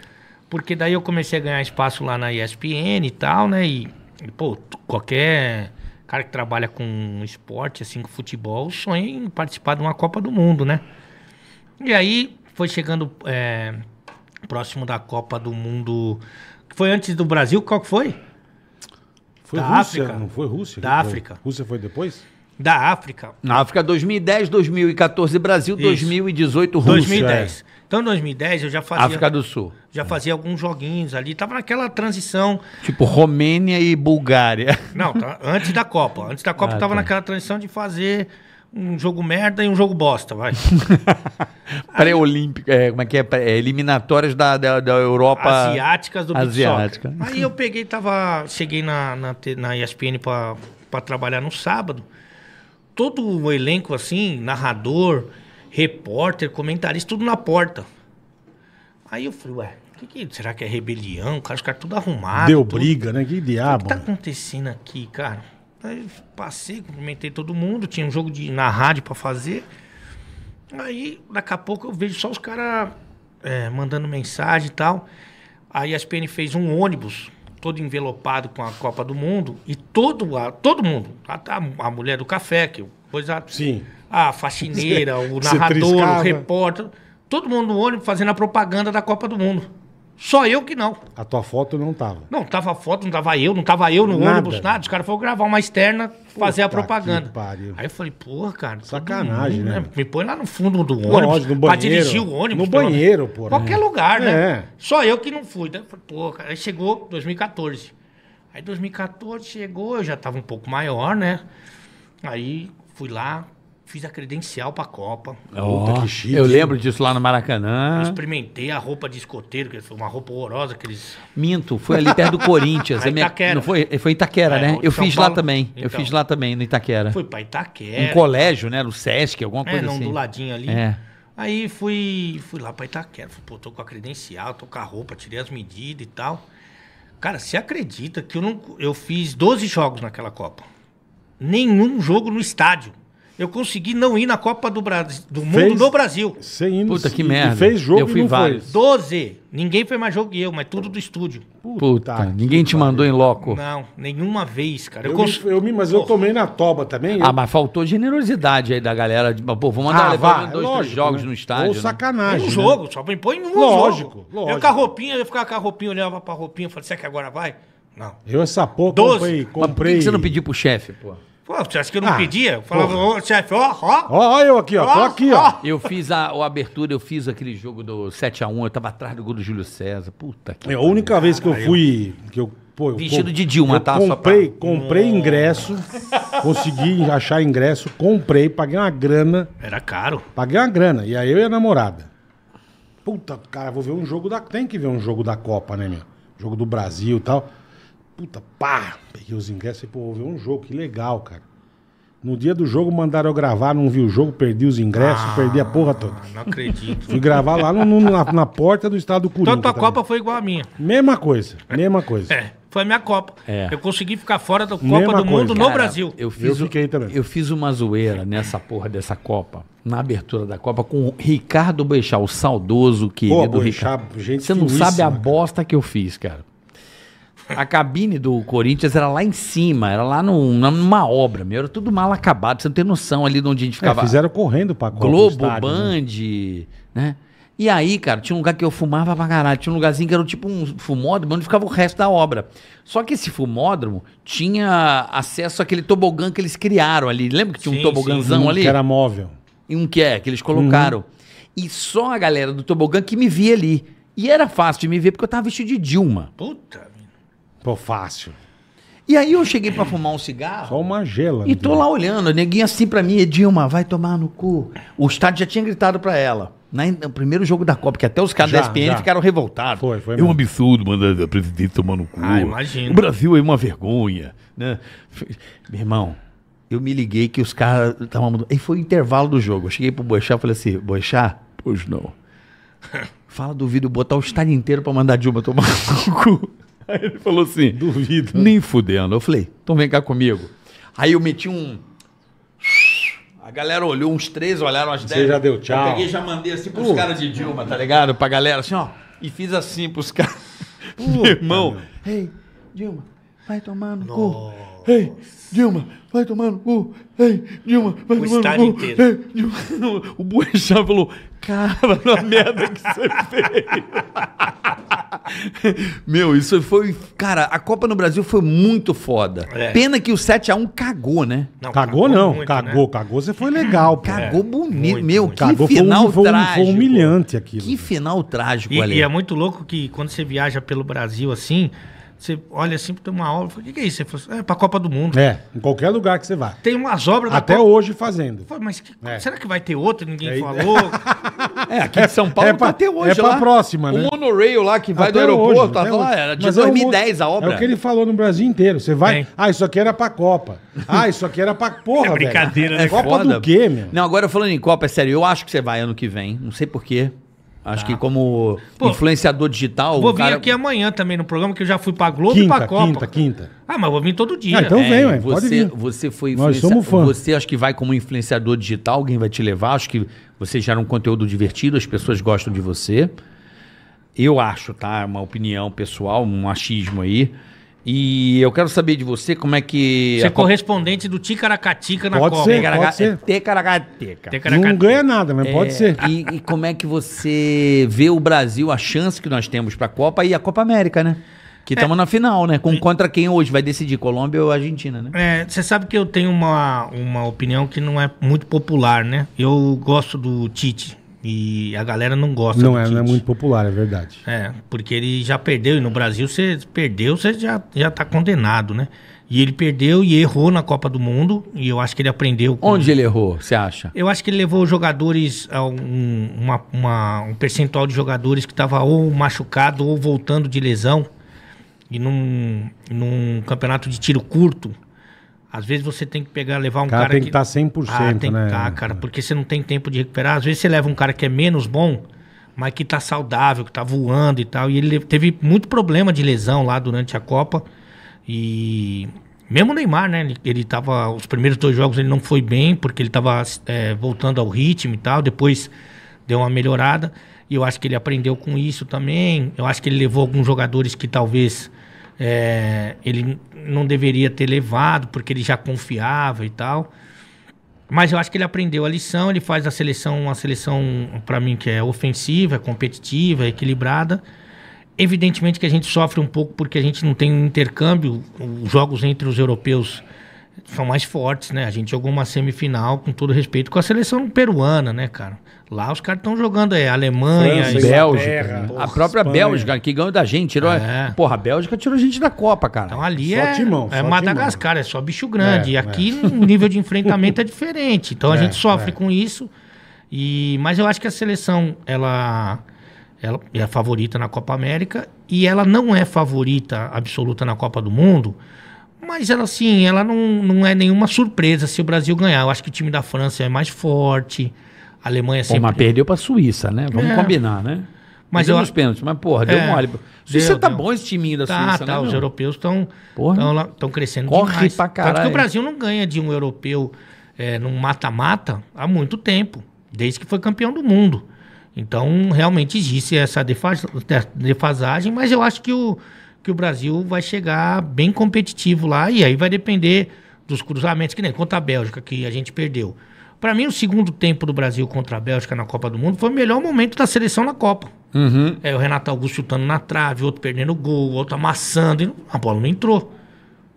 Porque daí eu comecei a ganhar espaço lá na ESPN e tal, né? E, e pô, qualquer cara que trabalha com esporte, assim, com futebol, sonha em participar de uma Copa do Mundo, né? E aí foi chegando é, próximo da Copa do Mundo. Foi antes do Brasil? Qual que foi? Foi da Rússia, África. não foi Rússia? Da África. Rússia foi depois? Da África. Na África 2010, 2014 Brasil, Isso. 2018 Rússia. 2010. É. Então, em 2010, eu já fazia. África do Sul. Já fazia é. alguns joguinhos ali. Tava naquela transição. Tipo Romênia e Bulgária. Não, tá, antes da Copa. Antes da Copa, ah, tava tá. naquela transição de fazer um jogo merda e um jogo bosta, vai. Pré-olímpico, é, como é que é? eliminatórias da, da, da, Europa... Asiáticas do Asiática. Aí eu peguei, tava, cheguei na, na, na ESPN para trabalhar no sábado. Todo o elenco, assim, narrador, repórter, comentarista, tudo na porta. Aí eu falei, ué, que que, será que é rebelião? Cara, os caras tudo arrumado. Deu tudo. briga, né? Que diabo. O que tá acontecendo aqui, cara? Aí passei, cumprimentei todo mundo, tinha um jogo de, na rádio para fazer. Aí, daqui a pouco, eu vejo só os caras é, mandando mensagem e tal. Aí a SPN fez um ônibus todo envelopado com a Copa do Mundo e todo, a, todo mundo, a, a, mulher do café, que coisa. Sim. A faxineira, o narrador, o repórter, todo mundo no ônibus fazendo a propaganda da Copa do Mundo. Só eu que não. A tua foto não tava. Não, tava a foto, não tava eu, não tava eu no nada. ônibus, nada. Os caras foram gravar uma externa, fazer Puta a propaganda. Aí eu falei, porra, cara. Sacanagem, mundo, hum, né? Me põe lá no fundo do ônibus. Lógico, no banheiro. Pra dirigir o ônibus. No banheiro, porra. Qualquer lugar, né? É. Só eu que não fui. Né? Porra, cara. Aí chegou 2014. Aí 2014 chegou, eu já tava um pouco maior, né? Aí fui lá, Fiz a credencial pra Copa. Oh, que chique. Eu lembro disso lá no Maracanã. Eu experimentei a roupa de escoteiro, que foi uma roupa horrorosa que eles. Minto, foi ali perto do Corinthians. é minha... Não foi, é, foi Itaquera, é, né? Eu São fiz Paulo. lá também. Então, eu fiz lá também, no Itaquera. Foi pra Itaquera. Um colégio, né? No Sesc, alguma é, coisa é, não, assim. do ladinho ali. É. Aí fui, fui lá pra Itaquera. Falei, pô, tô com a credencial, tô com a roupa, tirei as medidas e tal. Cara, você acredita que eu, não, eu fiz 12 jogos naquela Copa? Nenhum jogo no estádio. Eu consegui não ir na Copa do, Brasil, do Mundo no Brasil. Sem ir, Puta que merda. E fez jogo eu fui e não vários. Foi. 12. Ninguém foi mais jogo que eu, mas tudo do estúdio. Puta. Puta ninguém te mandou em loco. Não, nenhuma vez, cara. Eu, eu, cons... me, eu me, mas eu tomei na toba também. Ah, eu... mas faltou generosidade aí da galera. De, pô, vamos mandar ah, levar dois, lógico, jogos né? no estádio. Ou né? sacanagem. Né? Um jogo, só põe um lógico, jogo. Lógico. Eu com a roupinha, eu ficava com a roupinha, olhava pra roupinha, falei, será que agora vai? Não. Eu essa porra comprei, comprei. Mas por que você não pediu pro chefe, pô? Pô, você acha que eu não ah, pedia? Eu falava, ô, chefe, ó, ó. Ó, eu aqui, ó, ó tô aqui, ó. ó. Eu fiz a, a, abertura, eu fiz aquele jogo do 7x1, eu tava atrás do gol do Júlio César. Puta que. É a única cara, vez que eu fui. Que eu, pô, eu Vestido de Dilma, tá? Comprei, pra... comprei ingresso, consegui achar ingresso, comprei, paguei uma grana. Era caro. Paguei uma grana, e aí eu e a namorada. Puta, cara, vou ver um jogo da. Tem que ver um jogo da Copa, né, meu? Jogo do Brasil e tal puta, pá, peguei os ingressos e, pô, ver um jogo, que legal, cara. No dia do jogo mandaram eu gravar, não vi o jogo, perdi os ingressos, ah, perdi a porra toda. Não acredito. Fui gravar lá no, no, na, na, porta do estado do Curitiba. Então a tua tá Copa foi igual a minha. Mesma coisa, mesma coisa. É, foi a minha Copa. É. Eu consegui ficar fora da Copa mesma do coisa. Mundo no Cara, Brasil. Eu, fiz eu fiquei também. Eu fiz uma zoeira nessa porra dessa Copa, na abertura da Copa, com o Ricardo Beixar, o saudoso querido Pô, Ricardo. Gente Você não sabe a bosta que eu fiz, cara. A cabine do Corinthians era lá em cima, era lá no, numa obra, meu. Era tudo mal acabado, você não tem noção ali de onde a gente é, ficava. É, fizeram correndo pra Copa Globo, estádio, né? Band, né? né? E aí, cara, tinha um lugar que eu fumava pra caralho. Tinha um lugarzinho que era tipo um fumódromo onde ficava o resto da obra. Só que esse fumódromo tinha acesso àquele tobogã que eles criaram ali. Lembra que tinha sim, um tobogãzão sim, um ali? Que era móvel. E um que é, que eles colocaram. Uhum. E só a galera do tobogã que me via ali. E era fácil de me ver porque eu tava vestido de Dilma. Puta. Pô, fácil. E aí eu cheguei para fumar um cigarro. Só uma gela. E tô lá olhando, a neguinha assim para mim, Edilma, vai tomar no cu. O estádio já tinha gritado para ela. no né? primeiro jogo da Copa, que até os caras da SPN já. ficaram revoltados. Foi, foi é um absurdo mandar a presidente tomar no cu. Ah, imagina. O Brasil é uma vergonha. Né? Meu irmão, eu me liguei que os caras estavam mudando. E foi o intervalo do jogo. Eu cheguei pro Boixá e falei assim: Boixá? Pois não. Fala duvido botar o estádio inteiro pra mandar Dilma tomar no cu. Aí ele falou assim: Duvido. Nem fudendo. Eu falei: Então vem cá comigo. Aí eu meti um. A galera olhou, uns três olharam, as dez. Você já deu tchau. Eu peguei e já mandei assim pros caras de Dilma, tá ligado? Pra galera, assim, ó. E fiz assim pros caras. meu irmão. Ei, hey, Dilma, vai tomar no cu. Ei, Dilma, vai tomar no cu. Ei, Dilma, vai tomando tomar no cu. Ei, Dilma. O Boechat falou, Cara, na merda que você fez. Meu, isso foi. Cara, a Copa no Brasil foi muito foda. É. Pena que o 7x1 cagou, né? Não, cagou, cagou, não. Muito, né? cagou, né? cagou. Você foi legal, pô. Cagou é, bonito. Muito, Meu, muito. que cagou, final foi um, trágico. Foi humilhante aquilo. Que né? final trágico, e, ali. E é muito louco que quando você viaja pelo Brasil assim. Você olha assim, para uma obra, fala, o que, que é isso? Você fala, assim, é pra Copa do Mundo. É, em qualquer lugar que você vá. Tem umas obras Até Copa... hoje fazendo. mas que... É. será que vai ter outra? Ninguém é, falou. É, é aqui em São Paulo é pra, ter tá hoje. É pra a próxima, né? O monorail lá que vai até do aeroporto, tá hoje, tá lá, era de 2010 a obra. É o é que ele falou no Brasil inteiro. Você vai, ah, isso aqui era pra Copa. Ah, isso aqui era pra porra, É brincadeira, velho. né? É Copa foda. do quê, meu? Não, agora falando em Copa, é sério, eu acho que você vai ano que vem, não sei porquê. Acho tá. que como Pô, influenciador digital. Vou vir cara... aqui amanhã também no programa, que eu já fui pra Globo quinta, e pra Copa. Quinta, quinta. Ah, mas vou vir todo dia. Ah, então é, vem, ué. Você, você foi influenciador. Você acho que vai como influenciador digital, alguém vai te levar. Acho que você gera um conteúdo divertido, as pessoas gostam de você. Eu acho, tá? É uma opinião pessoal, um achismo aí. E eu quero saber de você como é que. Você é correspondente do Ticaracatica na pode Copa. Ser, pode ser. É Ticaracateca. Não ganha nada, mas é, pode ser. E, e, como é que você vê o Brasil, a chance que nós temos para a Copa e a Copa América, né? Que estamos é. na final, né? Com, contra quem hoje vai decidir, Colômbia ou Argentina, né? É, você sabe que eu tenho uma, uma opinião que não é muito popular, né? Eu gosto do Tite, e a galera não gosta não do é, Não é muito popular, é verdade. É, porque ele já perdeu. E no Brasil, você perdeu, você já, já tá condenado, né? E ele perdeu e errou na Copa do Mundo. E eu acho que ele aprendeu. Com... Onde ele errou, você acha? Eu acho que ele levou jogadores. A um, uma, uma, um percentual de jogadores que estava ou machucado ou voltando de lesão. E num, num campeonato de tiro curto às vezes você tem que pegar, levar um cara, cara tem que estar que... tá 100%, ah, tem né? que estar, tá, cara, é. porque você não tem tempo de recuperar. Às vezes você leva um cara que é menos bom, mas que tá saudável, que tá voando e tal. E ele teve muito problema de lesão lá durante a Copa. E mesmo o Neymar, né? Ele, ele tava. Os primeiros dois jogos ele não foi bem, porque ele tava é, voltando ao ritmo e tal. Depois deu uma melhorada. E eu acho que ele aprendeu com isso também. Eu acho que ele levou alguns jogadores que talvez é, ele não deveria ter levado, porque ele já confiava e tal. Mas eu acho que ele aprendeu a lição, ele faz a seleção, uma seleção, para mim, que é ofensiva, é competitiva, é equilibrada. Evidentemente que a gente sofre um pouco porque a gente não tem um intercâmbio, os jogos entre os europeus são mais fortes, né? A gente jogou uma semifinal, com todo respeito, com a seleção peruana, né, cara? Lá os caras estão jogando é Alemanha, França, Bélgica, porra, a própria Espanha. Bélgica que ganhou da gente, tirou, é. porra, a Bélgica tirou a gente da Copa, cara. Então ali só é, timão, é Madagascar, timão. é só bicho grande. É, e aqui é. o nível de enfrentamento é diferente. Então a é, gente sofre é. com isso. E mas eu acho que a seleção ela ela é a favorita na Copa América e ela não é favorita absoluta na Copa do Mundo mas ela, assim, ela não, não é nenhuma surpresa se o Brasil ganhar. Eu acho que o time da França é mais forte. A Alemanha sempre. Pô, mas perdeu pra Suíça, né? Vamos é. combinar, né? Mas deu eu... nos pênaltis, mas porra, deu é, mole. Suíça tá deu, tá deu. bom esse timinho da tá, Suíça, tá, né? Os europeus estão estão crescendo Corre demais. pra caralho. Tanto que o Brasil não ganha de um europeu é, num mata-mata há muito tempo, desde que foi campeão do mundo. Então, realmente existe essa defasagem, mas eu acho que o, que o Brasil vai chegar bem competitivo lá e aí vai depender dos cruzamentos, que nem contra a Bélgica, que a gente perdeu. Para mim, o segundo tempo do Brasil contra a Bélgica na Copa do Mundo foi o melhor momento da seleção na Copa. Uhum. É, o Renato Augusto chutando na trave, outro perdendo o gol, outro amassando, e a bola não entrou.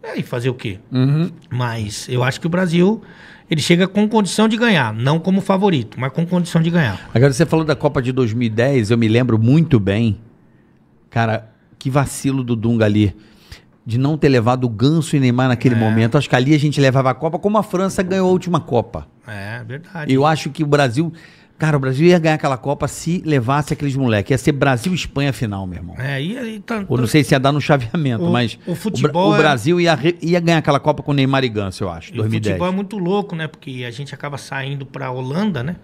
É, e fazer o quê? Uhum. Mas eu acho que o Brasil ele chega com condição de ganhar, não como favorito, mas com condição de ganhar. Agora você falou da Copa de 2010, eu me lembro muito bem. Cara, que vacilo do Dunga ali de não ter levado o Ganso e Neymar naquele é. momento. Acho que ali a gente levava a Copa como a França ganhou a última Copa. É, verdade. Eu acho que o Brasil. Cara, o Brasil ia ganhar aquela Copa se levasse aqueles moleques. Ia ser Brasil-Espanha final, meu irmão. É, e aí tanto. Tá- Ou não sei se ia dar no chaveamento, o, mas. O futebol. O, o é- Brasil é... ia, ia ganhar aquela Copa com Neymar e Ganso, eu acho, e 2010. O futebol é muito louco, né? Porque a gente acaba saindo pra Holanda, né?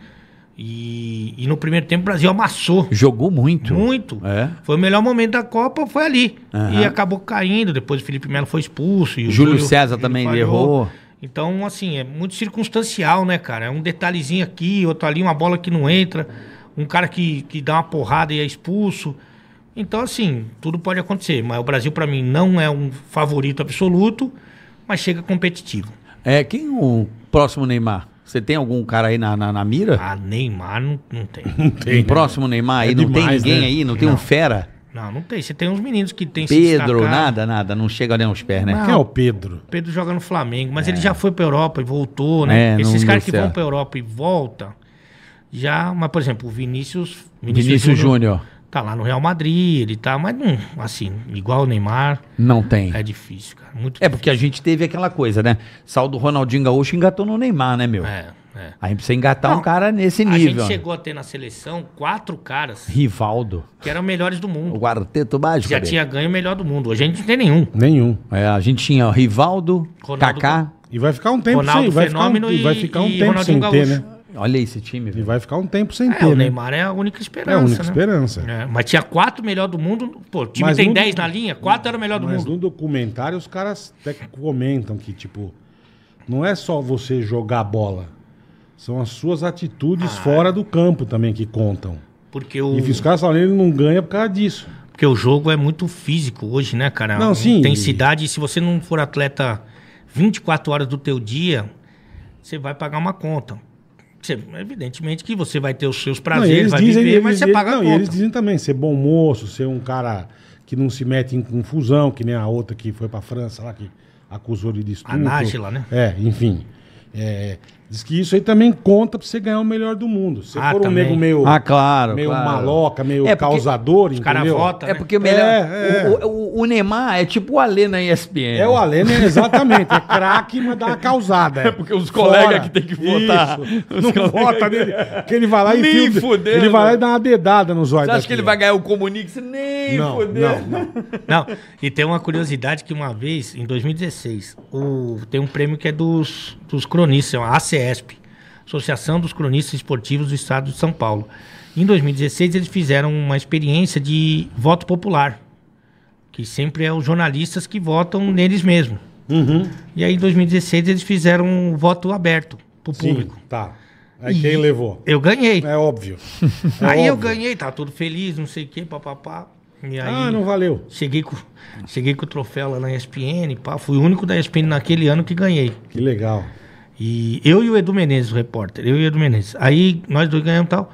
E, e, no primeiro tempo o Brasil amassou. Jogou muito. Muito. É. Foi o melhor momento da Copa, foi ali. Uhum. E acabou caindo, depois o Felipe Melo foi expulso. E o Júlio, Júlio César Júlio também falhou. errou. Então, assim, é muito circunstancial, né, cara? É um detalhezinho aqui, outro ali, uma bola que não entra, um cara que, que dá uma porrada e é expulso. Então, assim, tudo pode acontecer. Mas o Brasil, para mim, não é um favorito absoluto, mas chega competitivo. É, quem o próximo Neymar? Você tem algum cara aí na, na, na mira? Ah, Neymar não, não tem. Não tem. Um né? próximo Neymar aí? É não demais, tem ninguém né? aí? Não tem não. um fera? Não, não tem. Você tem uns meninos que tem Pedro, nada, nada. Não chega nem aos pés, né? Não, Quem é o Pedro? Pedro joga no Flamengo, mas é. ele já foi pra Europa e voltou, né? É, Esses caras que vão pra Europa e voltam, já... Mas, por exemplo, o Vinícius... Vinícius, Vinícius Júnior tá lá no Real Madrid, ele tá, mas não, assim, igual o Neymar. Não tem. É difícil, cara. Muito difícil. é porque a gente teve aquela coisa, né? Saldo Ronaldinho Gaúcho engatou no Neymar, né, meu? É. É. Aí precisa engatar não, um cara nesse nível. A gente chegou a ter na seleção quatro caras. Rivaldo. Que eram melhores do mundo. O quarteto básico Já tinha ganho o melhor do mundo. Hoje a gente não tem nenhum. Nenhum. É, a gente tinha Rivaldo, Ronaldo, Kaká. E vai ficar um tempo Ronaldo sem. Vai ficar um, e, vai ficar um tempo Ronaldinho sem Gaúcho. ter, né? Olha esse time. Velho. E vai ficar um tempo sem é, ter. O né? Neymar né? é a única esperança. É a única né? esperança. É, mas tinha quatro melhor do mundo. Pô, o time mas tem dez 10 na linha, quatro era o melhor do mas mundo. Mas no documentário os caras até comentam que, tipo, não é só você jogar bola. São as suas atitudes ah, fora é. do campo também que contam. Porque o... E os caras falam, ele não ganha por causa disso. Porque o jogo é muito físico hoje, né, cara? Não, sim. Intensidade, e... se você não for atleta 24 horas do teu dia, você vai pagar uma conta. Você, evidentemente que você vai ter os seus prazeres, não, vai dizem, viver, eles, mas você eles, paga não, a conta. eles dizem também, ser bom moço, ser um cara que não se mete em confusão, que nem a outra que foi pra França lá, que acusou de estupro. A Nájila, né? É, enfim. É, Diz que isso aí também conta pra você ganhar o melhor do mundo. Se ah, for um nego meio, ah, claro, meio claro. maloca, meio é causador, os entendeu? Os caras votam. É né? porque o melhor. É, é. O, o, o, Neymar é tipo o Alê na ESPN. É o Alê, né? exatamente. É craque, mas dá uma causada. É, é. porque os colegas que tem que votar. Não vota nele. Porque ele vai lá e. Nem fudeu, Ele vai lá e dá uma dedada nos olhos. Você acha que ele vai ganhar o você Nem não, fudeu. Não, não. não, e tem uma curiosidade que uma vez, em 2016, o, tem um prêmio que é dos, dos cronistas, é uma ACE ACESP, Associação dos Cronistas Esportivos do Estado de São Paulo. Em 2016, eles fizeram uma experiência de voto popular, que sempre é os jornalistas que votam neles mesmos. Uhum. E aí, em 2016, eles fizeram um voto aberto para o público. Sim, tá. Aí e quem levou? Eu ganhei. É óbvio. É aí óbvio. eu ganhei, tá tudo feliz, não sei o quê, papapá. ah, não valeu. Cheguei com, cheguei com o troféu lá na ESPN, pá, fui o único da ESPN naquele ano que ganhei. Que legal. E eu e o Edu Menezes, o repórter, eu e o Edu Menezes. Aí nós dois ganhamos tal.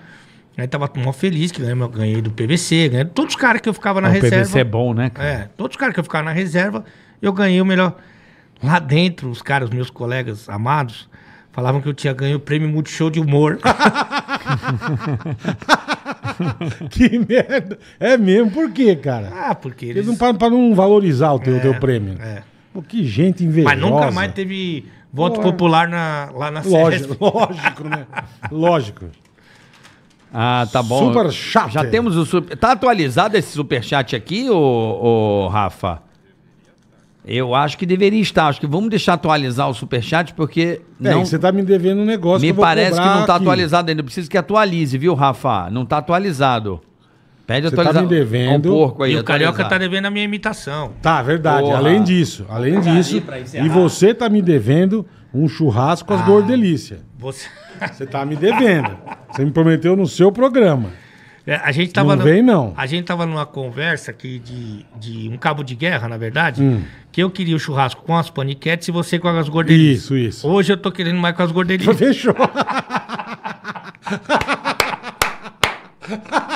Aí tava mó feliz que ganhei, ganhei do PVC, ganhei todos os caras que eu ficava na ah, o reserva. O PVC é bom, né, cara? É, todos os caras que eu ficava na reserva, eu ganhei o melhor. Lá dentro, os caras, meus colegas amados, falavam que eu tinha ganho o prêmio Multishow de Humor. que merda! É mesmo, por quê, cara? Ah, porque eles... eles não param pra não valorizar o teu, é, teu prêmio. É. Pô, que gente invejosa. Mas nunca mais teve Voto popular na, lá na Lógico, lógico, né? Lógico. Ah, tá bom. Super chat. Já temos o super... Tá atualizado esse superchat aqui, ô, ô, Rafa? Eu acho que deveria estar. Acho que vamos deixar atualizar o superchat, porque. É, não... você tá me devendo um negócio. Me que parece que não tá aqui. atualizado ainda. Eu preciso que atualize, viu, Rafa? Não tá atualizado. Pede atualização. Você tá me devendo. Tá um porco aí, e o Carioca tá devendo a minha imitação. Tá, verdade. Porra. Além disso, além disso. E você tá me devendo um churrasco com as ah, gordelícias. Você... você tá me devendo. Você me prometeu no seu programa. É, a gente tava não vem, no... não. A gente tava numa conversa aqui de, de um cabo de guerra, na verdade, hum. que eu queria o churrasco com as paniquetes e você com as gordelícias. Isso, isso. Hoje eu tô querendo mais com as gordelícias. Fechou.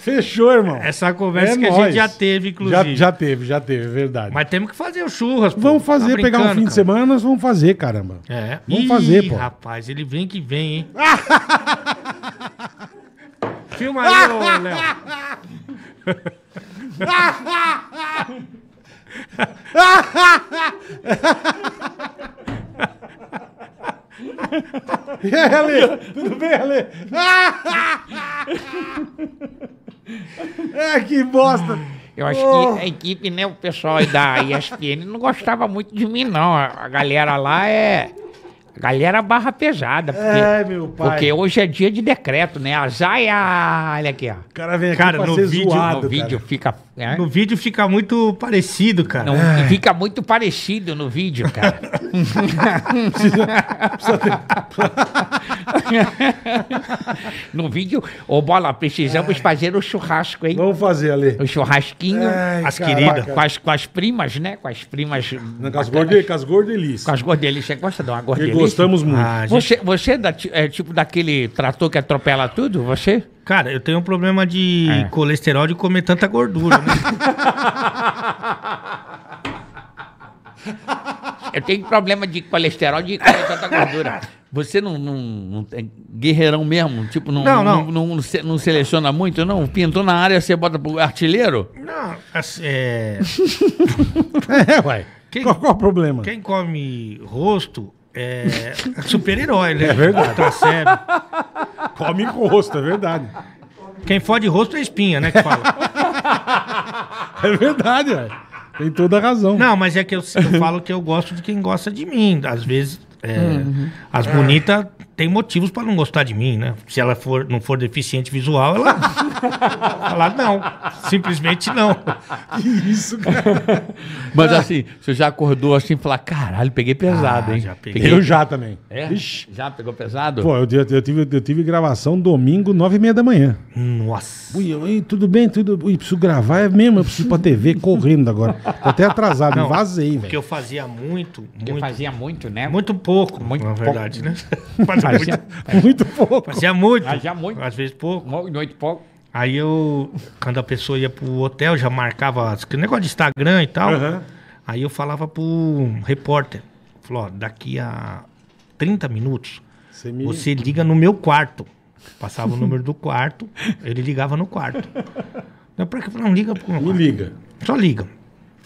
Fechou, irmão. Essa conversa é que nóis. a gente já teve, inclusive. Já, já teve, já teve, é verdade. Mas temos que fazer o churras, pô. Vamos fazer, tá pegar um fim cara. de semana, nós vamos fazer, caramba. É. Vamos Ih, fazer, pô. rapaz, ele vem que vem, hein? Filma aí, ô, Léo. E aí, Ale? Tudo bem, Ale? É, que bosta. Eu acho oh. que a equipe, né, o pessoal da ESPN não gostava muito de mim, não. A galera lá é... Galera é barra pesada. Porque, é, meu pai. Porque hoje é dia de decreto, né? A é Olha aqui, ó. O cara vem aqui cara, no vídeo, zoado, no vídeo fica é. No vídeo fica muito parecido, cara. Não, é. Fica muito parecido no vídeo, cara. precisa, ter... no vídeo, ô oh, Bola, precisamos é. fazer o churrasco, hein? Vamos fazer ali. O churrasquinho. as queridas. Com as, com as primas, né? Com as primas. com, as gordelices. com as gordelices. Você as Gosta de uma gordelice? gostamos muito. Ah, ah gente... você, você é, da, é tipo daquele trator que atropela tudo? Você? Cara, eu tenho um problema de é. colesterol de comer tanta gordura, né? eu tenho problema de colesterol de comer tanta gordura. Você não, não, não é guerreirão mesmo? Tipo, não, não, não. não, não, não seleciona muito, não? Pintou na área, você bota pro artilheiro? Não, assim, é... é, uai. Quem, qual, qual o problema? Quem come rosto é super-herói, né? É verdade. Tá sério. Come rosto, é verdade. Quem fode rosto é espinha, né? Que fala. é verdade, Tem toda a razão. Não, mas é que eu, eu, falo que eu gosto de quem gosta de mim. Às vezes, é, uhum. as bonitas tem motivos para não gostar de mim, né? Se ela for, não for deficiente visual, ela falar não. Simplesmente não. Que isso, cara. Mas assim, você já acordou assim e falar, caralho, peguei pesado, ah, hein? Já peguei. peguei. Eu já também. É? Ixi. Já pegou pesado? Pô, eu, eu, eu, tive, eu tive gravação domingo, nove e meia da manhã. Nossa. Ui, ui, tudo bem, tudo. Ui, preciso gravar, é mesmo, eu preciso ir pra TV correndo agora. Tô até atrasado, não, vazei, velho. Porque véio. eu fazia muito, muito. Porque eu fazia muito, né? Muito pouco, muito na verdade, pouco. né? Fazia muito, muito pouco. Fazia muito. Fazia muito. Às vezes pouco. Noite pouco. Aí eu, quando a pessoa ia pro hotel, já marcava assim, que negócio de Instagram e tal. Uhum. Aí eu falava pro repórter, falou, ó, daqui a 30 minutos, você, me... você liga no meu quarto. Passava o número do quarto, ele ligava no quarto. Não, pra que não liga pro meu Não liga. Só liga.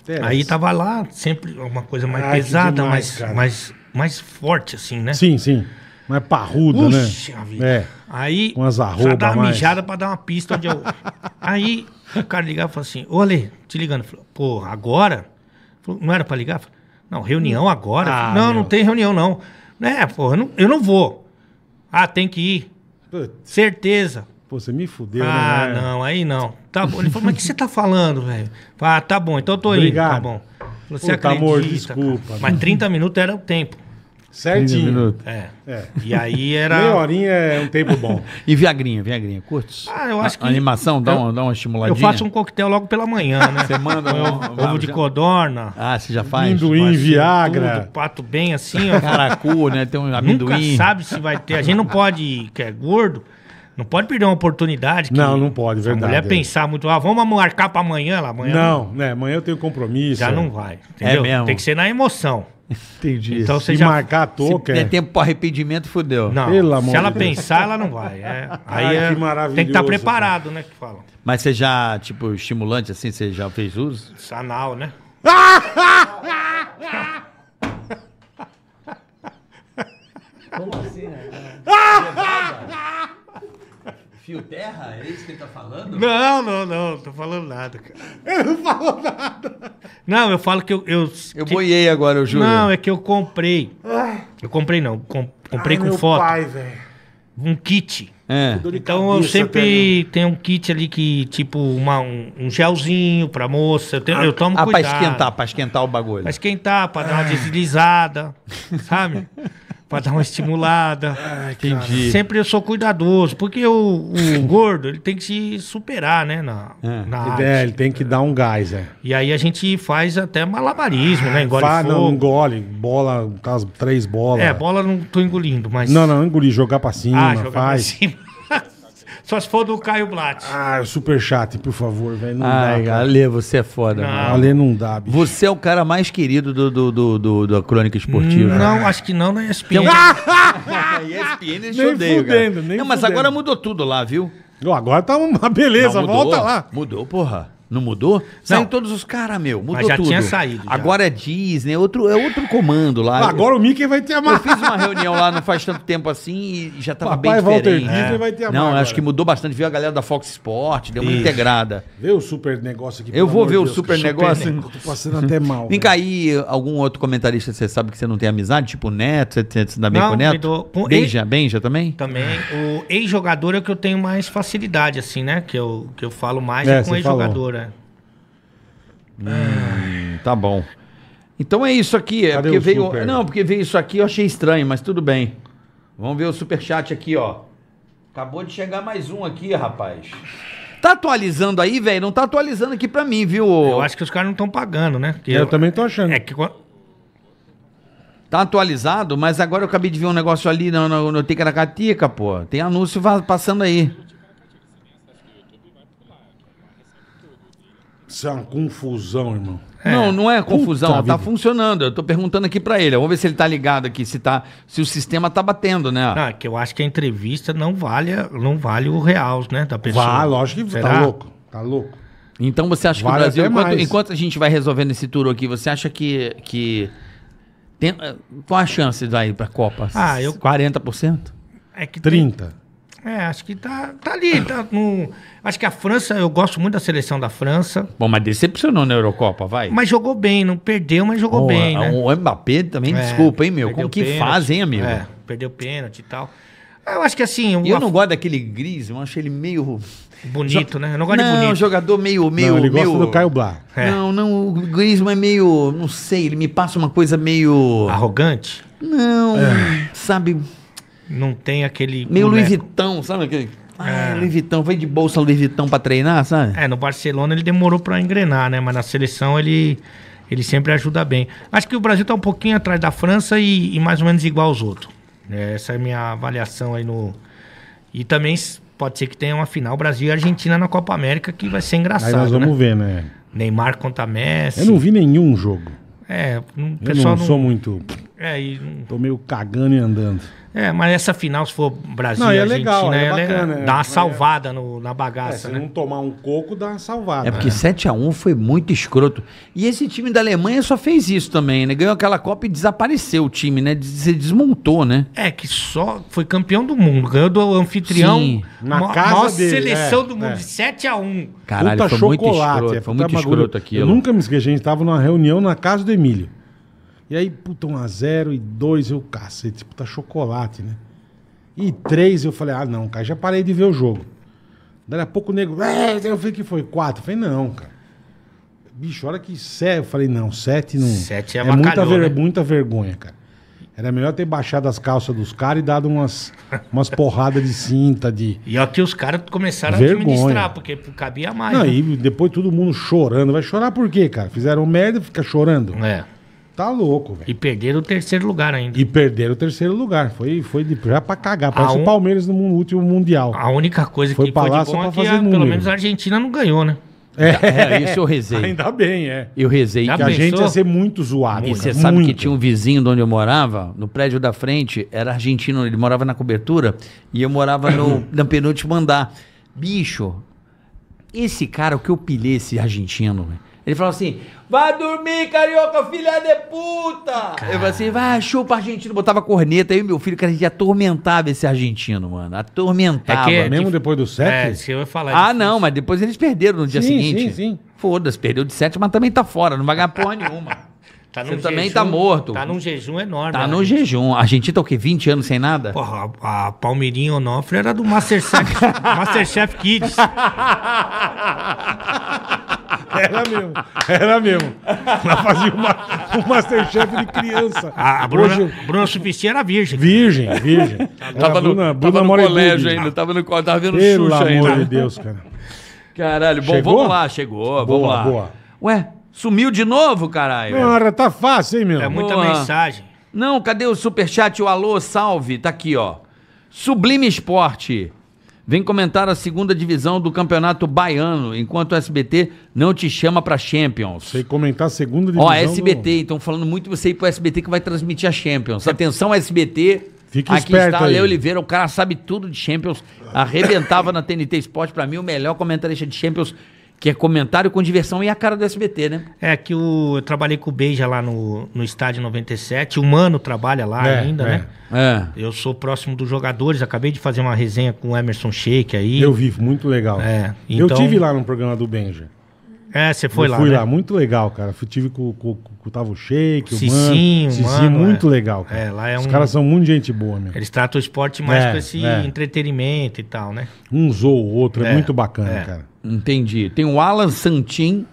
É, Aí tava lá, sempre uma coisa mais Ai, pesada, demais, mais, mais, mais forte, assim, né? Sim, sim. Mais é parruda, né? Vida. É. Aí, com as arrobas já dava mais. mijada pra dar uma pista onde eu... Aí, o cara ligava e falou assim, ô Ale, te ligando. Falei, pô, agora? não era pra ligar? não, reunião agora? Ah, não, meu. não tem reunião, não. É, porra, eu não, eu não vou. Ah, tem que ir. Putz. Certeza. Pô, você me fudeu, ah, né? Ah, não, aí não. Tá bom. Ele falou, mas o que você tá falando, velho? Ah, tá bom, então eu tô Obrigado. indo. Tá bom. você Pô, acredita, amor, desculpa. Cara. Mas 30 minutos era o tempo. Certinho. É. é. E aí era. Meia horinha é um tempo bom. e Viagrinha, Viagrinha, curtos? Ah, eu acho a, que. animação dá, eu, uma, dá uma estimuladinha. Eu faço um coquetel logo pela manhã, né? Você manda um, ovo, ovo de já... codorna. Ah, você já faz? Amendoim, Viagra. Tudo, pato bem assim, ó. Caracu, né? Tem um amendoim. Nunca sabe se vai ter. A gente não pode, que é gordo, não pode perder uma oportunidade. não, não pode, verdade. A mulher é. pensar muito, ah, vamos marcar para amanhã lá, amanhã. Não, não, né? Amanhã eu tenho compromisso. Já é. não vai. Entendeu? É mesmo. Tem que ser na emoção. Entendi. Então se já, marcar a toca. Se der é- tempo para arrependimento, fudeu. Não. Pelo se ela Deus. pensar, ela não vai. É, aí Ai, é, tem que estar tá preparado, né? Que falam. Mas você já, tipo, estimulante assim, você já fez uso? Sanal, né? Como assim, né? Fio Terra? É isso que ele tá falando? Não, não, não, não tô falando nada, cara. Eu não falo nada. Não, eu falo que eu. Eu, eu boiei agora, eu juro. Não, é que eu comprei. Eu comprei não, com, comprei Ai, com meu foto. Pai, velho um kit. É. Então eu sempre tenho um kit ali que, tipo, uma, um, um gelzinho pra moça. Eu, tenho, ah, eu tomo ah, cuidado. Ah, pra esquentar, pra esquentar o bagulho. Pra esquentar, pra dar uma ah. deslizada, sabe? para dar uma estimulada. entendi. Sempre eu sou cuidadoso, porque o, o gordo ele tem que se superar, né? Na, é, na arte. é ele tem que dar um gás, é. E aí a gente faz até malabarismo, né? Engole vá, fogo. Não, engole, bola, caso, três bolas. É, bola não tô engolindo, mas... Não, não, engolir, jogar para cima, ah, jogar faz. Pra cima. Só se for do Caio Blatt. Ah, superchat, por favor, velho. Não Ai, dá. Cara. Ale, você é foda, não. mano. Ale não dá, bicho. Você é o cara mais querido do, do, do, do da Crônica Esportiva. Não, acho que não na ESPN. Um... ESPN eles nem odeiam, fudendo, cara. Nem não, mas fudendo. agora mudou tudo lá, viu? Agora tá uma beleza, não, mudou, volta lá. Mudou, porra. Não mudou? Saiu todos os caras, meu. Mudou Mas já tudo. tinha saído. já. Agora é Disney, é outro, é outro comando lá. Agora o Mickey vai ter a Eu fiz uma reunião lá não faz tanto tempo assim e já tava Papai bem Walter diferente. Disney é. vai ter a Não, acho que mudou bastante. Viu a galera da Fox Sport, deu uma Isso. integrada. Vê o super negócio aqui. Eu vou ver o super negócio. nego- Tô passando até mal. Vem cá aí, algum outro comentarista que você sabe que você não tem amizade, tipo o Neto, você, tá se dá bem Não, com o Neto? dou- Neto? com- Benja, Benja também? Também, o ex-jogador é o que eu tenho mais facilidade, assim, né? Que eu, que eu falo mais É, é, com ex-jogador. É tá bom. Então é isso aqui. É porque veio. Não, porque veio isso aqui, eu achei estranho, mas tudo bem. Vamos ver o superchat aqui, ó. Acabou de chegar mais um aqui, rapaz. Tá atualizando aí, velho? Não tá atualizando aqui pra mim, viu? Eu acho que os caras não estão pagando, né? Eu, também tô achando. É que Tá atualizado, mas agora eu acabei de ver um negócio ali no, no, no Ticaracatica, pô. Tem anúncio passando aí. Isso é uma confusão, irmão. É. Não, não é confusão. Puta tá vida. funcionando. Eu tô perguntando aqui para ele. Vamos ver se ele tá ligado aqui, se tá, se o sistema tá batendo, né? Ah, que eu acho que a entrevista não vale, não vale o real, né, da pessoa. Vale, lógico que Será? tá louco. Tá louco. Então você acha vale que o Brasil, enquanto, enquanto, a gente vai resolvendo esse tour aqui, você acha que que tem, qual a chance daí para Copa? Ah, eu 40%? É que 30. Tem... É, acho que tá, tá ali. Tá no... Acho que a França, eu gosto muito da seleção da França. Bom, mas decepcionou na Eurocopa, vai. Mas jogou bem, não perdeu, mas jogou oh, bem. né? O Mbappé também, é, desculpa, hein, meu? Como que faz, hein, amigo? É, perdeu pênalti e tal. Eu acho que assim. Uma... Eu não gosto daquele Gris, eu acho ele meio. Bonito, né? Eu não gosto não, de bonito. jogador meio. meio não, ele meio... gosta do Caio Blá. É. Não, não, o Griezmann é meio. Não sei, ele me passa uma coisa meio. Arrogante? Não, é. sabe. Não tem aquele. Meio boneco. Louis Vuitton, sabe aquele. É. Ah, é. Louis Vuitton, veio de bolsa Louis Vuitton pra treinar, sabe? É, no Barcelona ele demorou pra engrenar, né? Mas na seleção ele, ele sempre ajuda bem. Acho que o Brasil tá um pouquinho atrás da França e, e mais ou menos igual aos outros. É, essa é a minha avaliação aí no. E também pode ser que tenha uma final Brasil e Argentina na Copa América que vai ser engraçado. Aí nós né? vamos né? ver, né? Neymar contra Messi. Eu não vi nenhum jogo. É, não, eu não, não sou muito é, e... Tô meio cagando e andando. É, mas essa final, se for Brasil e é Argentina, legal, é ela é bacana, é, dá uma é- salvada no, na é, bagaça. É, se né? não tomar um coco, dá uma salvada. É porque é. 7x1 foi muito escroto. E esse time da Alemanha só fez isso também, né? Ganhou aquela Copa e desapareceu o time, né? Se desmontou, né? É, que só foi campeão do mundo. Ganhou do anfitrião. Sim. Na ma casa maior dele, seleção do mundo. É. 7x1. Caralho, Puta foi chocolate. muito escroto. foi muito escroto aquilo. Eu nunca me esqueci, a gente tava numa reunião na casa do Emílio. E aí, puta, 1 a 0 e 2 eu, cacete, puta, chocolate, né? E 3 eu falei, ah, não, cara, já parei de ver o jogo. Daí a pouco o nego, é, eu falei que foi 4. Eu falei, não, cara. Bicho, olha que 7, eu falei, não, 7 não. 7 é, é muita, ver, né? É muita vergonha, cara. Era melhor ter baixado as calças dos caras e dado umas, umas porradas de cinta. de... E aqui os caras começaram Vergonha. a administrar, porque cabia mais. Não, né? E depois todo mundo chorando. Vai chorar por quê, cara? Fizeram merda, fica chorando. É. Tá louco, velho. E perderam o terceiro lugar ainda. E perderam o terceiro lugar. Foi, foi de, já pra cagar. Parece un... o Palmeiras no último Mundial. A única coisa foi que foi lá de bom é que a, pelo menos a Argentina não ganhou, né? É, é, isso é, eu rezei. Ainda bem, é. Eu rezei. que a gente ia ser muito zoado. E você sabe que tinha um vizinho de onde eu morava, no prédio da frente, era argentino, ele morava na cobertura, e eu morava no, no penúltimo andar. Bicho, esse cara, o que eu pilhei esse argentino, velho. Ele falou assim: vai dormir, carioca, filha de puta! Cara. Eu falei assim: vai, chupa argentino. Botava corneta. Aí meu filho, que a gente atormentava esse argentino, mano. Atormentava. É que, é tipo, mesmo depois do sete? É, eu ia falar é Ah, não, mas depois eles perderam no dia sim, seguinte. Sim, sim. Foda-se, perdeu de sete, mas também tá fora, não vai ganhar porra nenhuma. Tá Você também jejum, tá morto. Tá num jejum enorme. Tá no né, gente. jejum. A gente tá o quê? 20 anos sem nada? Porra, a, Palmeirinha Onofre era do Masterchef, Masterchef Kids. Era mesmo, era mesmo. Ela fazia uma, um Masterchef de criança. A, a Bruna, Hoje, Bruna era virgem. Virgem, virgem. tava no, Bruna, Bruna tava no colégio ainda, tava no tava vendo Pelo Xuxa ainda. Pelo amor de Deus, cara. Caralho, bom, chegou? vamos lá, chegou, boa, vamos lá. Boa. Ué, sumiu de novo, caralho? Cara, tá fácil, hein, meu? É muita boa. mensagem. Não, cadê o superchat, o alô, salve? Tá aqui, ó. Sublime Esporte vem comentar a segunda divisão do Campeonato Baiano, enquanto o SBT não te chama para Champions. Sei comentar a segunda divisão. Ó, SBT, do... então falando muito você ir pro SBT que vai transmitir a Champions. Atenção, SBT. Fique Aqui está aí. Oliveira, o cara sabe tudo de Champions. Arrebentava na TNT Sport, para mim, o melhor comentarista de Champions que é comentário com diversão e a cara do SBT, né? É, que o, eu trabalhei com o Beija lá no, no estádio 97. O Mano trabalha lá é, ainda, é. né? É. Eu sou próximo dos jogadores. Acabei de fazer uma resenha com o Emerson Sheik aí. Eu vi, muito legal. É, então... Eu tive lá no programa do Benja. É, você foi eu lá. Fui né? lá, muito legal, cara. Fui, tive com, com, com o Tavo Shake, o Cicinho, Mano. Cicinho, é. muito é. legal, cara. É, lá é Os um... caras são muito gente boa, meu. Eles tratam o esporte mais é, com esse é. entretenimento e tal, né? Um zoou o outro, é, é muito bacana, cara. Entendi. Tem o Alan Santin,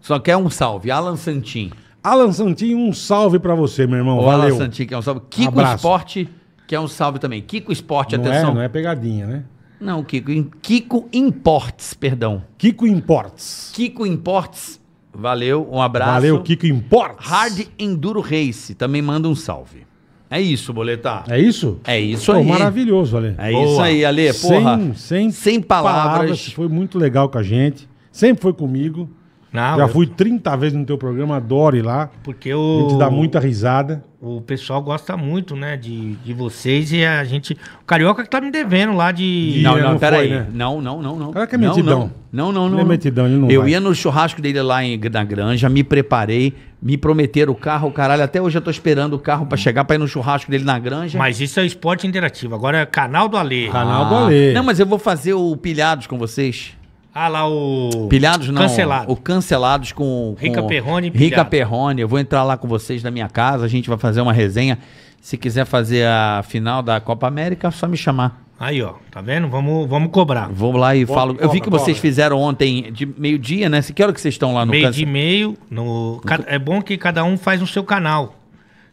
só quer um salve. Alan Santin. Alan Santin, um salve para você, meu irmão. O Valeu. Alan Santin, que é um salve. Kiko Abraço. Esporte, que é um salve também. Kiko Esporte, não é, atenção. É, não é pegadinha, né? Não, Kiko. Kiko Imports, perdão. Kiko Imports. Kiko Imports. Valeu, um abraço. Valeu, Kiko Imports. Hard Enduro Race, também manda um salve. É isso, Boletar. É isso? É isso Pô, aí. Maravilhoso, Ale. É Boa. isso aí, Ale. Porra. Sem, sem, sem palavras. palavras. Foi muito legal com a gente. Sempre foi comigo. Não, Já eu... fui 30 vezes no teu programa, adoro ir lá. Porque o... A gente dá muita risada. O pessoal gosta muito, né, de, de vocês e a gente... O Carioca que tá me devendo lá de... Não, não, não peraí. Né? Não, não, não, não. Cara que é metidão. Não, não, não. não, é não é metidão, ele não Eu vai. ia no churrasco dele lá em, na granja, me preparei, me prometeram o carro, caralho. Até hoje eu tô esperando o carro pra chegar pra ir no churrasco dele na granja. Mas isso é esporte interativo. Agora é canal do Alê. Canal ah. do Alê. Não, mas eu vou fazer o Pilhados com vocês. Ah, lá o. Pilhados não. Cancelado. O Cancelados com. com Rica Perrone. Rica Perrone. Eu vou entrar lá com vocês na minha casa. A gente vai fazer uma resenha. Se quiser fazer a final da Copa América, é só me chamar. Aí, ó. Tá vendo? Vamos, vamos cobrar. Vou lá e falo. Cobra, eu vi que vocês fizeram ontem de meio-dia, né? Se que hora que vocês estão lá no Meio de meio. No... É bom que cada um faz no seu canal.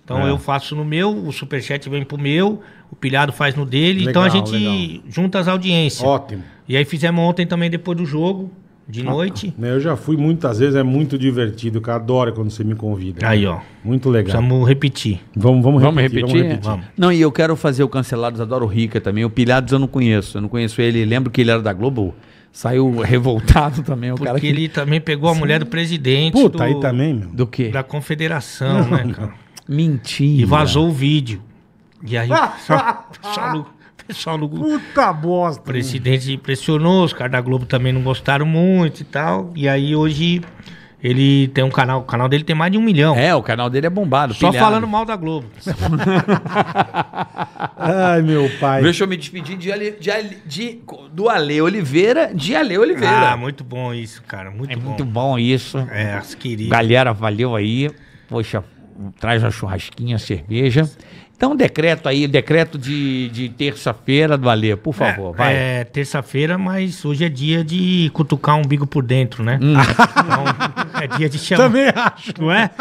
Então é. eu faço no meu, o superchat vem pro meu o Pilhado faz no dele. Legal, então a gente legal. junta as audiências. Ótimo. E aí fizemos ontem também depois do jogo, de ah, noite. Ah, eu já fui muitas vezes, é muito divertido, cara. Adoro quando você me convida. Aí, ó. Muito legal. Vamos repetir. Vamos, vamos, vamos repetir. Vamos repetir. É. Vamos. Não, e eu quero fazer o Cancelados, adoro o Rica também. O Pilhados eu não conheço. Eu não conheço ele. Lembro que ele era da Globo. Saiu revoltado também. O Porque cara Porque ele também pegou a Sim. mulher do presidente. Puta, do... aí também, meu. Do quê? Da confederação, não, né, cara? Mentira. E vazou o vídeo. E aí, pessoal, ah, ah, pessoal, no, pessoal no Puta bosta. O presidente impressionou, os caras da Globo também não gostaram muito e tal. E aí hoje ele tem um canal, o canal dele tem mais de um milhão. É, o canal dele é bombado. Só pilhado. falando mal da Globo. Ai, meu pai. Deixa eu me despedir de, Ale, de, Ale, de do Ale Oliveira, de Ale Oliveira. Ah, muito bom isso, cara. Muito é bom. muito bom isso. É, as queridas. Galera, valeu aí. Poxa, traz a churrasquinha, a cerveja. Então, decreto aí, decreto de, de terça-feira do Alê, por é, favor, é, vai. É, terça-feira, mas hoje é dia de cutucar um umbigo por dentro, né? Hum. Então, é dia de chamar. Também acho. Não é?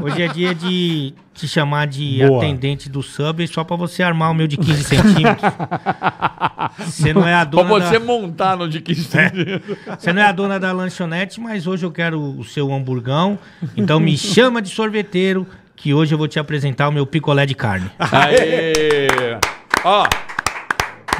Hoje é dia de te chamar de Boa. atendente do sub só pra você armar o meu de 15 centímetros. Você não é a dona. Pra você da... montar no de 15 é. centímetros. É. Você não é a dona da lanchonete, mas hoje eu quero o seu hamburgão. Então me chama de sorveteiro que hoje eu vou te apresentar o meu picolé de carne. Aê! Ó,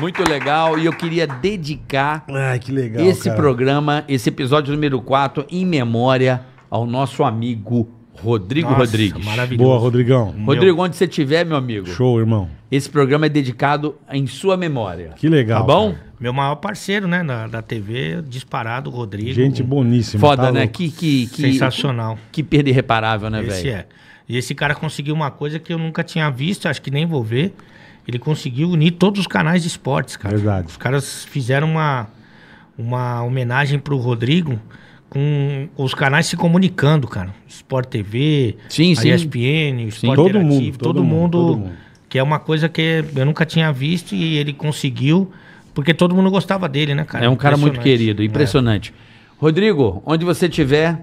muito legal e eu queria dedicar Ai, que legal, esse cara. programa, esse episódio número 4, em memória ao nosso amigo Rodrigo Nossa, Rodrigues. Maravilhoso. Boa, Rodrigão. Rodrigo, meu... onde você estiver, meu amigo. Show, irmão. Esse programa é dedicado em sua memória. Que legal. Tá bom? Cara. Meu maior parceiro, né, da TV, disparado, Rodrigo. Gente boníssima. Foda, tá né? Que, que, que, Sensacional. Que perda irreparável, né, velho? Esse é. E esse cara conseguiu uma coisa que eu nunca tinha visto, acho que nem vou ver. Ele conseguiu unir todos os canais de esportes, cara. Verdade. Os caras fizeram uma, uma homenagem pro Rodrigo com os canais se comunicando, cara. Sport TV, sim, sim. ESPN, Sport sim, todo Interativo, mundo, todo, todo, mundo, todo mundo, que é uma coisa que eu nunca tinha visto e ele conseguiu, porque todo mundo gostava dele, né, cara? É um cara muito querido, é. impressionante. É. Rodrigo, onde você estiver,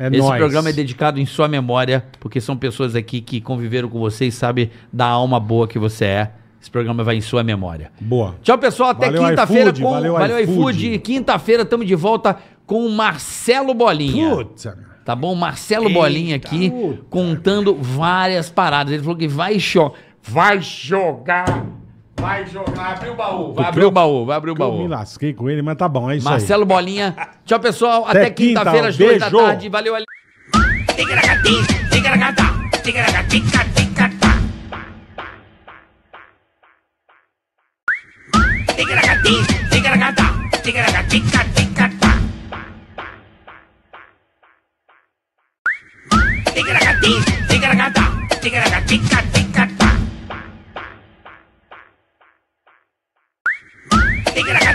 é Esse nóis. programa é dedicado em sua memória, porque são pessoas aqui que conviveram com você e sabem da alma boa que você é. Esse programa vai em sua memória. Boa. Tchau, pessoal. Até quinta-feira com. Valeu, valeu iFood. Quinta-feira estamos de volta com o Marcelo Bolinha. Puta. Tá bom? Marcelo Eita, Bolinha aqui puta. contando várias paradas. Ele falou que vai, cho vai jogar Vai jogar, abre o baú, vai abrir o baú, vai abrir o baú. Eu me lasquei com ele, mas tá bom, é isso Marcelo aí. Bolinha. Tchau, pessoal. Até, Até quinta-feira, às duas da tarde. Valeu, Ali. Tica-tica-tica, tica-tica-tica.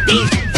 beat.